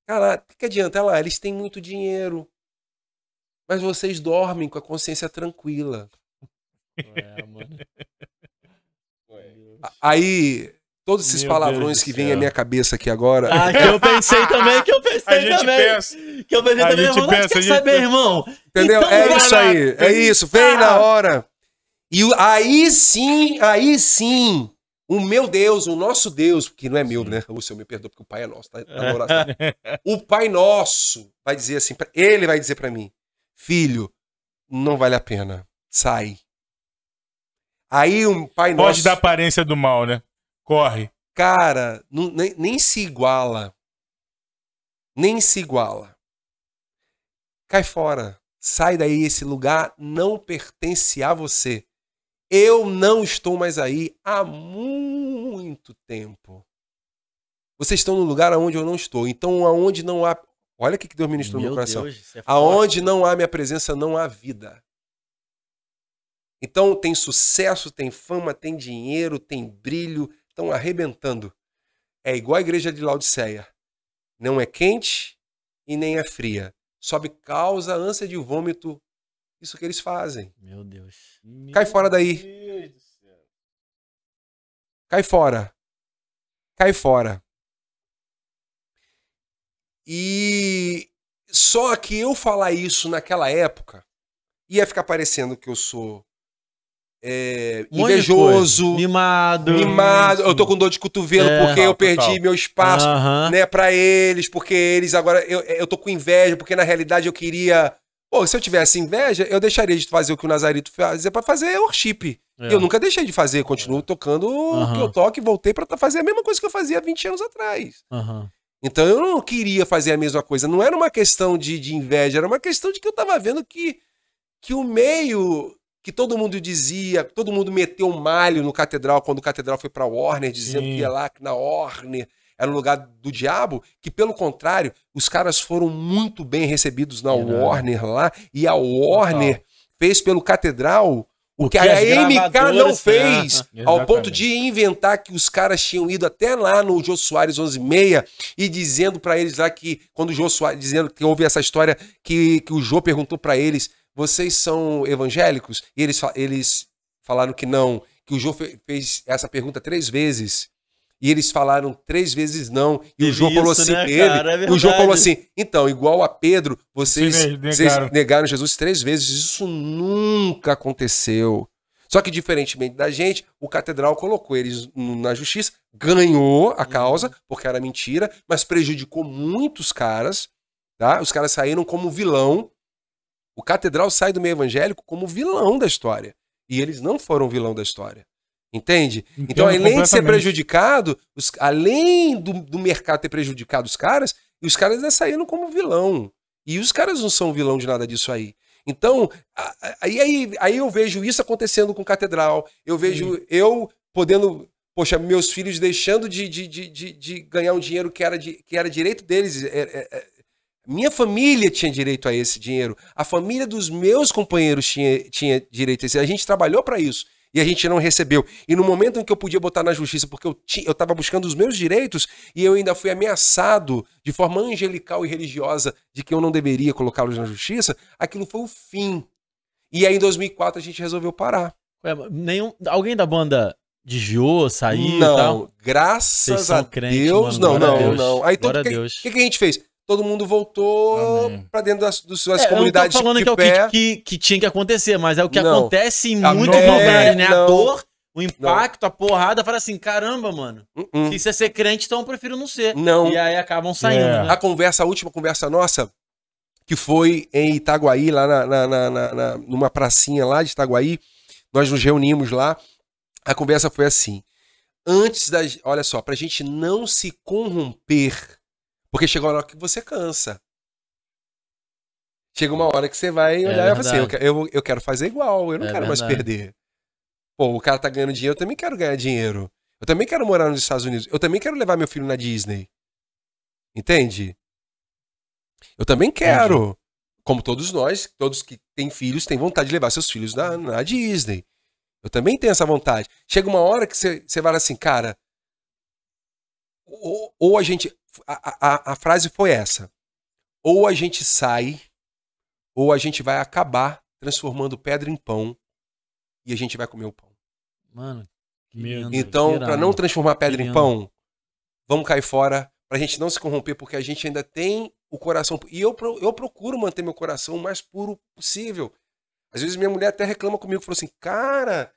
Cara, o que, que adianta? Olha lá, eles têm muito dinheiro. Mas vocês dormem com a consciência tranquila. mano. Aí, todos esses Meu palavrões que vêm à minha cabeça aqui agora. Ah, que eu pensei também, que eu pensei a gente também. Pensa, que eu pensei a também, gente irmão. Pensa, a gente saber, irmão? Entendeu? Então, é isso aí, é isso. Vem na hora. E aí sim, aí sim, o meu Deus, o nosso Deus, porque não é meu, né? O seu me perdoa, porque o Pai é nosso, tá, é. tá oração. o Pai nosso vai dizer assim, ele vai dizer para mim, filho, não vale a pena, sai. Aí o um Pai Pode nosso... dar aparência do mal, né? Corre. Cara, não, nem, nem se iguala. Nem se iguala. Cai fora. Sai daí, esse lugar não pertence a você. Eu não estou mais aí há muito tempo. Vocês estão no lugar aonde eu não estou. Então, aonde não há. Olha o que Deus ministrou no meu coração. Deus, é aonde não há minha presença, não há vida. Então, tem sucesso, tem fama, tem dinheiro, tem brilho, estão arrebentando. É igual a igreja de Laodiceia. Não é quente e nem é fria. Sobe causa ânsia de vômito isso que eles fazem. Meu Deus. Meu Cai fora daí. Deus do céu. Cai fora. Cai fora. E só que eu falar isso naquela época ia ficar parecendo que eu sou é, invejoso, mimado, mimado. Eu tô com dor de cotovelo é, porque eu perdi meu espaço, uhum. né, para eles, porque eles agora eu, eu tô com inveja porque na realidade eu queria Pô, se eu tivesse inveja, eu deixaria de fazer o que o Nazarito fazia para fazer worship. É. Eu nunca deixei de fazer, continuo tocando uhum. o que eu toco e voltei para fazer a mesma coisa que eu fazia 20 anos atrás. Uhum. Então eu não queria fazer a mesma coisa. Não era uma questão de, de inveja, era uma questão de que eu tava vendo que, que o meio que todo mundo dizia, todo mundo meteu um malho no Catedral quando o Catedral foi pra Warner, dizendo Sim. que ia lá na Warner era um lugar do diabo, que pelo contrário, os caras foram muito bem recebidos na Warner lá, e a Warner Total. fez pelo Catedral o, que, a MK não fez, ao ponto de inventar que os caras tinham ido até lá no Jô Soares 116 e dizendo para eles lá que, quando o Jô Soares, dizendo que houve essa história, que, que o Jô perguntou para eles, vocês são evangélicos? E eles, eles falaram que não, que o Jô fez essa pergunta três vezes. E eles falaram três vezes não. E o João falou assim, né, ele, é o João falou assim, então, igual a Pedro, vocês, negaram. vocês negaram Jesus três vezes. Isso nunca aconteceu. Só que, diferentemente da gente, o catedral colocou eles na justiça, ganhou a uhum. causa, porque era mentira, mas prejudicou muitos caras, tá? Os caras saíram como vilão. O catedral sai do meio evangélico como vilão da história. E eles não foram vilão da história. Entende? Então, Entendo então, além de ser prejudicado, os, além do, do, mercado ter prejudicado os caras, e os caras ainda saíram como vilão. E os caras não são vilão de nada disso aí. Então, aí, aí, aí eu vejo isso acontecendo com Catedral. Eu vejo Sim. eu podendo poxa, meus filhos deixando de, de, de, de, ganhar um dinheiro que era, de, que era direito deles. É, é, é, minha família tinha direito a esse dinheiro. A família dos meus companheiros tinha, tinha direito a esse. A gente trabalhou para isso e a gente não recebeu. E no momento em que eu podia botar na justiça, porque eu estava buscando os meus direitos e eu ainda fui ameaçado de forma angelical e religiosa de que eu não deveria colocá-los na justiça, aquilo foi o fim. E aí em 2004 a gente resolveu parar. Ué, nenhum, alguém da banda desviou, saiu não, graças a crente, Deus, mano, não, não, Deus, não. Aí então, o que, que, que a gente fez? todo mundo voltou para dentro das, das suas é, comunidades. Eu não tô falando que pé. é o que, que, que, tinha que acontecer, mas é o que não. acontece em né? a muitos lugares, né? Não. A dor, o impacto, não. a porrada, fala assim: caramba, mano, uh -uh. se é ser crente, então eu prefiro não ser. Não. E aí acabam saindo. É. Né? A conversa, a última conversa nossa, que foi em Itaguaí, lá na, na, na, na, numa pracinha lá de Itaguaí, nós nos reunimos lá. A conversa foi assim. Antes das. Olha só, para a gente não se corromper porque chega uma hora que você cansa. Chega uma hora que você vai é olhar é e falar assim, eu, eu, quero fazer igual, eu não é quero verdade. mais perder. Pô, o cara tá ganhando dinheiro, eu também quero ganhar dinheiro. Eu também quero morar nos Estados Unidos. Eu também quero levar meu filho na Disney. Entende? Eu também quero. Entendi. Como todos nós, todos que têm filhos, têm vontade de levar seus filhos na, na Disney. Eu também tenho essa vontade. Chega uma hora que você, você vai assim, cara. Ou, ou a gente a, a, frase foi essa: ou a gente sai, ou a gente vai acabar transformando pedra em pão e a gente vai comer o pão. Mano, meu Então, para não transformar pedra em pão, vamos cair fora, pra gente não se corromper, porque a gente ainda tem o coração. E eu, eu procuro manter meu coração o mais puro possível. Às vezes minha mulher até reclama comigo, falou assim: cara,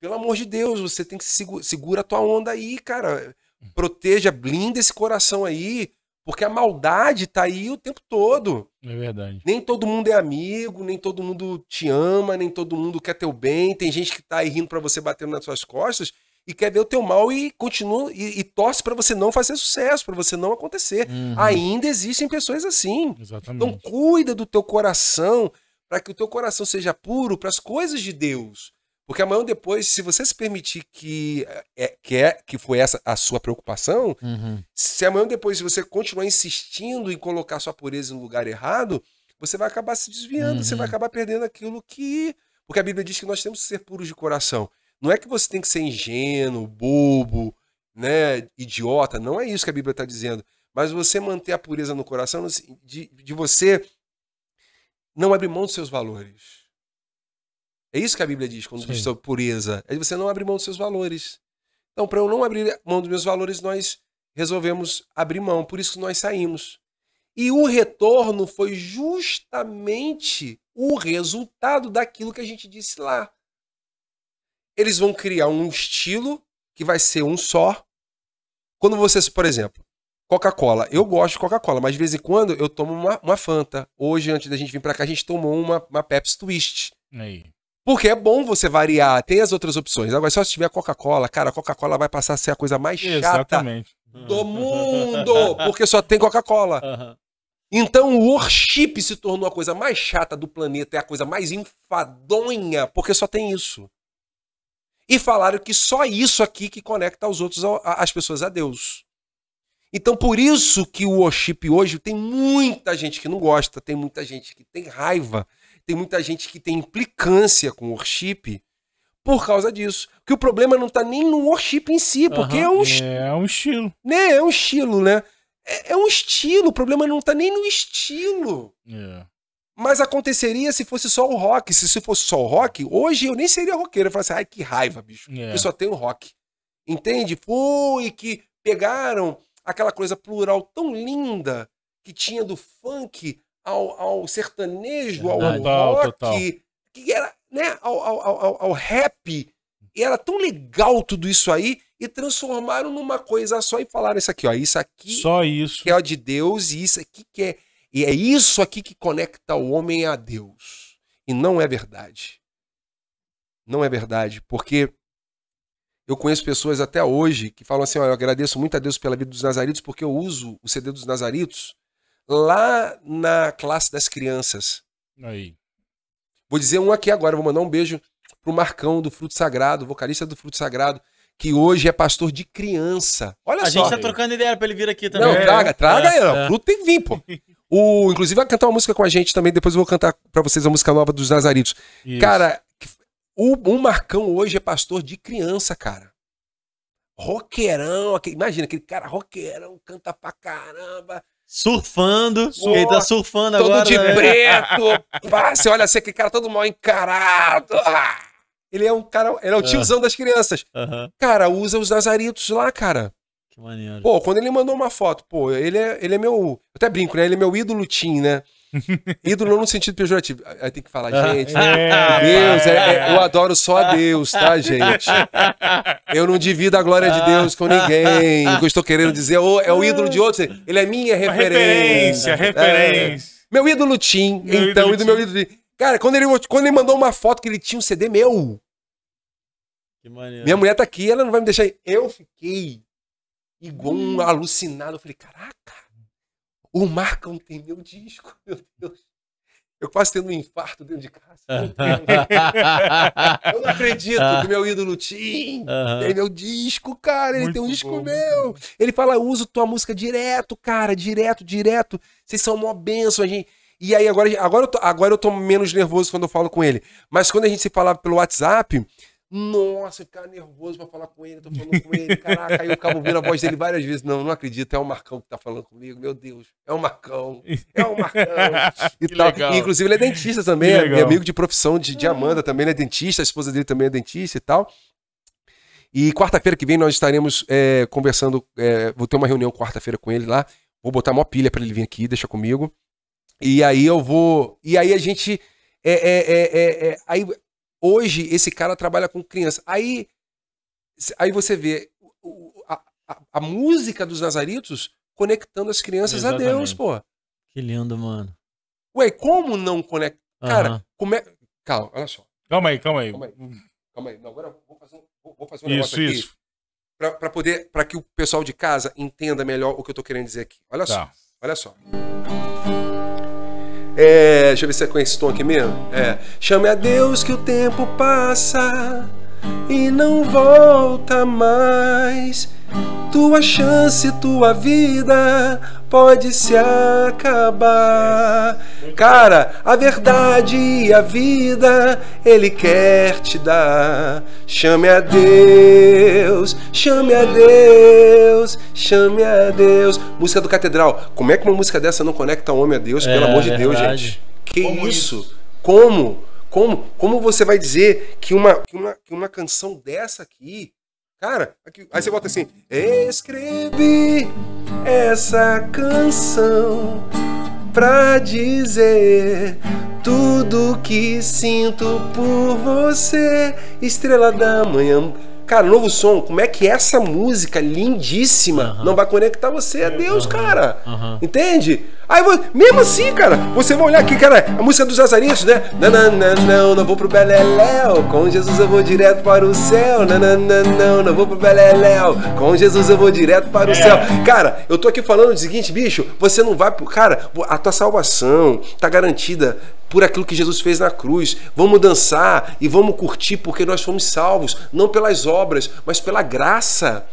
pelo amor de Deus, você tem que segura, segura a tua onda aí, cara. Proteja, blinda esse coração aí, porque a maldade tá aí o tempo todo. É verdade. Nem todo mundo é amigo, nem todo mundo te ama, nem todo mundo quer teu bem. Tem gente que tá aí rindo pra você batendo nas suas costas e quer ver o teu mal e continua e, e torce para você não fazer sucesso, para você não acontecer. Uhum. Ainda existem pessoas assim. Exatamente. Então cuida do teu coração para que o teu coração seja puro para as coisas de Deus. Porque amanhã depois, se você se permitir que é, que, é, que foi essa a sua preocupação, uhum. se amanhã depois você continuar insistindo em colocar sua pureza no lugar errado, você vai acabar se desviando, uhum. você vai uhum. acabar perdendo aquilo que. Porque a Bíblia diz que nós temos que ser puros de coração. Não é que você tem que ser ingênuo, bobo, né, idiota. Não é isso que a Bíblia está dizendo. Mas você manter a pureza no coração, de, de você não abrir mão dos seus valores. É isso que a Bíblia diz quando Sim. diz sobre pureza. É você não abrir mão dos seus valores. Então, para eu não abrir mão dos meus valores, nós resolvemos abrir mão. Por isso nós saímos. E o retorno foi justamente o resultado daquilo que a gente disse lá. Eles vão criar um estilo que vai ser um só. Quando vocês, por exemplo, Coca-Cola. Eu gosto de Coca-Cola, mas de vez em quando eu tomo uma, uma Fanta. Hoje, antes da gente vir para cá, a gente tomou uma, uma Pepsi Twist. Aí. Porque é bom você variar, tem as outras opções. Agora, só se tiver Coca-Cola, cara, a Coca-Cola vai passar a ser a coisa mais Exatamente. chata do mundo, porque só tem Coca-Cola. Uhum. Então, o worship se tornou a coisa mais chata do planeta, é a coisa mais enfadonha, porque só tem isso. E falaram que só isso aqui que conecta os outros, as pessoas a Deus. Então, por isso que o worship hoje tem muita gente que não gosta, tem muita gente que tem raiva, tem muita gente que tem implicância com worship por causa disso. Que o problema não tá nem no worship em si, porque uhum, é, um, é, é um estilo. Né? É um estilo, né? É, é, um estilo, o problema não tá nem no estilo. É. Mas aconteceria se fosse só o rock. Se, se fosse só o rock, hoje eu nem seria roqueiro. Eu falaria assim, ai que raiva, bicho. É. Eu só tenho rock. Entende? Foi que pegaram aquela coisa plural tão linda que tinha do funk ao, ao sertanejo, ao total, rock, total. que era, né, ao, ao, ao, ao rap. E era tão legal tudo isso aí e transformaram numa coisa só e falaram isso aqui, ó, isso aqui só isso. que é de Deus e isso aqui que é e é isso aqui que conecta o homem a Deus. E não é verdade. Não é verdade, porque eu conheço pessoas até hoje que falam assim: ó eu agradeço muito a Deus pela vida dos Nazaritos, porque eu uso o CD dos Nazaritos lá na classe das crianças. Aí. Vou dizer um aqui agora, vou mandar um beijo pro Marcão do Fruto Sagrado, vocalista do Fruto Sagrado, que hoje é pastor de criança. Olha a só. A gente tá trocando ideia pra ele vir aqui também. Não, é. traga, traga. É, é. O Fruto tem que vir, pô. O, inclusive vai cantar uma música com a gente também, depois eu vou cantar para vocês a música nova dos Nazaritos. Isso. Cara, o, o Marcão hoje é pastor de criança, cara roqueirão, imagina aquele cara roqueirão, canta pra caramba, Surfando. Sur... Ele tá surfando todo agora. Todo de né? preto. Pá, você olha assim, que cara todo mal encarado. Ah, ele é um cara. Ele é o ah. tiozão das crianças. Cara, usa os nazaritos lá, cara. Que maneiro. Pô, quando ele mandou uma foto, pô, ele é, ele é meu. Eu até brinco, né? Ele é meu ídolo Tim, né? ídolo no sentido pejorativo. Aí tem que falar, ah, gente, é. Deus, é, é, eu adoro só a Deus, tá, gente? Eu não divido a glória de Deus com ninguém. O que eu estou querendo dizer oh, é o ídolo de outro. Ele é minha referência. Referência, referência. É. Meu ídolo Tim, meu então, ídolo e meu ídolo Cara, quando ele, quando ele mandou uma foto que ele tinha um CD meu. Que maneiro. Minha mulher tá aqui, ela não vai me deixar. Ir. Eu fiquei igual um alucinado. Eu falei, caraca. O Marcão tem meu disco, meu Deus. Eu quase tendo um infarto dentro de casa. eu não acredito que meu ídolo Tim uhum. tem meu disco, cara. Ele muito tem um disco bom, meu. Ele fala, uso tua música direto, cara, direto, direto. Vocês são mó benção, a gente. E aí agora, agora, eu tô, agora eu tô menos nervoso quando eu falo com ele. Mas quando a gente se falava pelo WhatsApp, nossa, ficar nervoso para falar com ele, tô falando com ele, caraca, aí eu acabo ouvindo a voz dele várias vezes. Não, não acredito, é o Marcão que tá falando comigo, meu Deus, é o Marcão, é o Marcão. E tal. Tá, inclusive, ele é dentista também, que é amigo de profissão de, de Amanda também, ele é dentista, a esposa dele também é dentista e tal. E quarta-feira que vem nós estaremos é, conversando. É, vou ter uma reunião quarta-feira com ele lá. Vou botar uma pilha para ele vir aqui, deixa comigo. E aí eu vou. E aí a gente. É, é, é, é aí Hoje, esse cara trabalha com criança. Aí, aí você vê a, a, a música dos Nazaritos conectando as crianças Exatamente. a Deus, pô. Que lindo, mano. Ué, como não conectar? Uhum. Cara, como é. Calma, olha só. Calma aí, calma aí. Calma aí. Hum. Calma aí. Não, agora eu vou fazer um, vou fazer um isso, negócio aqui. Isso, isso. Pra, poder. para que o pessoal de casa entenda melhor o que eu tô querendo dizer aqui. Olha tá. só. Olha só. É, deixa eu ver se é com esse tom aqui mesmo. É. Chame a Deus que o tempo passa e não volta mais. Tua chance, tua vida pode se acabar. Cara, a verdade e a vida Ele quer te dar. Chame a Deus, chame a Deus, chame a Deus. Música do Catedral. Como é que uma música dessa não conecta o homem a Deus? É, Pelo amor de Deus, gente. Que Como isso? isso? Como? Como? Como você vai dizer que uma, que uma, que uma canção dessa aqui Cara, aqui, aí você bota assim: Escrevi essa canção pra dizer tudo que sinto por você, estrela da manhã. Cara, novo som, como é que essa música lindíssima não vai conectar você a Deus, cara? Entende? Aí, mesmo assim, cara, você vai olhar aqui, cara, a música dos Azarinhos, né? Não, não, não, não, não vou pro Beleléu, com Jesus eu vou direto para o céu. Não, não, não, não, não vou pro Beleléu, com Jesus eu vou direto para o é. céu. Cara, eu tô aqui falando o seguinte, bicho, você não vai pro. Cara, a tua salvação tá garantida por aquilo que Jesus fez na cruz. Vamos dançar e vamos curtir porque nós fomos salvos, não pelas obras, mas pela graça.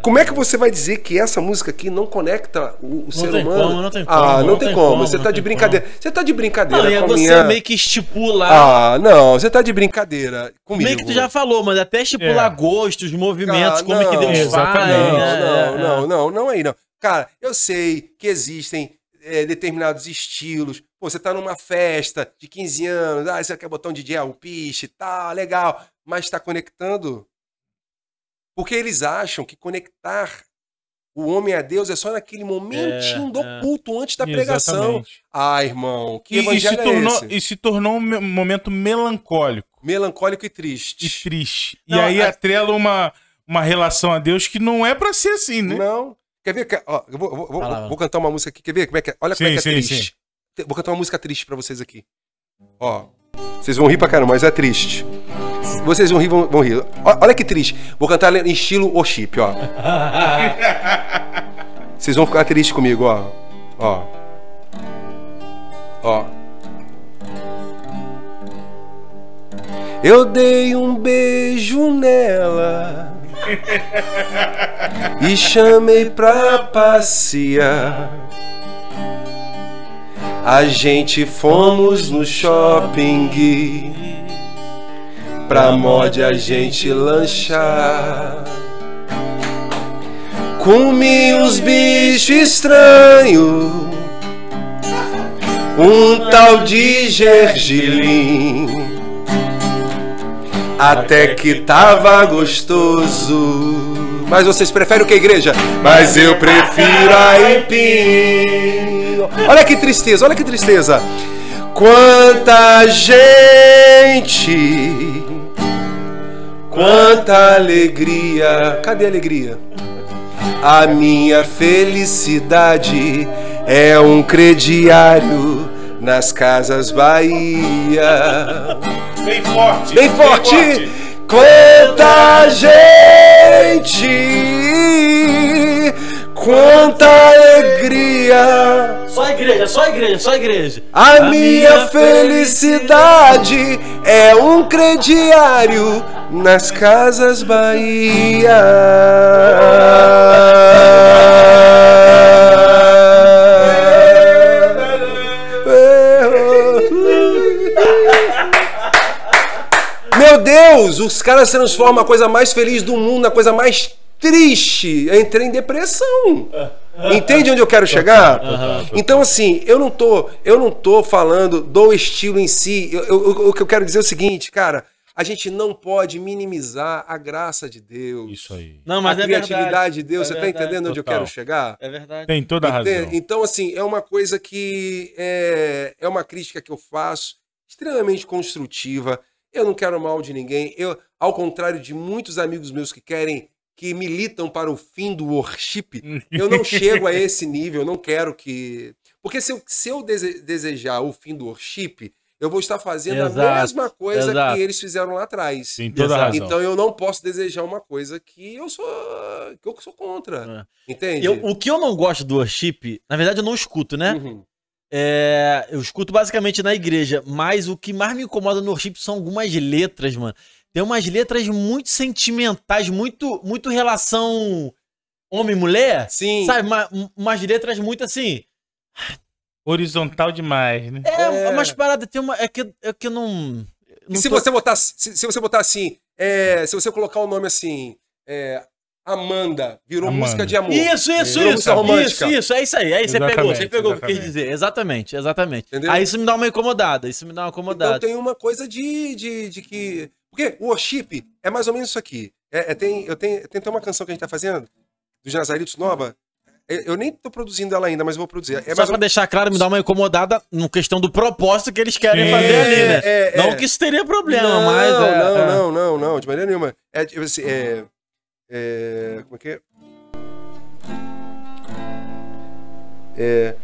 Como é que você vai dizer que essa música aqui não conecta o, o ser humano? Como, não tem ah, como, ah, não, não tem, tem, como. como você tá de brincadeira. Você tá de brincadeira não, com a minha... você meio que estipula. Ah, não, você tá de brincadeira comigo. Meio que tu já falou, mas até estipular é. gostos, movimentos, ah, como não, é que Deus faz. Né? Não, não, não, não, não é aí não. Cara, eu sei que existem é, determinados estilos. Pô, você tá numa festa de 15 anos, ah, você quer de um DJ Alpiche, ah, tá, legal, mas está conectando. Porque eles acham que conectar o homem a Deus é só naquele momentinho é, do é. culto antes da pregação. Exatamente. Ah, irmão, que e, evangelho e se é tornou, é esse? E se tornou um momento melancólico. Melancólico e triste. E triste. Não, e aí a... atrela uma, uma relação a Deus que não é para ser assim, né? Não. Quer ver? Que, ó, eu vou, vou, vou, vou, cantar uma música aqui. Quer ver como é que é? Olha sim, como é que é sim, triste. Sim. Vou cantar uma música triste pra vocês aqui. Ó. Vocês vão rir pra caramba, mas é triste. Vocês vão rir, vão, vão rir. olha que triste. Vou cantar em estilo O Chip, ó. vocês vão ficar tristes comigo, ó. Ó. Ó. Eu dei um beijo nela e chamei pra passear. A gente fomos no shopping pra mod a gente lanchar. Comi uns bichos estranhos, um tal de gergelim até que tava gostoso. Mas vocês preferem o que, igreja? Mas eu prefiro a aipim. Olha que tristeza, olha que tristeza. Quanta gente, quanta alegria. Cadê a alegria? A minha felicidade é um crediário nas casas Bahia. Bem forte! Bem forte! Bem forte. Quanta gente! Quanta alegria! Só igreja, só igreja, só igreja. A, a minha, minha felicidade, felicidade é um crediário nas casas Bahia. os caras se transformam a coisa mais feliz do mundo na coisa mais triste. Eu entrei em depressão. É. Entende onde eu quero chegar? Uhum. Uhum. Então, assim, eu não tô, eu não tô falando do estilo em si. o que eu quero dizer é o seguinte, cara. A gente não pode minimizar a graça de Deus. Isso aí. Não, mas a é criatividade verdade. de Deus. É você está entendendo Total. onde eu quero chegar? É verdade. Tem toda a razão. Então, assim, é uma coisa que é, é uma crítica que eu faço, extremamente construtiva. Eu não quero mal de ninguém. Eu, ao contrário de muitos amigos meus que querem, que militam para o fim do worship, eu não chego a esse nível. Eu não quero que. Porque se eu, se eu desejar o fim do worship, eu vou estar fazendo exato, a mesma coisa exato. que eles fizeram lá atrás. toda razão. Então eu não posso desejar uma coisa que eu sou que eu sou contra. É. Entende? Eu, o que eu não gosto do worship, na verdade eu não escuto, né? Uhum. É, eu escuto basicamente na igreja, mas o que mais me incomoda no worship são algumas letras, mano. Tem umas letras muito sentimentais, muito, muito relação homem-mulher. Sim. Sabe? Uma, umas letras muito assim. Horizontal demais, né? É, é. umas paradas. Tem uma, é, que, é que eu não. não e se, tô... você botar, se, se, você botar assim. É, se você colocar o um nome assim. É, Amanda. Virou Amanda. música de amor. Isso, isso, virou isso. Romântica. Isso, isso. É isso aí. É isso. Você pegou, você pegou o que eu quis dizer. Exatamente, exatamente. Entendeu? Aí isso me dá uma incomodada. Isso me dá uma incomodada. Então tem uma coisa de, de, de que. Porque o worship é mais ou menos isso aqui. É, é tem, eu tenho, tem até uma canção que a gente tá fazendo, dos Nazaritos Nova. É, eu nem tô produzindo ela ainda, mas vou produzir. É Só pra ou... deixar claro, me dá uma incomodada no questão do propósito que eles querem Sim. fazer ali, né? É, é, é. não que isso teria problema, não, mas. não, não, não, não, de maneira nenhuma. é, tipo assim, é, como é que é? É,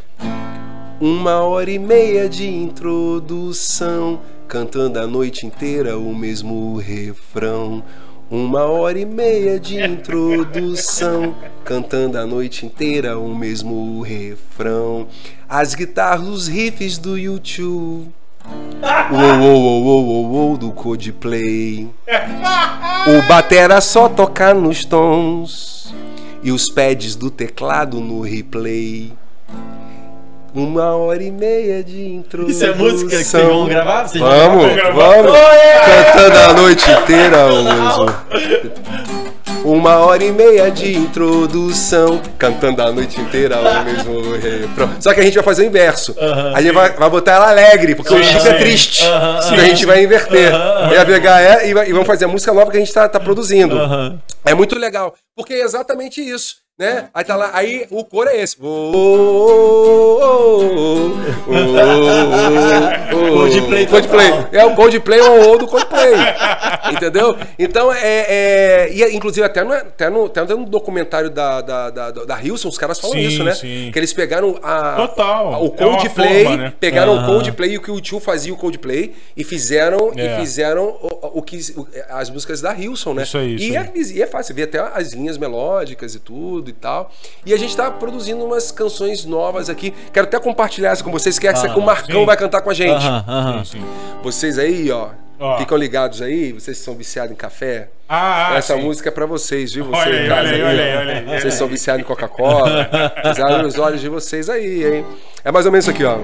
uma hora e meia de introdução, cantando a noite inteira o mesmo refrão. Uma hora e meia de introdução, cantando a noite inteira o mesmo refrão. As guitarras, os riffs do YouTube o do Codeplay. O batera só tocar nos tons e os pads do teclado no replay. Uma hora e meia de introdução. Isso é música que vocês vão gravar? Vocês vamos, vão gravar? vamos. Cantando a noite inteira, mesmo. Uma hora e meia de introdução, cantando a noite inteira o mesmo refrão. Só que a gente vai fazer o inverso. Uh -huh, a gente vai, vai, botar ela alegre, porque sim, o Chico é triste. Uh -huh, então a gente vai inverter. Uh -huh, vai pegar ela e, e vamos fazer a música nova que a gente está tá produzindo. É muito legal, porque é exatamente isso né? Aí tá lá, aí o coro é esse. Coldplay. Coldplay. É o Coldplay ou o do Coldplay. Entendeu? Então, é, é... E, inclusive, até no, até no, até no documentário da, da, da, da Hilson, os caras falam sim, isso, né? Sim. Que eles pegaram a, Total. A, o Coldplay, é forma, né? pegaram uhum. o Coldplay e o que o tio fazia o Coldplay e fizeram, é. e fizeram o, o que, o, as músicas da Hilson, né? Isso aí, isso e, aí. É, e é fácil, ver até as linhas melódicas e tudo e tal. E a gente tá produzindo umas canções novas aqui. Quero até compartilhar essa com vocês, que é essa ah, que o Marcão sim. vai cantar com a gente. Ah, ah, sim, sim. Vocês aí, ó, ó, ficam ligados aí, vocês são viciados em café. Ah, ah essa sim. música é pra vocês, viu? Vocês olha, olha, aí, olha, olha, Vocês são viciados em Coca-Cola. vocês abrem os olhos de vocês aí, hein? É mais ou menos isso aqui, ó.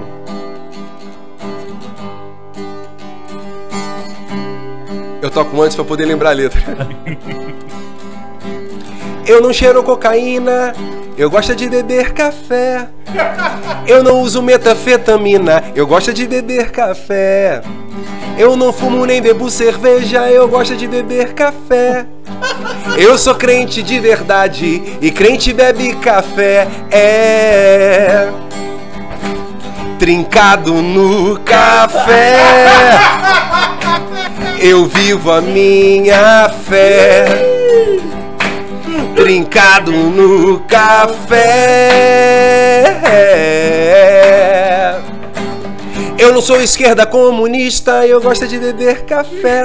Eu toco antes para poder lembrar a letra. Eu não cheiro cocaína, eu gosto de beber café. Eu não uso metafetamina, eu gosto de beber café. Eu não fumo nem bebo cerveja, eu gosto de beber café. Eu sou crente de verdade e crente bebe café. É. Trincado no café. Eu vivo a minha fé trincado no café. Eu não sou esquerda comunista, eu gosto de beber café.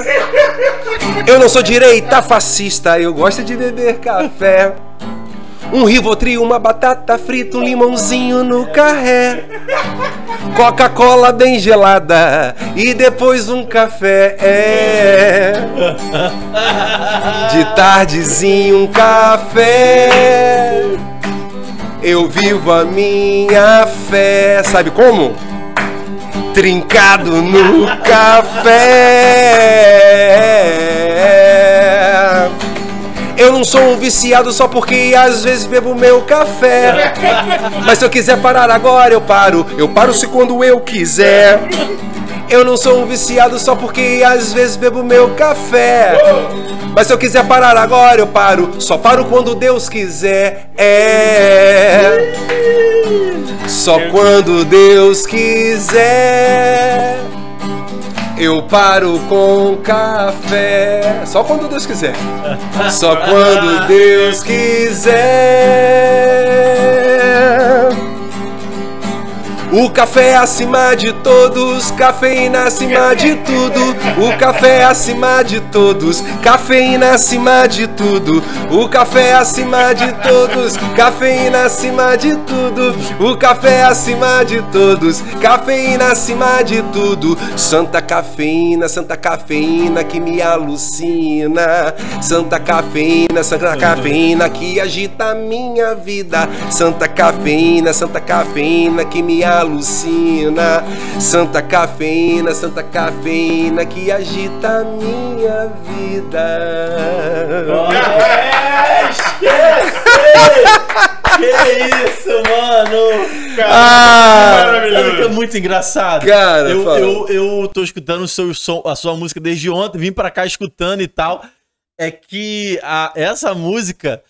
Eu não sou direita fascista, eu gosto de beber café. Um rivotril, uma batata frita, um limãozinho no carré. Coca-Cola bem gelada e depois um café. É. De tardezinho um café. Eu vivo a minha fé. Sabe como? Trincado no café. Eu não sou um viciado só porque às vezes bebo meu café. Mas se eu quiser parar agora, eu paro. Eu paro se quando eu quiser. Eu não sou um viciado só porque às vezes bebo meu café. Mas se eu quiser parar agora, eu paro. Só paro quando Deus quiser. É. Só quando Deus quiser. Eu paro com café. Só quando Deus quiser. Só quando Deus quiser. O café acima de todos, cafeína acima de tudo. O café acima de todos, cafeína acima de tudo. O café acima de todos, cafeína acima de tudo. O café acima de todos, cafeína acima de tudo. Santa cafeína, santa cafeína que me alucina. Santa cafeína, santa cafeína que agita a minha vida. Santa cafeína, santa cafeína que me alucina alucina. Santa cafeína, santa cafeína que agita a minha vida. esquece! Que isso, mano! Cara, ah, maravilhoso. É muito engraçado. Cara, eu, eu, eu tô escutando o seu som, a sua música desde ontem, vim para cá escutando e tal. É que a, essa música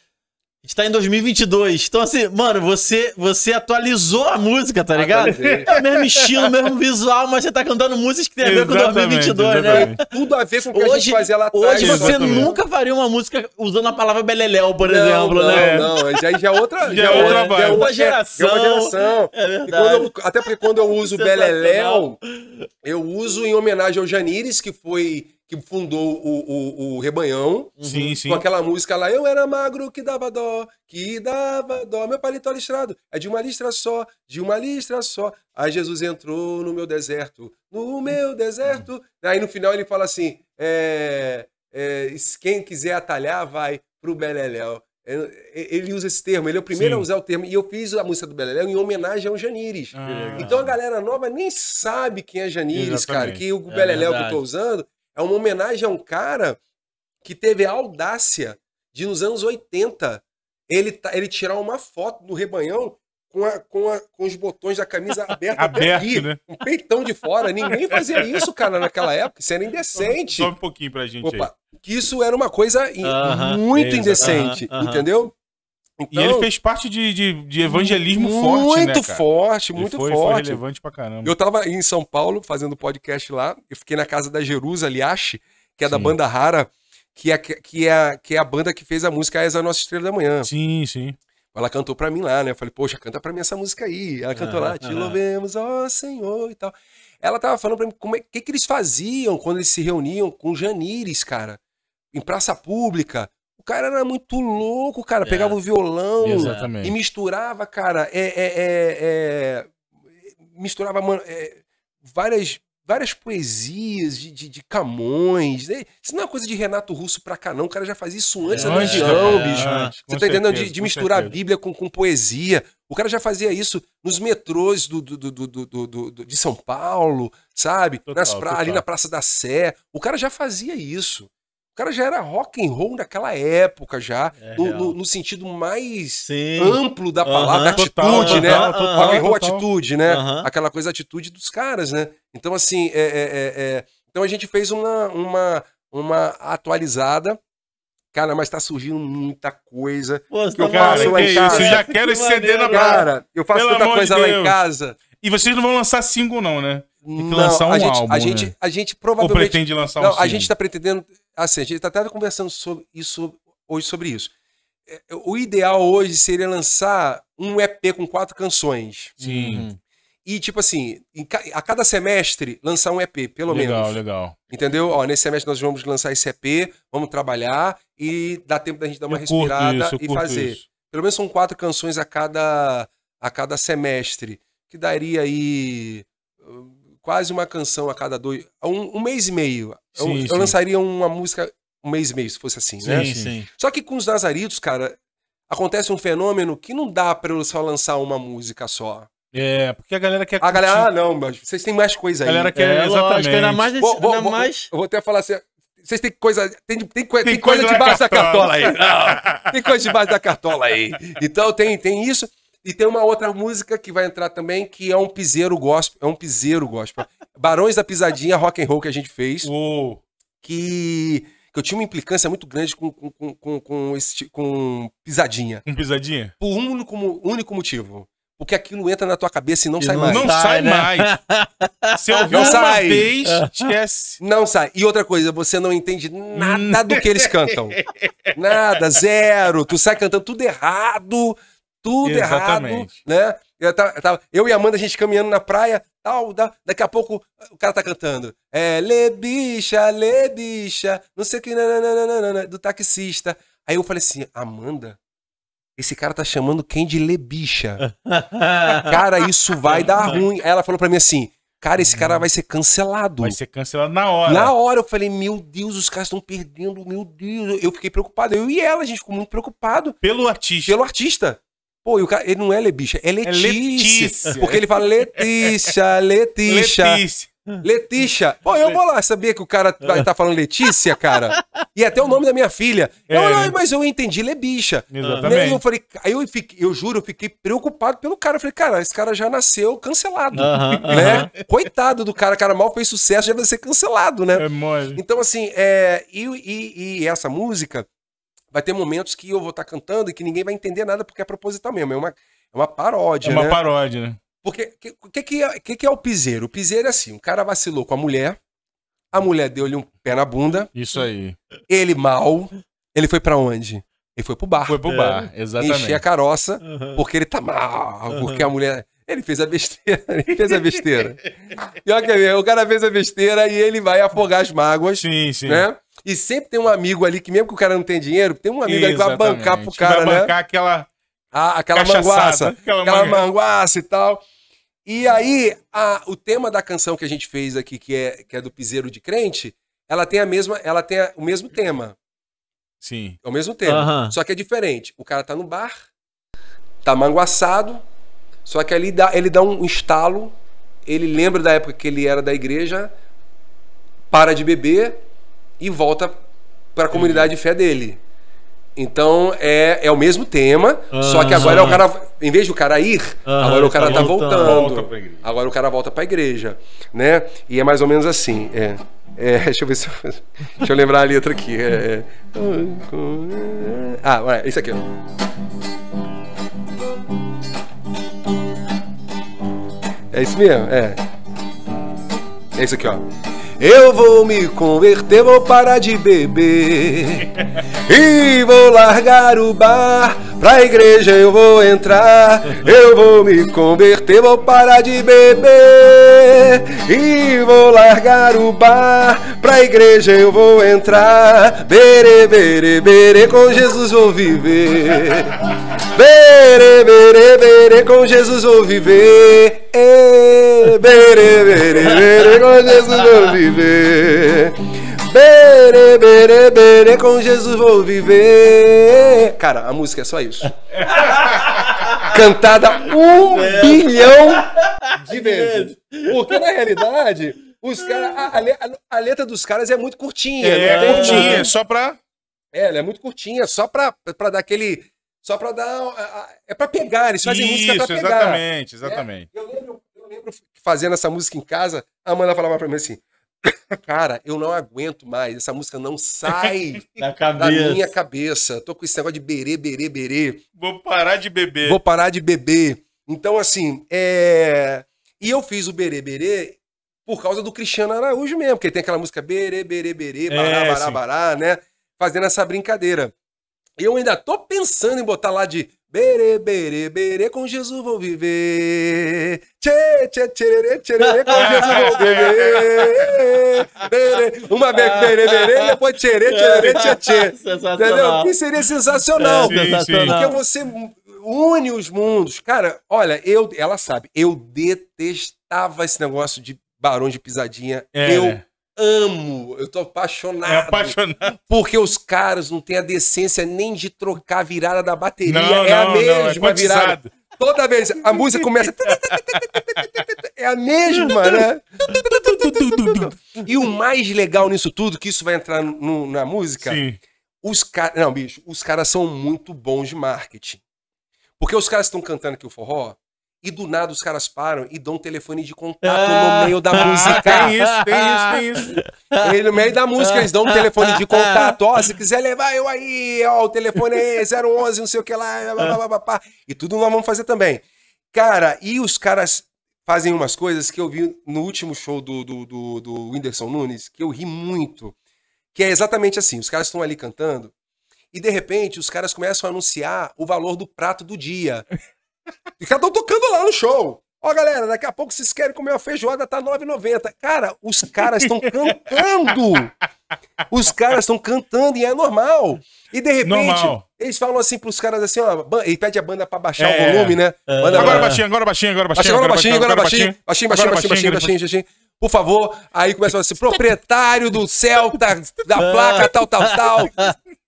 Está gente tá em 2022. Então, assim, mano, você, você atualizou a música, tá ligado? Atualizei. É o mesmo estilo, o mesmo visual, mas você tá cantando músicas que tem a ver exatamente, com 2022, né? exatamente. né? Tudo a ver com o que hoje, a gente fazia lá atrás. Hoje você exatamente. nunca faria uma música usando a palavra beleléu, por não, exemplo, não, né? Não, já, já é outra, já, já, é, outra, já é, é, é outra geração. É, é geração. É verdade. Eu, até porque quando eu uso beleléu, eu uso em homenagem ao Janires, que foi que fundou o, o, o Rebanhão. Sim, uhum. sim. Com aquela música lá, eu era magro que dava dó, que dava dó, meu paletó é listrado, é de uma listra só, de uma listra só. Aí Jesus entrou no meu deserto, no meu deserto. Aí no final ele fala assim, é, é, quem quiser atalhar vai pro Beleléu. É, ele usa esse termo, ele é o primeiro Sim. a usar o termo. E eu fiz a música do Beleléu em homenagem ao Janires. Ah, então a galera nova nem sabe quem é Janires, cara. Que o Beleléu é que eu tô usando é uma homenagem a um cara que teve a audácia de, nos anos 80, ele, ele tirar uma foto do rebanhão com, a, com, a, com os botões da camisa aberta Aberto, aqui, né? um peitão de fora. Ninguém fazia isso, cara, naquela época. Isso era indecente. Sobe um pouquinho pra gente Opa, aí. Que isso era uma coisa in, uh -huh, muito é indecente, uh -huh, entendeu? Então, e ele então, fez parte de, de, de evangelismo muito forte, né, cara? forte, muito foi, forte. Foi relevante pra caramba. Eu tava em São Paulo fazendo podcast lá. Eu fiquei na casa da Jerusa Aliashi, que é sim. da banda Rara, que é, que, é, que é a banda que fez a música És a Nossa Estrela da Manhã. Sim, sim. Ela cantou pra mim lá, né? Eu falei, poxa, canta pra mim essa música aí. Ela cantou ah, lá, ah, Te louvemos, ó Senhor e tal. Ela tava falando pra mim como é que, que eles faziam quando eles se reuniam com Janires, cara, em praça pública o cara era muito louco, cara. Pegava o é. violão Exatamente. e misturava, cara. É, é, é misturava mano, várias várias poesias de, de, de Camões. Né? Isso não é coisa de Renato Russo pra cá, não. O cara já fazia isso antes é, da religião, é, bicho. É, Você tá entendendo? De, de misturar certeza. a Bíblia com, com poesia. O cara já fazia isso nos metrôs do, do, do, do, do de São Paulo, sabe? Total, Nas pra, total. Ali na Praça da Sé. O cara já fazia isso. O cara já era rock and roll naquela época, já, é no, no, no, sentido mais Sim. amplo da palavra, atitude, total, né? Uh total, rock and roll, total. atitude, né? Aquela coisa, atitude dos caras, né? Então, assim, é é, é, é, então a gente fez uma, uma, uma atualizada. Cara, mas tá surgindo muita coisa. Pô, que tá eu cara, faço lá em casa. Isso, eu já quero esse CD na Cara, eu faço Pelo tanta coisa de lá em casa. E vocês não vão lançar single, não, né? Tem que lançar um a gente, álbum. A gente, né? a gente provavelmente. Ou pretende lançar um A gente está pretendendo. Assim, a gente está até conversando sobre isso, hoje sobre isso. É, é, o ideal hoje seria lançar um EP com quatro canções. Sim. Uhum. E, tipo assim, a cada semestre lançar um EP, pelo legal, menos. Legal, legal. Entendeu? Ó, nesse semestre nós vamos lançar esse EP, vamos trabalhar e dá tempo da gente dar uma eu respirada isso, e fazer. Isso. Pelo menos são quatro canções a cada, a cada semestre, que daria aí quase uma canção a cada dois. Um, um mês e meio. Sim, eu, sim. eu, lançaria uma música um mês e meio, se fosse assim, né? sim, né? Sim. Só que com os Nazaritos, cara, acontece um fenômeno que não dá pra eu só lançar uma música só. É, porque a galera quer. A curtir. galera, ah, não, mas vocês têm mais coisa aí. A galera quer, é, exatamente. Ainda mais, vou, vou, ainda mais... Eu vou até falar assim. Vocês têm coisa. Tem, tem, tem, tem coisa, coisa debaixo da cartola, da cartola aí. Não, tem coisa debaixo da cartola aí. Então tem, tem isso. E tem uma outra música que vai entrar também, que é um piseiro gospel. É um piseiro gospel. Barões da Pisadinha Rock and Roll que a gente fez. Uou. Que, que eu tinha uma implicância muito grande com, com, com, com, esse, com pisadinha. Com um pisadinha? Por um único, único motivo. Porque aquilo entra na tua cabeça e não e sai não mais. Não sai, né? mais. Se eu ouvir uma vez, esquece. Não sai. E outra coisa, você não entende nada do que eles cantam. Nada, zero. Tu sai cantando tudo errado tudo Exatamente. errado, né? Eu, tava, eu e Amanda, a gente caminhando na praia, tal, da, daqui a pouco o cara tá cantando. É, lê bicha, lê bicha, não sei o que, nananana, do taxista. Aí eu falei assim, Amanda, esse cara tá chamando quem de lê bicha? cara, isso vai dar uhum. ruim. Aí ela falou pra mim assim, cara, esse cara uhum. vai ser cancelado. Vai ser cancelado na hora. Na hora eu falei, meu Deus, os caras estão perdendo, meu Deus. Eu fiquei preocupado. Eu e ela, a gente ficou muito preocupado. Pelo artista. Pelo artista. Pô, e o cara, ele não é Lebicha, é, é Letícia. É Letícia. Porque ele fala Letícia, Letícia. Letícia. Letícia. Pô, eu vou lá. Sabia que o cara vai tá falando Letícia, cara? E até o nome da minha filha. É. Eu, não, ah, mas eu entendi Lebicha. Exatamente. Aí eu falei, aí eu, fiquei, eu juro, eu fiquei preocupado pelo cara. Eu falei, cara, esse cara já nasceu cancelado. Uh -huh, né? Uh -huh. Coitado do cara, cara mal fez sucesso, já vai ser cancelado, né? É mole. Então, assim, é, e, e, e essa música vai ter momentos que eu vou estar tá cantando e que ninguém vai entender nada porque é proposital mesmo. É uma, é uma paródia. É uma né? paródia, né? Porque o que, que, é, que, que é o piseiro? O piseiro é assim: o cara vacilou com a mulher, a mulher deu-lhe um pé na bunda. Isso aí. Ele mal. Ele foi para onde? Ele foi pro bar. Foi pro bar, é, exatamente. Encher a caroça, uhum. porque ele tá mal, uhum. porque a mulher. Ele fez a besteira, ele fez a besteira. e olha que é o cara fez a besteira e ele vai afogar as mágoas. Sim, sim. Né? E sempre tem um amigo ali que, mesmo que o cara não tem dinheiro, tem um amigo Exatamente. ali que vai bancar pro cara, né? Vai bancar aquela. Ah, aquela manguaça. Aquela, aquela manguaça e tal. E aí, a, o tema da canção que a gente fez aqui, que é, que é do Piseiro de Crente, ela tem a mesma, ela tem a, o mesmo tema. Sim. É o mesmo tema. Só que é diferente. O cara tá no bar, tá manguaçado, só que ali dá, ele dá um estalo, ele lembra da época que ele era da igreja, para de beber, e volta para a comunidade de fé dele. Então é, é o mesmo tema, só que agora é o cara, em vez do cara ir, agora o cara tá, tá voltando. voltando. agora o cara volta para a igreja, né? E é mais ou menos assim. É, é, deixa eu ver se eu, deixa eu lembrar a letra aqui. É, é. ah, é isso aqui. É isso mesmo, é. É isso aqui, ó. Eu vou me converter, vou parar de beber. E vou largar o bar, pra igreja eu vou entrar. Eu vou me converter, vou parar de beber. E vou largar o bar, pra igreja eu vou entrar. Bere, bere, bere, com Jesus vou viver. Bere, bere, bere, com Jesus vou viver. Ei bere, bere, bere, com Jesus vou viver. Bere, bere, bere, com Jesus vou viver. Cara, a música é só isso. Cantada um bilhão de vezes. Porque na realidade, os A, a, letra dos caras é muito curtinha. É, curtinha, é só pra. É, ela é muito curtinha, só pra, pra dar aquele. Só pra dar. É pra pegar, eles fazem Isso, música pra pegar. Exatamente, exatamente. É, eu lembro fazendo essa música em casa, a Amanda falava pra mim assim: Cara, eu não aguento mais, essa música não sai da, da, minha cabeça. Tô com esse negócio de berê, berê, berê. Vou parar de beber. Vou parar de beber. Então, assim, é... e eu fiz o berê, berê por causa do Cristiano Araújo mesmo, porque tem aquela música berê, berê, berê, bará, é, bará, bará, bará, né? Fazendo essa brincadeira. Eu ainda tô pensando em botar lá de Bere, bere, bere, com Jesus vou viver. Tchê, tchê, tchê, tchê, com Jesus vou viver. Berê, uma vez berê, berê, depois tchê, tchererê, tchê, tchê. Sensacional. Entendeu? E seria sensacional. É, sim, Porque você une os mundos. Cara, olha, eu, ela sabe, eu detestava esse negócio de barões de pisadinha. É. Eu amo, eu tô é apaixonado. É apaixonado. Porque os caras não têm a decência nem de trocar a virada da bateria. Não, é não, a mesma não, é virada. Toda vez a música começa. é a mesma, né? e o mais legal nisso tudo, que isso vai entrar no, na música. Sim. Os caras. Não, bicho, os caras são muito bons de marketing. Porque os caras estão cantando aqui o forró, e do nada os caras param e dão um telefone de contato no ah. meio da música. Tem isso, tem isso, tem isso. E no meio da música eles dão um telefone de contato. Ó, oh, se quiser levar eu aí, ó, o telefone é 011, não sei o que lá, blá, blá, blá, blá. E tudo nós vamos fazer também. Cara, e os caras fazem umas coisas que eu vi no último show do, do, do, do Whindersson Nunes, que eu ri muito. Que é exatamente assim: os caras estão ali cantando e de repente os caras começam a anunciar o valor do prato do dia. E cada um tocando lá no show. Ó, galera, daqui a pouco vocês querem comer uma feijoada, tá 9,90. Cara, os caras estão cantando. Os caras estão cantando e é normal. E de repente, normal. eles falam assim pros caras assim, ó, e pede a banda pra baixar é. o volume, né? Banda é. agora baixinho, agora baixinho, agora baixinho. Agora baixinho, agora baixinho. Baixinho, baixinho, baixinho, baixinho, baixinho, baixinho. Por favor, aí começa a falar assim, proprietário do Celta, da placa tal, tal, tal,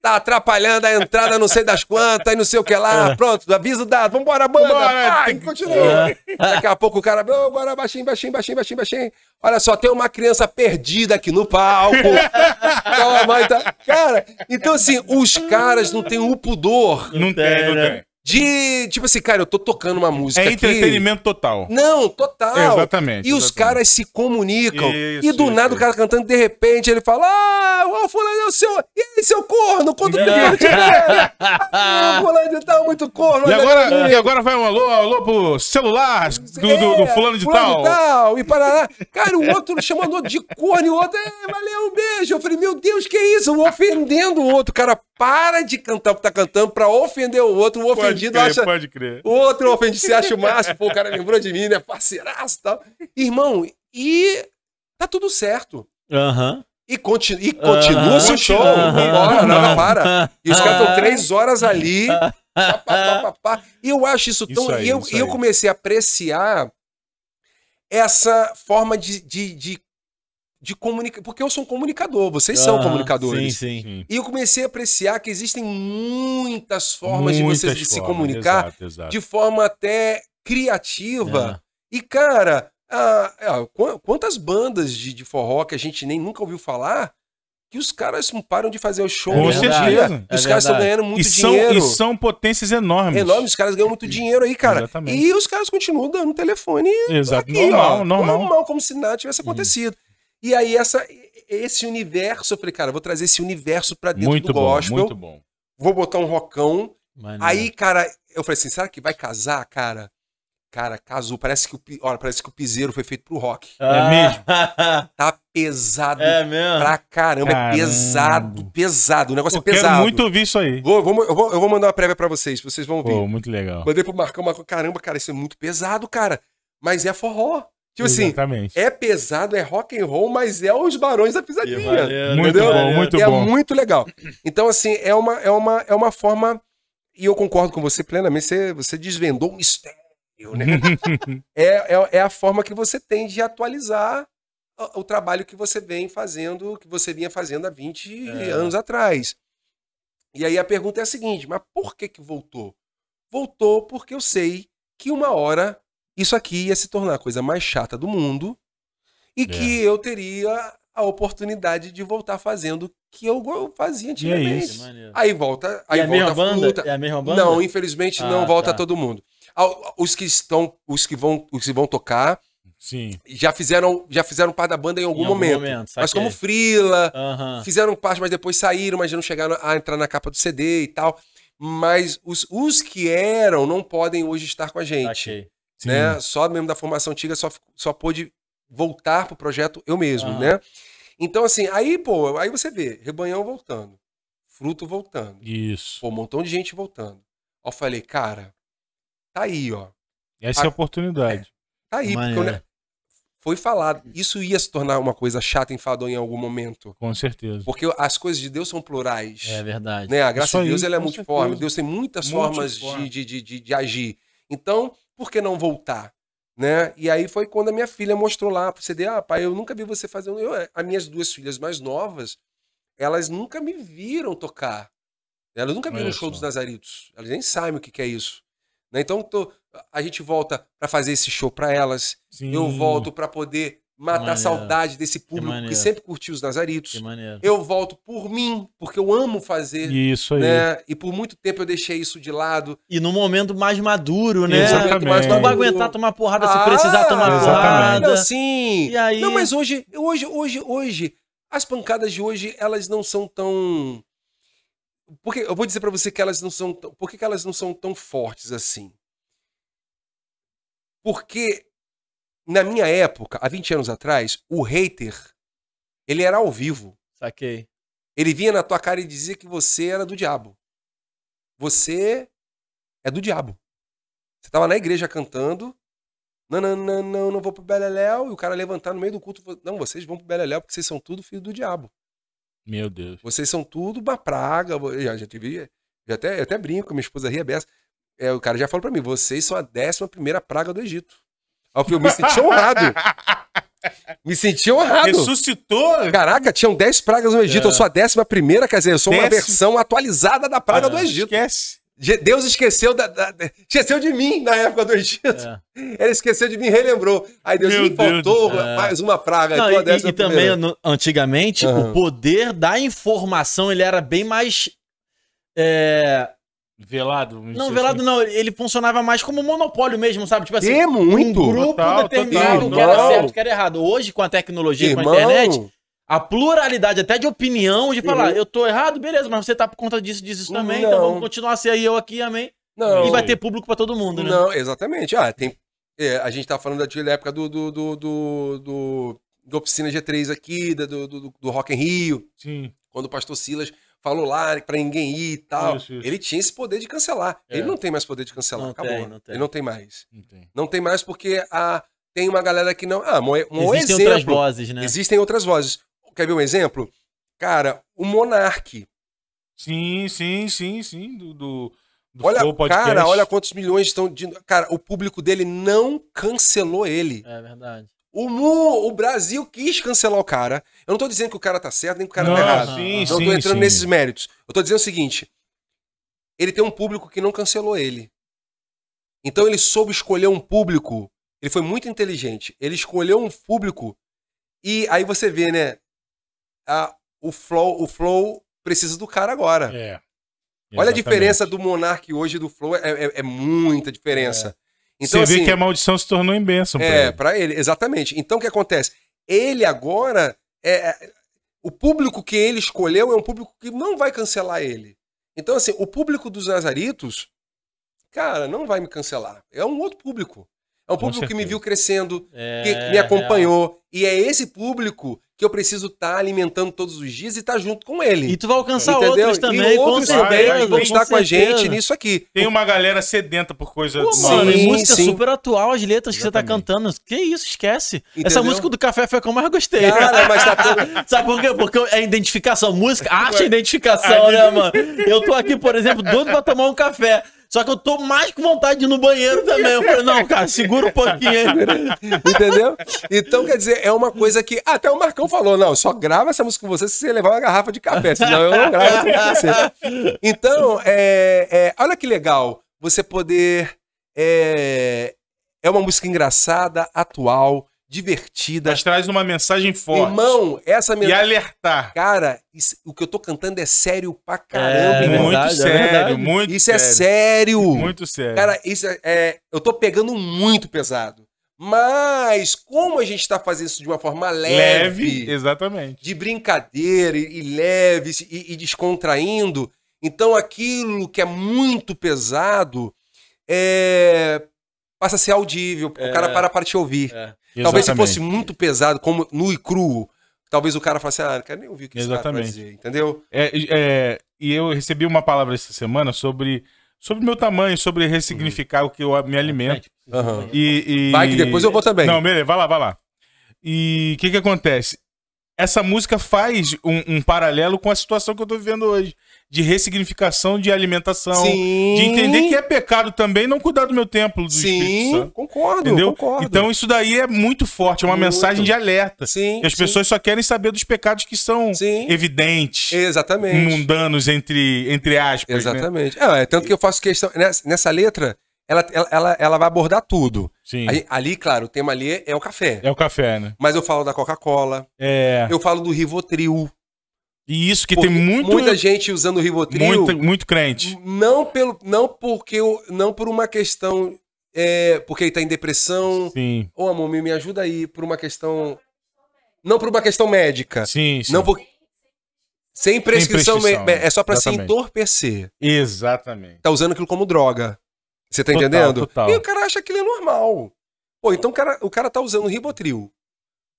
tá atrapalhando a entrada, não sei das quantas, e não sei o que lá. É. Pronto, aviso dado. Vambora, banda. Vambora, né? Ai, tem que continuar. Daqui a pouco o cara, oh, agora baixinho, baixinho, baixinho, baixinho, baixinho. Olha só, tem uma criança perdida aqui no palco. então, a mãe tá... Cara, então assim, os caras não têm o um pudor. Não tem, não tem. De, tipo assim, cara, eu tô tocando uma música. É entretenimento aqui. total. Não, total. É, exatamente. E exatamente. os caras se comunicam. Isso, e do isso, nada isso. o cara cantando, de repente, ele fala: Ah, o fulano é o seu. E aí, seu corno? quando o eu de o fulano de tal, muito corno. E agora, e agora vai um alô, alô pro celular do, é, do, do é, fulano de fulano tal. tal. E parará. Cara, o outro chamando de corno e o outro, é, valeu, um beijo. Eu falei, meu Deus, que isso? Um ofendendo o outro. Cara, para de cantar o que tá cantando pra ofender o outro, o ofender ofendido crer, acha. Pode crer. O outro ofendido se acha o máximo, pô, o cara lembrou de mim, né? Parceiraço e tal. Irmão, e tá tudo certo. Aham. E, continu e continua uh -huh. seu show. Uh Bora, nada para. E os caras estão três horas ali. Pá, pá, pá, e eu acho isso tão. Isso aí, e eu, eu comecei a apreciar essa forma de, de, de de comunicar. Porque eu sou um comunicador, vocês ah, são comunicadores. Sim, sim. E eu comecei a apreciar que existem muitas formas muitas de vocês formas, se comunicar exato, exato. de forma até criativa. É. E, cara, ah, ah, quantas bandas de, de forró que a gente nem nunca ouviu falar que os caras não param de fazer o show. Com certeza. É os caras estão ganhando muito e são, dinheiro. E são potências enormes. Enormes, os caras ganham muito dinheiro aí, cara. Exatamente. E os caras continuam dando telefone. Exato. Aqui, normal, ó, normal. Normal, como se nada tivesse acontecido. Uhum. E aí essa, esse universo, eu falei, cara, eu vou trazer esse universo pra dentro muito do bom, gospel. Muito bom. Vou botar um rocão. Mano. Aí, cara, eu falei assim, será que vai casar, cara? Cara, casou. Parece que o, olha, parece que o piseiro foi feito pro rock. É ah. mesmo? Tá pesado é mesmo? pra caramba. É caramba. É pesado, pesado. O negócio eu é pesado. Quero muito ouvir isso aí. Vou, vou, eu, vou, eu vou mandar uma prévia pra vocês, vocês vão ver Pô, muito legal. Mandei pro Marcão, Marcão, caramba, cara, isso é muito pesado, cara. Mas é forró. Tipo assim, Exatamente. assim, é pesado, é rock and roll, mas é os Barões da Pisadinha. Né, muito bom, muito é bom. É muito legal. Então, assim, é uma, é, uma, é uma forma. E eu concordo com você plenamente, você, você desvendou o um mistério, né? é, é, é, a forma que você tem de atualizar o, o, trabalho que você vem fazendo, que você vinha fazendo há 20 é. anos atrás. E aí a pergunta é a seguinte: mas por que, que voltou? Voltou porque eu sei que uma hora isso aqui ia se tornar a coisa mais chata do mundo e é. que eu teria a oportunidade de voltar fazendo o que eu fazia é antigamente. É aí volta, aí é volta a mesma banda? É a mesma banda? Não, infelizmente ah, não volta tá. todo mundo. Os que estão, os que vão, os que vão tocar, Sim. Já fizeram, já fizeram parte da banda em algum, em algum momento. momento mas como Frila, fizeram parte, mas depois saíram, mas não chegaram a entrar na capa do CD e tal. Mas os, os que eram não podem hoje estar com a gente. Saquei. Né? Sim. né? Só mesmo da formação antiga só, só pôde voltar pro projeto eu mesmo, ah. né? Então, assim, aí, pô, aí você vê, rebanhão voltando, fruto voltando. Isso. Pô, um montão de gente voltando. Ó, eu falei, cara, tá aí, ó. Essa é a... é a oportunidade. É, tá aí, Mas porque é. eu, foi falado. Isso ia se tornar uma coisa chata, enfadonha em algum momento. Com certeza. Porque as coisas de Deus são plurais. É verdade. Né? A graça aí, de Deus ela é multiforme. Certeza. Deus tem muitas, formas, De, de, de, de agir. Então, por que não voltar? Né? E aí foi quando a minha filha mostrou lá o CD, ah, pai, eu nunca vi você fazer Eu, eh, as minhas duas filhas mais novas, elas nunca me viram tocar. Né? Elas nunca viram o show dos Nazaritos. Elas nem sabem o que, que é isso. Né? Então tô, a gente volta para fazer esse show para elas. Sim. Eu volto para poder matar a saudade desse público que, que, sempre curtiu os Nazaritos. Eu volto por mim, porque eu amo fazer. Isso aí. Né? E por muito tempo eu deixei isso de lado. E no momento mais maduro, né? Exatamente. Mais não vai aguentar tomar porrada ah, se precisar tomar ah, exatamente. porrada. Não, sim. E aí... Não, mas hoje, hoje, hoje, hoje, as pancadas de hoje, elas não são tão porque eu vou dizer para você que elas não são tão, por que elas não são tão fortes assim? Porque na minha época, há 20 anos atrás, o hater, ele era ao vivo. Saquei. Ele vinha na tua cara e dizia que você era do diabo. Você é do diabo. Você tava na igreja cantando. Não, não, não, não, não vou pro Beleléu. E o cara levantar no meio do culto. Não, vocês vão pro Beleléu porque vocês são tudo filho do diabo. Meu Deus. Vocês são tudo uma praga. Eu já, já tive. Já até, eu até brinco, minha esposa ria é dessa. É, o cara já falou para mim: vocês são a décima primeira praga do Egito. Aí eu falei, me senti honrado. Me senti honrado. Ressuscitou. Caraca, tinham 10 pragas no Egito. É. Eu sou a décima primeira, quer dizer, eu sou Décimo. uma versão atualizada da praga ah, do Egito. Esquece. Deus esqueceu, da, da, esqueceu de mim na época do Egito. É. Ele esqueceu de mim e relembrou. Aí Deus Meu me faltou Deus. mais uma praga. Não, então, e, e, e também, no, antigamente, uhum. o poder da informação ele era bem mais é, Velado? Não, velado assim. não. Ele funcionava mais como monopólio mesmo, sabe? Tipo assim, é muito. um grupo total, determinado total, que não. era certo, que era errado. Hoje, com a tecnologia, Irmão. com a internet, a pluralidade até de opinião, de falar, uhum. eu tô errado, beleza, mas você tá por conta disso, disso uhum, também, não. então vamos continuar a ser aí eu aqui, amém. Não. E vai ter público para todo mundo, né? Não, exatamente. Ah, tem... É, a gente tá falando da época do, do, do, do, do, do Oficina G3 aqui, do, do, do Rock em Rio. Sim. Quando o pastor Silas falou lá para ninguém ir e tal. Isso, isso. Ele tinha esse poder de cancelar. É. Ele não tem mais poder de cancelar, não acabou. Tem, não tem. Ele não tem mais. Não tem, não tem mais porque a, ah, tem uma galera que não. Ah, um Existem exemplo. outras vozes, né? Existem outras vozes. Quer ver um exemplo? Cara, o Monarque Sim, sim, sim, sim. Do, do, do olha, Cara, olha quantos milhões estão. De... Cara, o público dele não cancelou ele. É verdade. O, Mu, o Brasil quis cancelar o cara. Eu não tô dizendo que o cara tá certo, nem que o cara tá não, tá errado. Sim, não sim, tô entrando sim. nesses méritos. Eu tô dizendo o seguinte: ele tem um público que não cancelou ele. Então ele soube escolher um público. Ele foi muito inteligente. Ele escolheu um público. E aí você vê, né? A, o, flow, o Flow precisa do cara agora. É. Olha a diferença do Monark hoje e do Flow. É, é, é muita diferença. É. Então, Você assim, vê que a maldição se tornou em bênção. É, para ele. ele. exatamente. Então o que acontece? Ele agora. É, é, o público que ele escolheu é um público que não vai cancelar ele. Então, assim, o público dos Nazaritos, cara, não vai me cancelar. É um outro público. É um público que me viu crescendo, é... que me acompanhou. E é esse público que eu preciso estar tá alimentando todos os dias e estar tá junto com ele. E tu vai alcançar entendeu? outros também, e outros com também vai, vão estar com, a gente nisso aqui. Tem uma galera sedenta por coisa Pô, nova. Mano, sim, música sim. super atual, as letras Exatamente. que você tá cantando. Que isso, esquece. Entendeu? Essa música do Café foi a que eu mais gostei. Cara, mas tá tudo... Sabe por quê? Porque é identificação. Música, arte é identificação, né, mano? Eu tô aqui, por exemplo, doido pra tomar um café. Só que eu tô mais com vontade de ir no banheiro também. Eu falei, não, cara, segura um pouquinho aí. Né? Entendeu? Então, quer dizer, é uma coisa que. Até o Marcão falou: não, só grava essa música com você se você levar uma garrafa de café, senão eu não gravo essa música com você. Então, é, é, olha que legal você poder. É, é uma música engraçada, atual, divertida. Mas traz uma mensagem forte. Irmão, essa mensagem. E alertar. Cara, isso, o que eu tô cantando é sério pra caramba. É, muito é verdade, sério, é muito Isso é sério. é sério. Muito sério. Cara, isso é, é, Eu tô pegando muito pesado. Mas como a gente tá fazendo isso de uma forma leve. Leve, exatamente. De brincadeira e, e leve e, e descontraindo. Então aquilo que é muito pesado é, passa a ser audível. É, o cara é. para para te ouvir. É. Exatamente. Talvez se fosse muito pesado, como nu e cru, talvez o cara falasse, ah, quero nem ouvir o que Exatamente. vai dizer, entendeu? É, é, e eu recebi uma palavra essa semana sobre sobre meu tamanho, sobre ressignificar uhum. o que eu me alimento. Uhum. E, e... Vai que depois eu vou também. Não, beleza, vai lá, vai lá. E o que que acontece? Essa música faz um, um, paralelo com a situação que eu tô vivendo hoje de ressignificação de alimentação, Sim. de entender que é pecado também não cuidar do meu templo do Sim, concordo, Entendeu? concordo. Então isso daí é muito forte, é uma muito. mensagem de alerta. Sim, e as sim. pessoas só querem saber dos pecados que são sim. evidentes, exatamente, mundanos entre entre aspas, né? Exatamente. Né? é tanto que eu faço questão nessa, né, nessa letra ela, ela, ela, ela, vai abordar tudo. Sim. Aí, ali, claro, o tema ali é o café. É o café, né? Mas eu falo da Coca-Cola. É. Eu falo do Rivotril. E isso que porque tem muito muita gente usando o Rivotril. Muito, muito crente. Não pelo não porque eu, não por uma questão é, porque ele tá em depressão. Sim. Ô, oh, amor, me, me ajuda aí por uma questão não por uma questão médica. Sim, sim. Não por... Sem prescrição, Sem prescrição é só para se entorpecer. Exatamente. Tá usando aquilo como droga. Você tá total, entendendo? Total. E o cara acha que ele é normal. Pô, então o cara, o cara tá usando Ribotril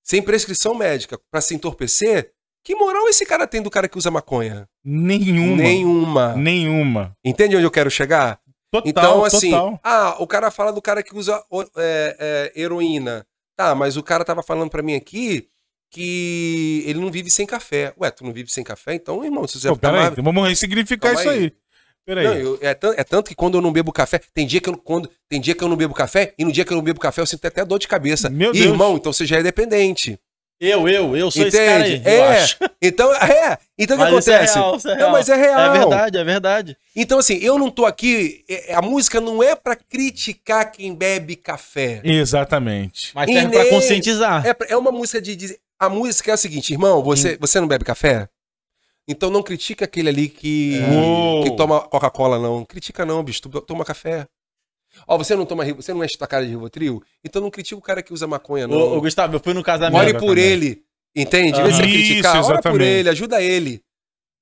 sem prescrição médica para se entorpecer, que moral esse cara tem do cara que usa maconha? Nenhuma. Nenhuma. Nenhuma. Entende onde eu quero chegar? Total, então, assim, total. ah, o cara fala do cara que usa é, é, heroína. Tá, mas o cara tava falando para mim aqui que ele não vive sem café. Ué, tu não vive sem café? Então, irmão, se você... Pô, peraí, tomar... vamos ressignificar significar isso aí. aí. Peraí. Não, eu, é, é, tanto que quando eu não bebo café, tem dia que eu quando tem dia que eu não bebo café e no dia que eu não bebo café eu sinto até dor de cabeça. Meu Deus. Irmão, então você já é dependente. Eu, eu, eu sou Entende? esse cara aí, é. Então, é. Então o que é acontece? É real, é não, mas é real. É verdade, é verdade. Então, assim, eu não tô aqui. É, é, a música não é para criticar quem bebe café. Exatamente. Mas serve nem... pra conscientizar. É, é uma música de, A música é a seguinte, irmão, você, você não bebe café? Então não critica aquele ali que, que toma Coca-Cola, não. Critica não, bicho. Tu toma café. Ó, oh, você não toma, você não enche tua cara de Rivotril? Então não critica o cara que usa maconha, não. Ô, ô Gustavo, eu fui no casamento. Ore por ele, entende? Uhum. Em criticar, ora por ele, ajuda ele.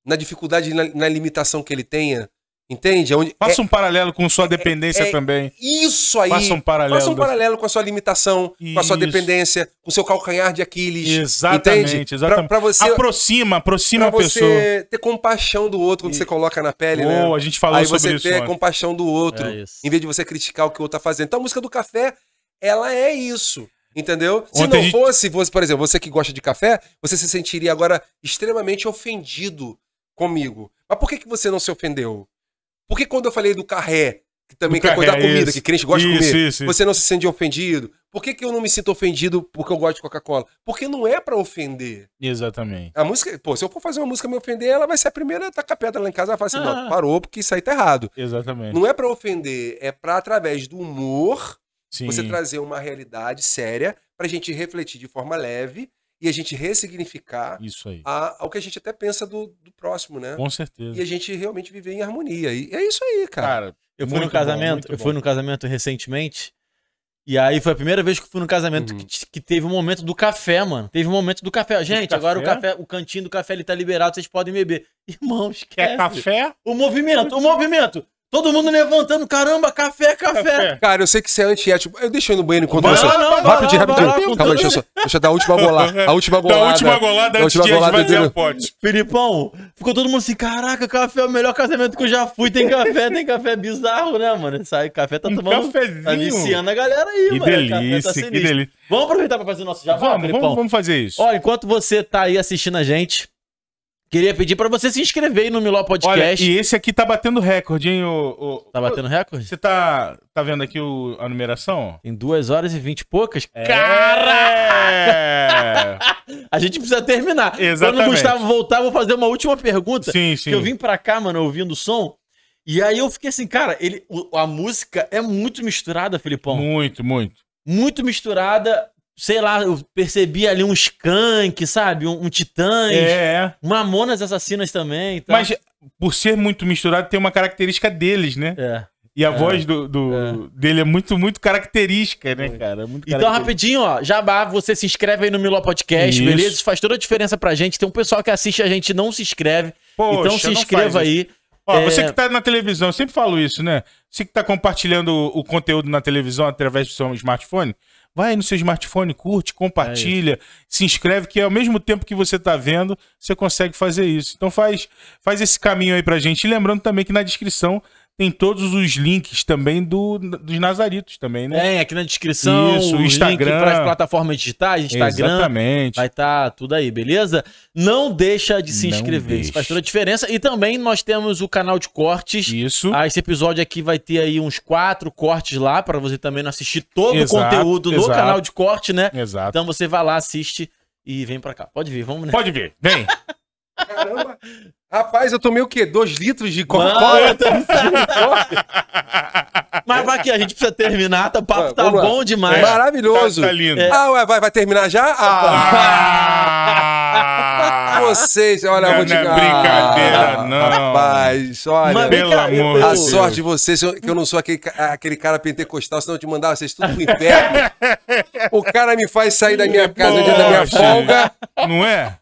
Na dificuldade, na, na limitação que ele tenha. Entende? É onde, Faça é, um paralelo com sua é- é- dependência é, é, também. Isso aí. Faça um paralelo. Faça um paralelo com a sua limitação, isso. com a sua dependência, com o seu calcanhar de Aquiles. Exatamente, entende? exatamente. Pra, pra você, aproxima, aproxima a pessoa. você ter compaixão do outro que você coloca na pele, né? Boa, né? a gente falou aí sobre isso. Aí você ter compaixão do outro, em vez de você criticar o que o outro tá fazendo. Então a música do café, ela é isso. Entendeu? Ontem se não gente... fosse, fosse, por exemplo, você que gosta de café, você se sentiria agora extremamente ofendido comigo. Mas por que, que você não se ofendeu? Porque quando eu falei do carré, que também do quer carré, cuidar da comida, isso. que crente gosta isso, de comer, isso, você não se sente ofendido. Por que, que eu não me sinto ofendido porque eu gosto de Coca-Cola? Porque não é para ofender. Exatamente. A música, pô, se eu for fazer uma música me ofender, ela vai ser a primeira a tacar pedra lá em casa, ela vai falar assim, ah. não, parou, porque isso aí tá errado. Exatamente. Não é para ofender, é para através do humor Sim. você trazer uma realidade séria pra gente refletir de forma leve e a gente ressignificar Isso aí. A, ao que a gente até pensa do, do próximo, né? Com certeza. E a gente realmente viver em harmonia. E é isso aí, cara. Cara, eu fui no casamento, bom, eu fui no casamento recentemente. E aí foi a primeira vez que fui no casamento uhum. que, que, teve um momento do café, mano. Teve um momento do café. Gente, agora o café, o cantinho do café ele tá liberado, vocês podem beber. Irmão, esquece. É café? O movimento, o movimento. Todo mundo levantando, caramba, café, café. Cara, eu sei que você é antiético. Eu deixo eu ir no banheiro enquanto você. Lá, rápido, vai, rapidinho, rapidinho. Calma, deixa, só, deixa eu dar a última bolada. A última bolada. A última golada, da última golada, antes de a pote. Filipão, ficou todo mundo assim, caraca, café é o melhor casamento que eu já fui. Tem café, tem café bizarro, né, mano? Sai, café tá um tomando. Cafezinho. Tá iniciando a galera aí, que mano. Tá delícia, tá que delícia. Vamos aproveitar pra fazer nosso jabá, vamos, Filipão? Vamos, vamos fazer isso. Ó, enquanto você tá aí assistindo a gente, Queria pedir para você se inscrever aí no Miló Podcast. Olha, e esse aqui tá batendo recorde, hein? O, o... Tá batendo recorde? Você tá, tá vendo aqui o, a numeração? Em duas horas e vinte e poucas? É... Caraca! a gente precisa terminar. Exatamente. Quando o Gustavo voltar, vou fazer uma última pergunta. Sim, sim. Porque eu vim pra cá, mano, ouvindo o som. E aí eu fiquei assim, cara, ele, a música é muito misturada, Filipão. Muito, muito. Muito misturada sei lá, eu percebi ali um skunk, sabe? Um, um titãs. É. Mamonas assassinas também. Então... Mas por ser muito misturado, tem uma característica deles, né? É. E a é. voz do, do é. dele é muito, muito característica, né, cara? Muito então, rapidinho, ó, Jabá, você se inscreve aí no Miló Podcast, Isso. beleza? Isso faz toda a diferença pra gente. Tem um pessoal que assiste a gente não se inscreve. Poxa, então se inscreva aí. Ó, é... você que tá na televisão, eu sempre falo isso, né? Você que tá compartilhando o, o conteúdo na televisão através do seu smartphone, Vai no seu smartphone, curte, compartilha, é se inscreve, que ao mesmo tempo que você está vendo, você consegue fazer isso. Então faz, faz esse caminho aí pra gente. E lembrando também que na descrição tem todos os links também do, dos Nazaritos também, né? É, aqui na descrição, Isso, o Instagram, para as plataformas digitais, Instagram. Exatamente. Vai estar tá tudo aí, beleza? Não deixa de se Não inscrever, deixa. isso faz toda a diferença. E também nós temos o canal de cortes. Isso. Ah, esse episódio aqui vai ter aí uns quatro cortes lá para você também não assistir todo exato, o conteúdo exato. no canal de corte, né? Exato. Então você vai lá, assiste e vem para cá. Pode vir, vamos, né? Pode vir, vem. Caramba. Rapaz, eu tomei o quê? Dois litros de Coca-Cola? Mas vai que a gente precisa terminar, tá, o papo tá bom demais. É. Maravilhoso. Tá, tá lindo. É. Ah, ué, vai, vai terminar já? Ah! ah. Vocês, olha, não, vou te... Não é brincadeira, ah, não. Rapaz, olha. Mas, pelo cara, amor A Deus. sorte de vocês, que eu não sou aquele, aquele cara pentecostal, senão eu te mandava vocês tudo pro inferno. o cara me faz sair da minha é casa Poxa, da minha folga. Não é?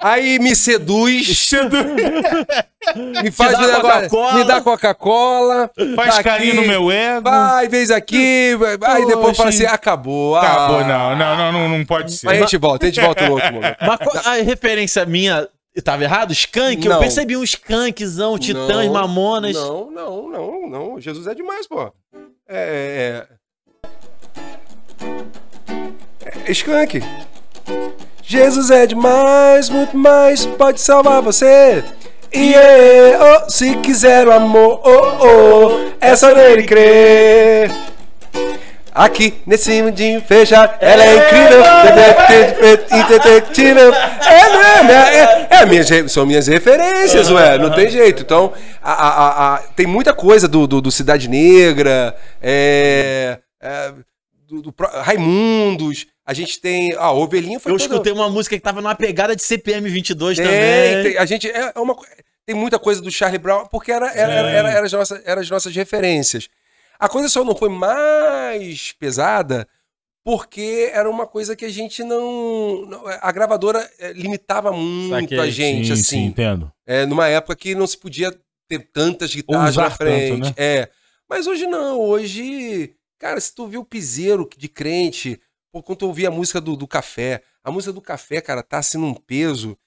Aí me seduz. me faz me dá Coca-Cola. Me dá Coca-Cola. Faz tá carinho aqui, no meu ego. Vai, vez aqui. Aí depois fala assim: acabou. Ah. Acabou, ah, não, não, não, não pode ser. Aí a gente volta, a gente volta no outro momento. Mas a referência minha eu tava errado? Skank? Não. Eu percebi um skankzão, titãs, não, mamonas. Não, não, não, não. Jesus é demais, pô. É. é... é, é skank. Jesus é demais, muito mais, pode salvar você. E yeah, oh, se quiser o amor, oh, oh, é só nele crer. Aqui nesse mundinho fechado, ela é incrível, detetive, é, né, é, é, é minhas, são minhas referências, ué, não tem jeito. Então, a, a, a, tem muita coisa do, do, do Cidade Negra, é, é do, do Raimundos, a gente tem. Ah, o Ovelhinho foi. Eu todo... escutei uma música que tava numa pegada de CPM 22 tem, também. Tem, a gente. É, é uma, tem muita coisa do Charlie Brown, porque era, era, era, é. era, era, as nossas, era as nossas referências. A coisa só não foi mais pesada porque era uma coisa que a gente não. não é, a gravadora limitava muito Saquei. a gente, sim, assim. Sim, entendo. É, numa época que não se podia ter tantas guitarras na frente. Tanto, né? É. Mas hoje não, hoje. Cara, se tu viu o piseiro de crente, Pô, quando eu ouvi a música do, do Café, a música do Café, cara, tá assim num peso.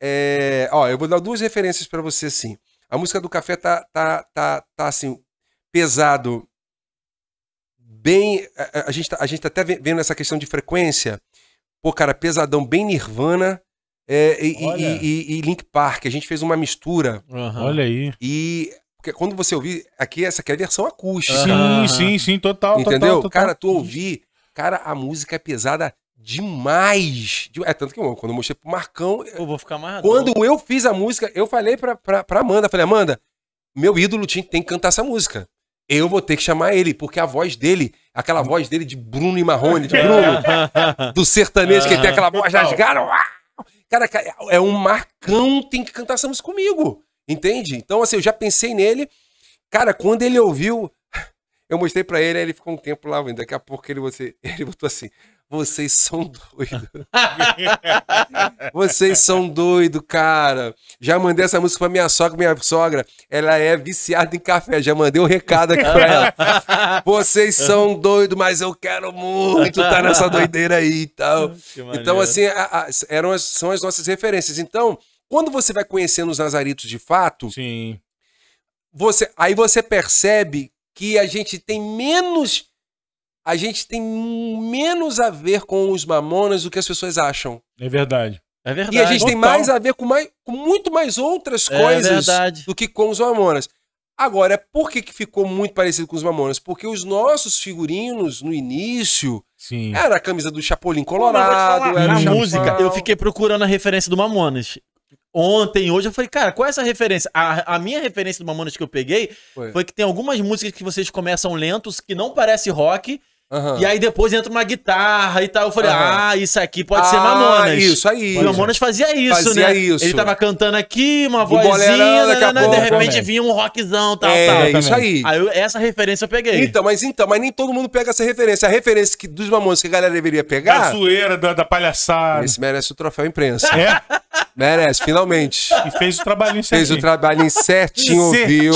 É... Ó, eu vou dar duas referências para você, assim. A música do Café tá, tá, tá, tá assim, pesado. Bem. A, a, gente, tá, a gente tá até vendo essa questão de frequência. Pô, cara, pesadão, bem Nirvana. É, e, e, e, e, Link Park. A gente fez uma mistura. Uhum. Olha aí. E porque quando você ouvir, aqui essa aqui é a versão acústica. Sim, uhum. sim, sim, total. Entendeu? Total, total. Cara, tu ouvir Cara, a música é pesada demais. É tanto que quando eu mostrei pro Marcão. Eu é, vou ficar amarrado. Quando eu fiz a música, eu falei pra, pra, pra Amanda: falei, Amanda, meu ídolo tem que cantar essa música. Eu vou ter que chamar ele, porque a voz dele, aquela voz dele de Bruno e Marrone, de Bruno, do sertanejo, que ele tem aquela voz rasgada. Cara, é um Marcão, tem que cantar essa música comigo. Entende? Então, assim, eu já pensei nele. Cara, quando ele ouviu, eu mostrei para ele, aí ele ficou um tempo lá vendo. Daqui a pouco ele, você, ele botou assim: vocês são doidos. vocês são doidos, cara. Já mandei essa música pra minha sogra. Minha sogra, ela é viciada em café. Já mandei um recado aqui pra ela. vocês são doidos, mas eu quero muito estar tá nessa doideira aí e tal. Então, assim, a, a, eram as, são as nossas referências. Então, quando você vai conhecendo os Nazaritos de fato. Sim. Você, aí você percebe que a gente tem menos a gente tem menos a ver com os mamonas do que as pessoas acham. É verdade. É verdade. E a gente Total. tem mais a ver com, mais, com muito mais outras é coisas é do que com os mamonas. Agora, por que, que ficou muito parecido com os Mamonas? Porque os nossos figurinos, no início, Sim. era a camisa do Chapolin Colorado. era a música, eu fiquei procurando a referência do Mamonas ontem, hoje. Eu falei, cara, qual é essa referência? A, a minha referência do Mamonas que eu peguei foi. foi. que tem algumas músicas que vocês começam lentos, que não parece rock, Uhum. E aí depois entra uma guitarra e tal. Eu falei, uhum. ah, isso aqui pode ah, ser Mamonas. Isso aí. O Mamonas fazia isso, fazia né? Isso. Ele tava cantando aqui, uma o vozinha, né, de repente também. vinha um rockzão, tal, é, tal. É, isso aí. aí essa referência eu peguei. Então, mas então, mas nem todo mundo pega essa referência. A referência que, dos Mamonas que a galera deveria pegar. A zoeira da, da palhaçada. Esse merece o troféu imprensa. É? Merece, finalmente. E fez o trabalhinho certinho. Fez o trabalhinho certinho, certinho. viu?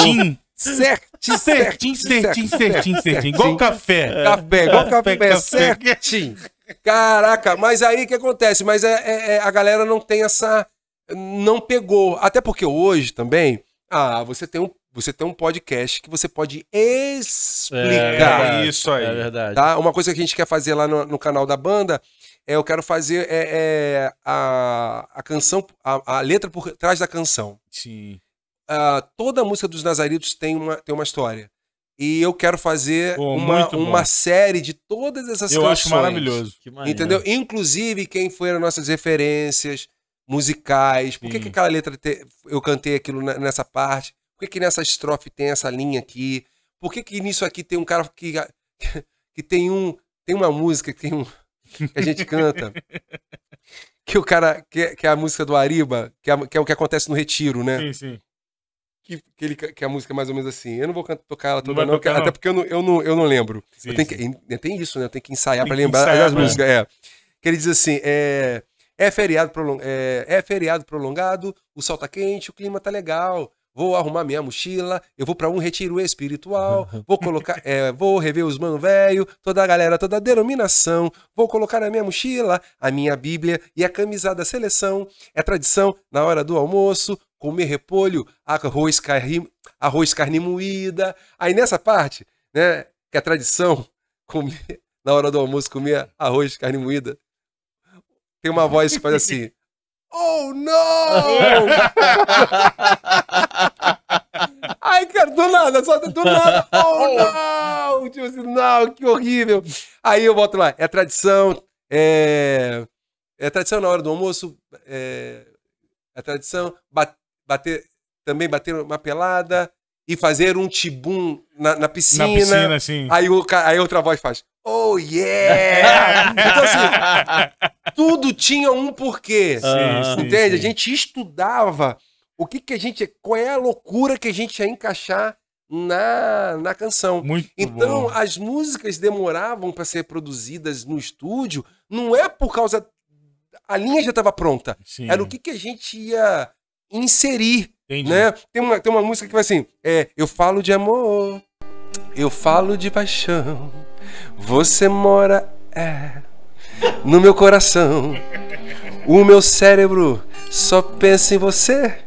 Certinho. Certinho, certinho, certinho, certinho. Igual é. é. café. Café, igual café, café, certinho. Caraca, mas aí o que acontece? Mas é, é, é, a galera não tem essa. Não pegou. Até porque hoje também. Ah, você tem um, você tem um podcast que você pode explicar. É, isso aí. É verdade. Tá? Uma coisa que a gente quer fazer lá no, no canal da banda é eu quero fazer é, é a, a canção, a, a letra por trás da canção. Sim uh, toda música dos Nazaritos tem uma, tem uma história. E eu quero fazer oh, uma, uma série de todas essas eu canções. Eu acho maravilhoso. Entendeu? Inclusive quem foram nossas referências musicais. Por que, que aquela letra te... eu cantei aquilo nessa parte? Por que, que nessa estrofe tem essa linha aqui? Por que, que nisso aqui tem um cara que, que tem um tem uma música que, tem um, que a gente canta que o cara que, que é a música do Ariba, que é, que é o que acontece no retiro, né? Sim, sim que, que, ele, que a música é mais ou menos assim. Eu não vou tocar ela toda, não, não, tocar, não. até porque eu não, eu não, eu não lembro. Sim, né? eu tenho que, tem isso, né? Tem que ensaiar para lembrar ensaiar, as músicas. É. Que ele diz assim: é, é, feriado prolong, é, é feriado prolongado, o sol tá quente, o clima tá legal. Vou arrumar minha mochila, eu vou para um retiro espiritual, vou colocar, é, vou rever os mano velho, toda a galera, toda a denominação, vou colocar na minha mochila a minha Bíblia e a camisa da seleção. É tradição na hora do almoço, comer repolho, arroz, carne, arroz, carne moída. Aí nessa parte, né, que é a tradição, comer, na hora do almoço, comer arroz, carne moída, tem uma voz que faz assim, oh não! Ai, cara, do nada, só do nada, oh, oh não! Tipo assim, não, que horrível. Aí eu boto lá, é tradição, é... É tradição na hora do almoço, é, é tradição, bate, bater também bater uma pelada e fazer um tibum na, na piscina. Na piscina, sim. Aí, o, aí outra voz faz, oh yeah! então assim, tudo tinha um porquê. Sim, entende? Sim, sim. A gente estudava o que que a gente, qual é a loucura que a gente ia encaixar na, na canção. Muito então, bom. as músicas demoravam para ser produzidas no estúdio, não é por causa. A linha já estava pronta. Sim. Era o que, que a gente ia inserir. Entendi. Né? Tem, uma, tem uma música que vai assim: é, Eu falo de amor, eu falo de paixão, você mora é, no meu coração, o meu cérebro só pensa em você.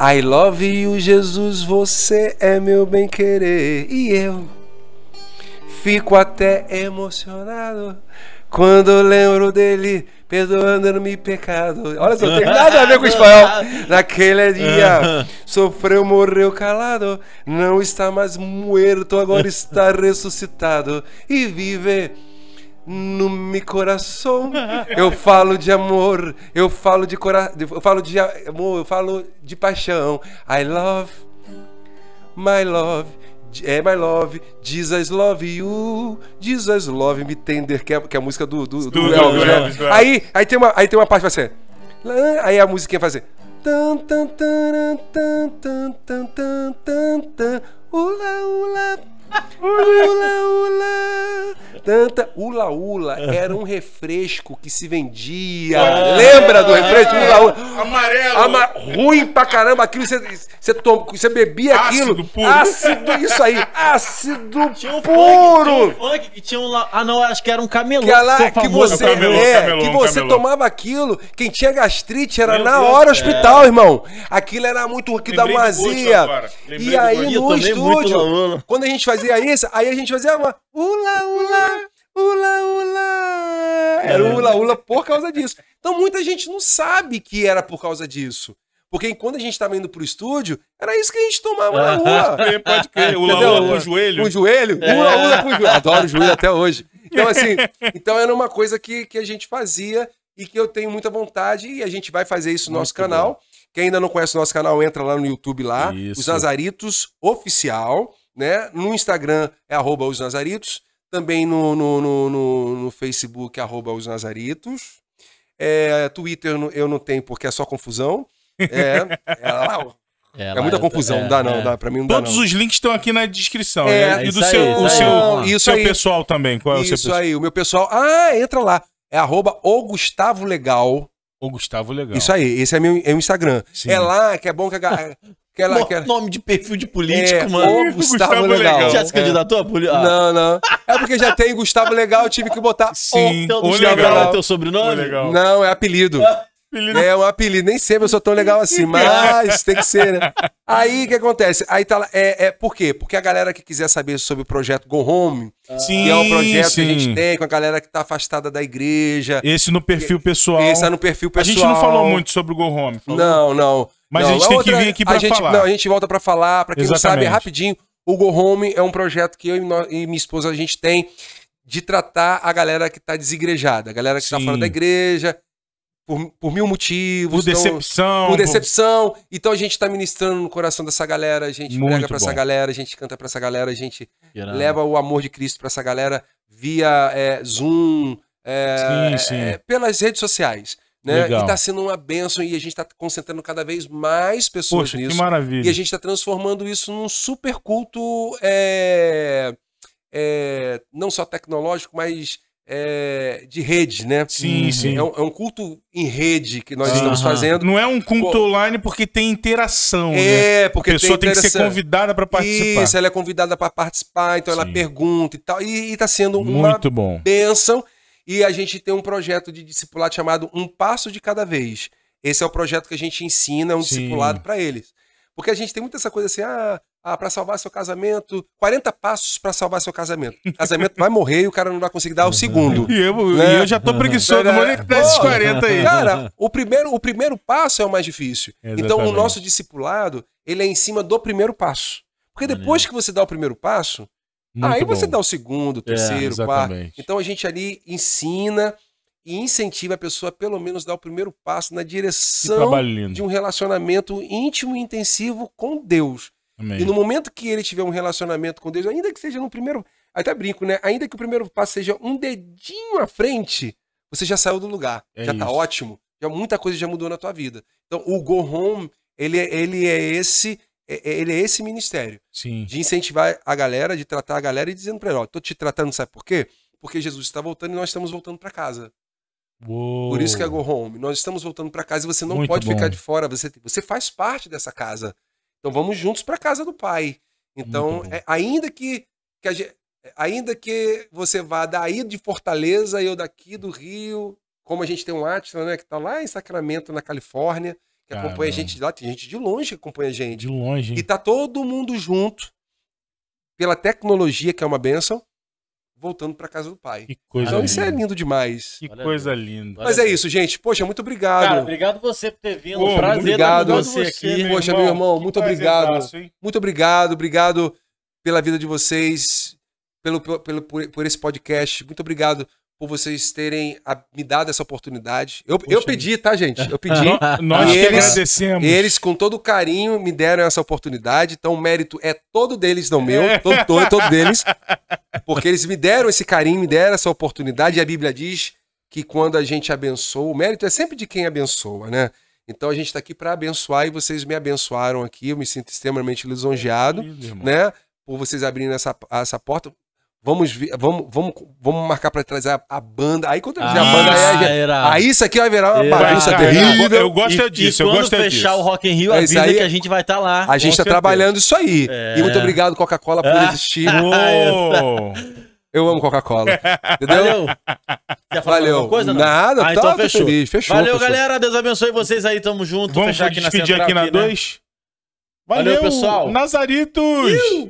I love you, Jesus, você é meu bem-querer. E eu fico até emocionado quando lembro dele, perdoando-me pecado. Olha só, não tem nada a ver com o espanhol. Naquele dia, sofreu, morreu calado. Não está mais morto, agora está ressuscitado. E vive no meu coração. Eu falo de amor, eu falo de coração, eu falo de amor, eu falo de paixão. I love my love é My Love, Jesus Love You, Jesus Love Me Tender, que é, que é a música do, do, do, do Elvis, né? Aí, aí, tem uma, aí tem uma parte que vai ser. Aí a musiquinha vai fazer. Ula, ula, Ula, ula. Tanta ula ula era um refresco que se vendia. Ah, Lembra do refresco é. ula ula? Amarelo. Ama... Ruim pra caramba aquilo. Você, você, você bebia aquilo. Ácido puro. Ácido, isso aí. Ácido tinha um puro. Funk, tinha um funk tinha um la... Ah, não, acho que era um camelô. Que, lá, que, você, camelô, é, camelô, que você tomava aquilo. Quem tinha gastrite era Meu na Deus, hora hospital, é. irmão. Aquilo era muito que dá mazia. E aí no estúdio, quando a gente faz fazia isso, aí a gente fazia uma ula, ula, ula, ula. Era ula, ula por causa disso. Então muita gente não sabe que era por causa disso. Porque quando a gente estava indo pro estúdio, era isso que a gente tomava na rua. Pode crer, ula, ula, ula com o joelho. Com o joelho, é. ula, ula com o joelho. Adoro o joelho até hoje. Então assim, então era uma coisa que, que a gente fazia e que eu tenho muita vontade e a gente vai fazer isso no Muito nosso canal. Bom. Quem ainda não conhece o nosso canal, entra lá no YouTube lá, Isso. os azaritos Oficial. Né? No Instagram é arroba os Nazaritos. Também no, no, no, no, no Facebook, arroba os Nazaritos. É, Twitter eu não, eu não tenho porque é só confusão. É, é, lá, é, é muita confusão, é, não dá não, é. dá, pra mim não Todos dá. os links estão aqui na descrição. É, e do seu, aí, o seu, seu, seu pessoal também. Qual é isso o seu pessoal? aí, o meu pessoal. Ah, entra lá. É arroba o Gustavo Legal. O Gustavo Legal. Isso aí, esse é meu é o Instagram. Sim. É lá que é bom que a, Aquela, Nome de perfil de político, é, mano. Gustavo, Gustavo legal. legal. Já se candidatou a é. política? Ah. Não, não. É porque já tem Gustavo Legal, eu tive que botar Sim, o, o Gustavo legal. legal. é teu sobrenome? Não, é apelido. Ah. Apelido. É um apelido, nem sempre eu sou tão legal assim, mas tem que ser, né? Aí o que acontece? Aí tá lá, é, é, por quê? Porque a galera que quiser saber sobre o projeto Go Home, sim, ah. que é um projeto sim. que a gente tem com a galera que tá afastada da igreja. Esse no perfil pessoal. Esse é no perfil pessoal. A gente não falou muito sobre o Go Home. Falou? Não, não. Mas não, a gente é tem outra, que vir aqui pra gente, falar. Não, a gente volta pra falar, pra quem Exatamente. não sabe, é rapidinho. O Go Home é um projeto que eu e minha esposa a gente tem de tratar a galera que tá desigrejada, a galera que Sim. tá fora da igreja, por, por, mil motivos. Por então, decepção. Então, por decepção. Então a gente está ministrando no coração dessa galera, a gente Muito prega para essa galera, a gente canta para essa galera, a gente leva o amor de Cristo para essa galera via é, Zoom, é, sim, é, sim. É, pelas redes sociais. Né? E está sendo uma bênção e a gente está concentrando cada vez mais pessoas Poxa, nisso. Que maravilha. E a gente está transformando isso num super culto é, é, não só tecnológico, mas é, de rede, né? Sim, uhum. sim. É um, é um, culto em rede que nós sim, estamos fazendo. Não é um culto Pô, online porque tem interação. Né? É, né? porque a pessoa tem, tem que ser convidada para participar. Isso, ela é convidada para participar, então sim. ela pergunta e tal. E está sendo uma Muito bom. bênção. E a gente tem um projeto de discipulado chamado Um Passo de Cada Vez. Esse é o projeto que a gente ensina é um sim. discipulado para eles. Porque a gente tem muita essa coisa assim, ah, ah, para salvar seu casamento, 40 passos para salvar seu casamento. O casamento vai morrer e o cara não vai conseguir dar o segundo. e, eu, né? e eu já tô preguiçoso, vou nem esses 40 aí. Cara, o primeiro, o primeiro passo é o mais difícil. Exatamente. Então, o nosso discipulado, ele é em cima do primeiro passo. Porque depois que você dá o primeiro passo, Muito aí você dá o segundo, o é, terceiro, é, quarto. Então, a gente ali ensina e incentiva a pessoa a pelo menos dar o primeiro passo na direção de um relacionamento íntimo e intensivo com Deus. Amém. E no momento que ele tiver um relacionamento com Deus, ainda que seja no primeiro. Até brinco, né? Ainda que o primeiro passo seja um dedinho à frente, você já saiu do lugar. É já tá isso. tá ótimo. Já muita coisa já mudou na tua vida. Então, o Go Home, ele, é, ele é esse é, é, ele é esse ministério. Sim. De incentivar a galera, de tratar a galera e dizendo para ela, ó, tô te tratando, sabe por quê? Porque Jesus está voltando e nós estamos voltando para casa. Uou. Por isso que é go home. Nós estamos voltando para casa e você não Muito pode bom. ficar de fora. Você, você faz parte dessa casa. Então vamos juntos para casa do pai. Então, é, ainda que, que gente, é, ainda que você vá daí de Fortaleza, e eu daqui do Rio, como a gente tem um Atlas, né, que está lá em Sacramento, na Califórnia, que Caramba. acompanha a gente lá, tem gente de longe que acompanha a gente. De longe. Hein? E tá todo mundo junto pela tecnologia, que é uma benção, voltando para casa do pai. Que coisa então, linda. isso é lindo demais. Que Olha coisa linda. Mas é isso, gente. Poxa, muito obrigado. Cara, obrigado você por ter vindo. Pô, prazer obrigado você aqui. Meu Poxa, irmão, meu irmão, muito obrigado. Hein? Muito obrigado, obrigado pela vida de vocês, pelo, pelo por, por esse podcast. Muito obrigado por vocês terem a, me dado essa oportunidade. Eu, eu pedi, tá, gente? Eu pedi. Nós eles, agradecemos. Eles, com todo carinho, me deram essa oportunidade. Então, o mérito é todo deles, não meu. É. Todo, todo, todo deles. Porque eles me deram esse carinho, me deram essa oportunidade. E a Bíblia diz que quando a gente abençoa, o mérito é sempre de quem abençoa, né? Então a gente está aqui para abençoar e vocês me abençoaram aqui. Eu me sinto extremamente lisonjeado, é, né? Por vocês abrirem essa, essa porta. Vamos, ver, vamos, vamos, vamos marcar pra trazer a, a banda. Aí quando eu ah, a banda, aí, aí, era. aí isso aqui vai virar uma era. bagunça terrível. Eu, gosto e, disso, e eu gosto fechar disso. fechar o Rock in Rio, é isso aí, que a gente vai estar tá lá. A gente tá certeza. trabalhando isso aí. É. E muito obrigado, Coca-Cola, por é. existir. Ah, eu amo Coca-Cola. Entendeu? Valeu. Quer falar Valeu. alguma coisa? Não? Nada, ah, tá, então fechou. Feliz, fechou. Valeu, fechou. galera. Deus abençoe vocês aí. Tamo junto. Vamos fechar aqui na aqui na 2. Né? Valeu, pessoal. Nazaritos.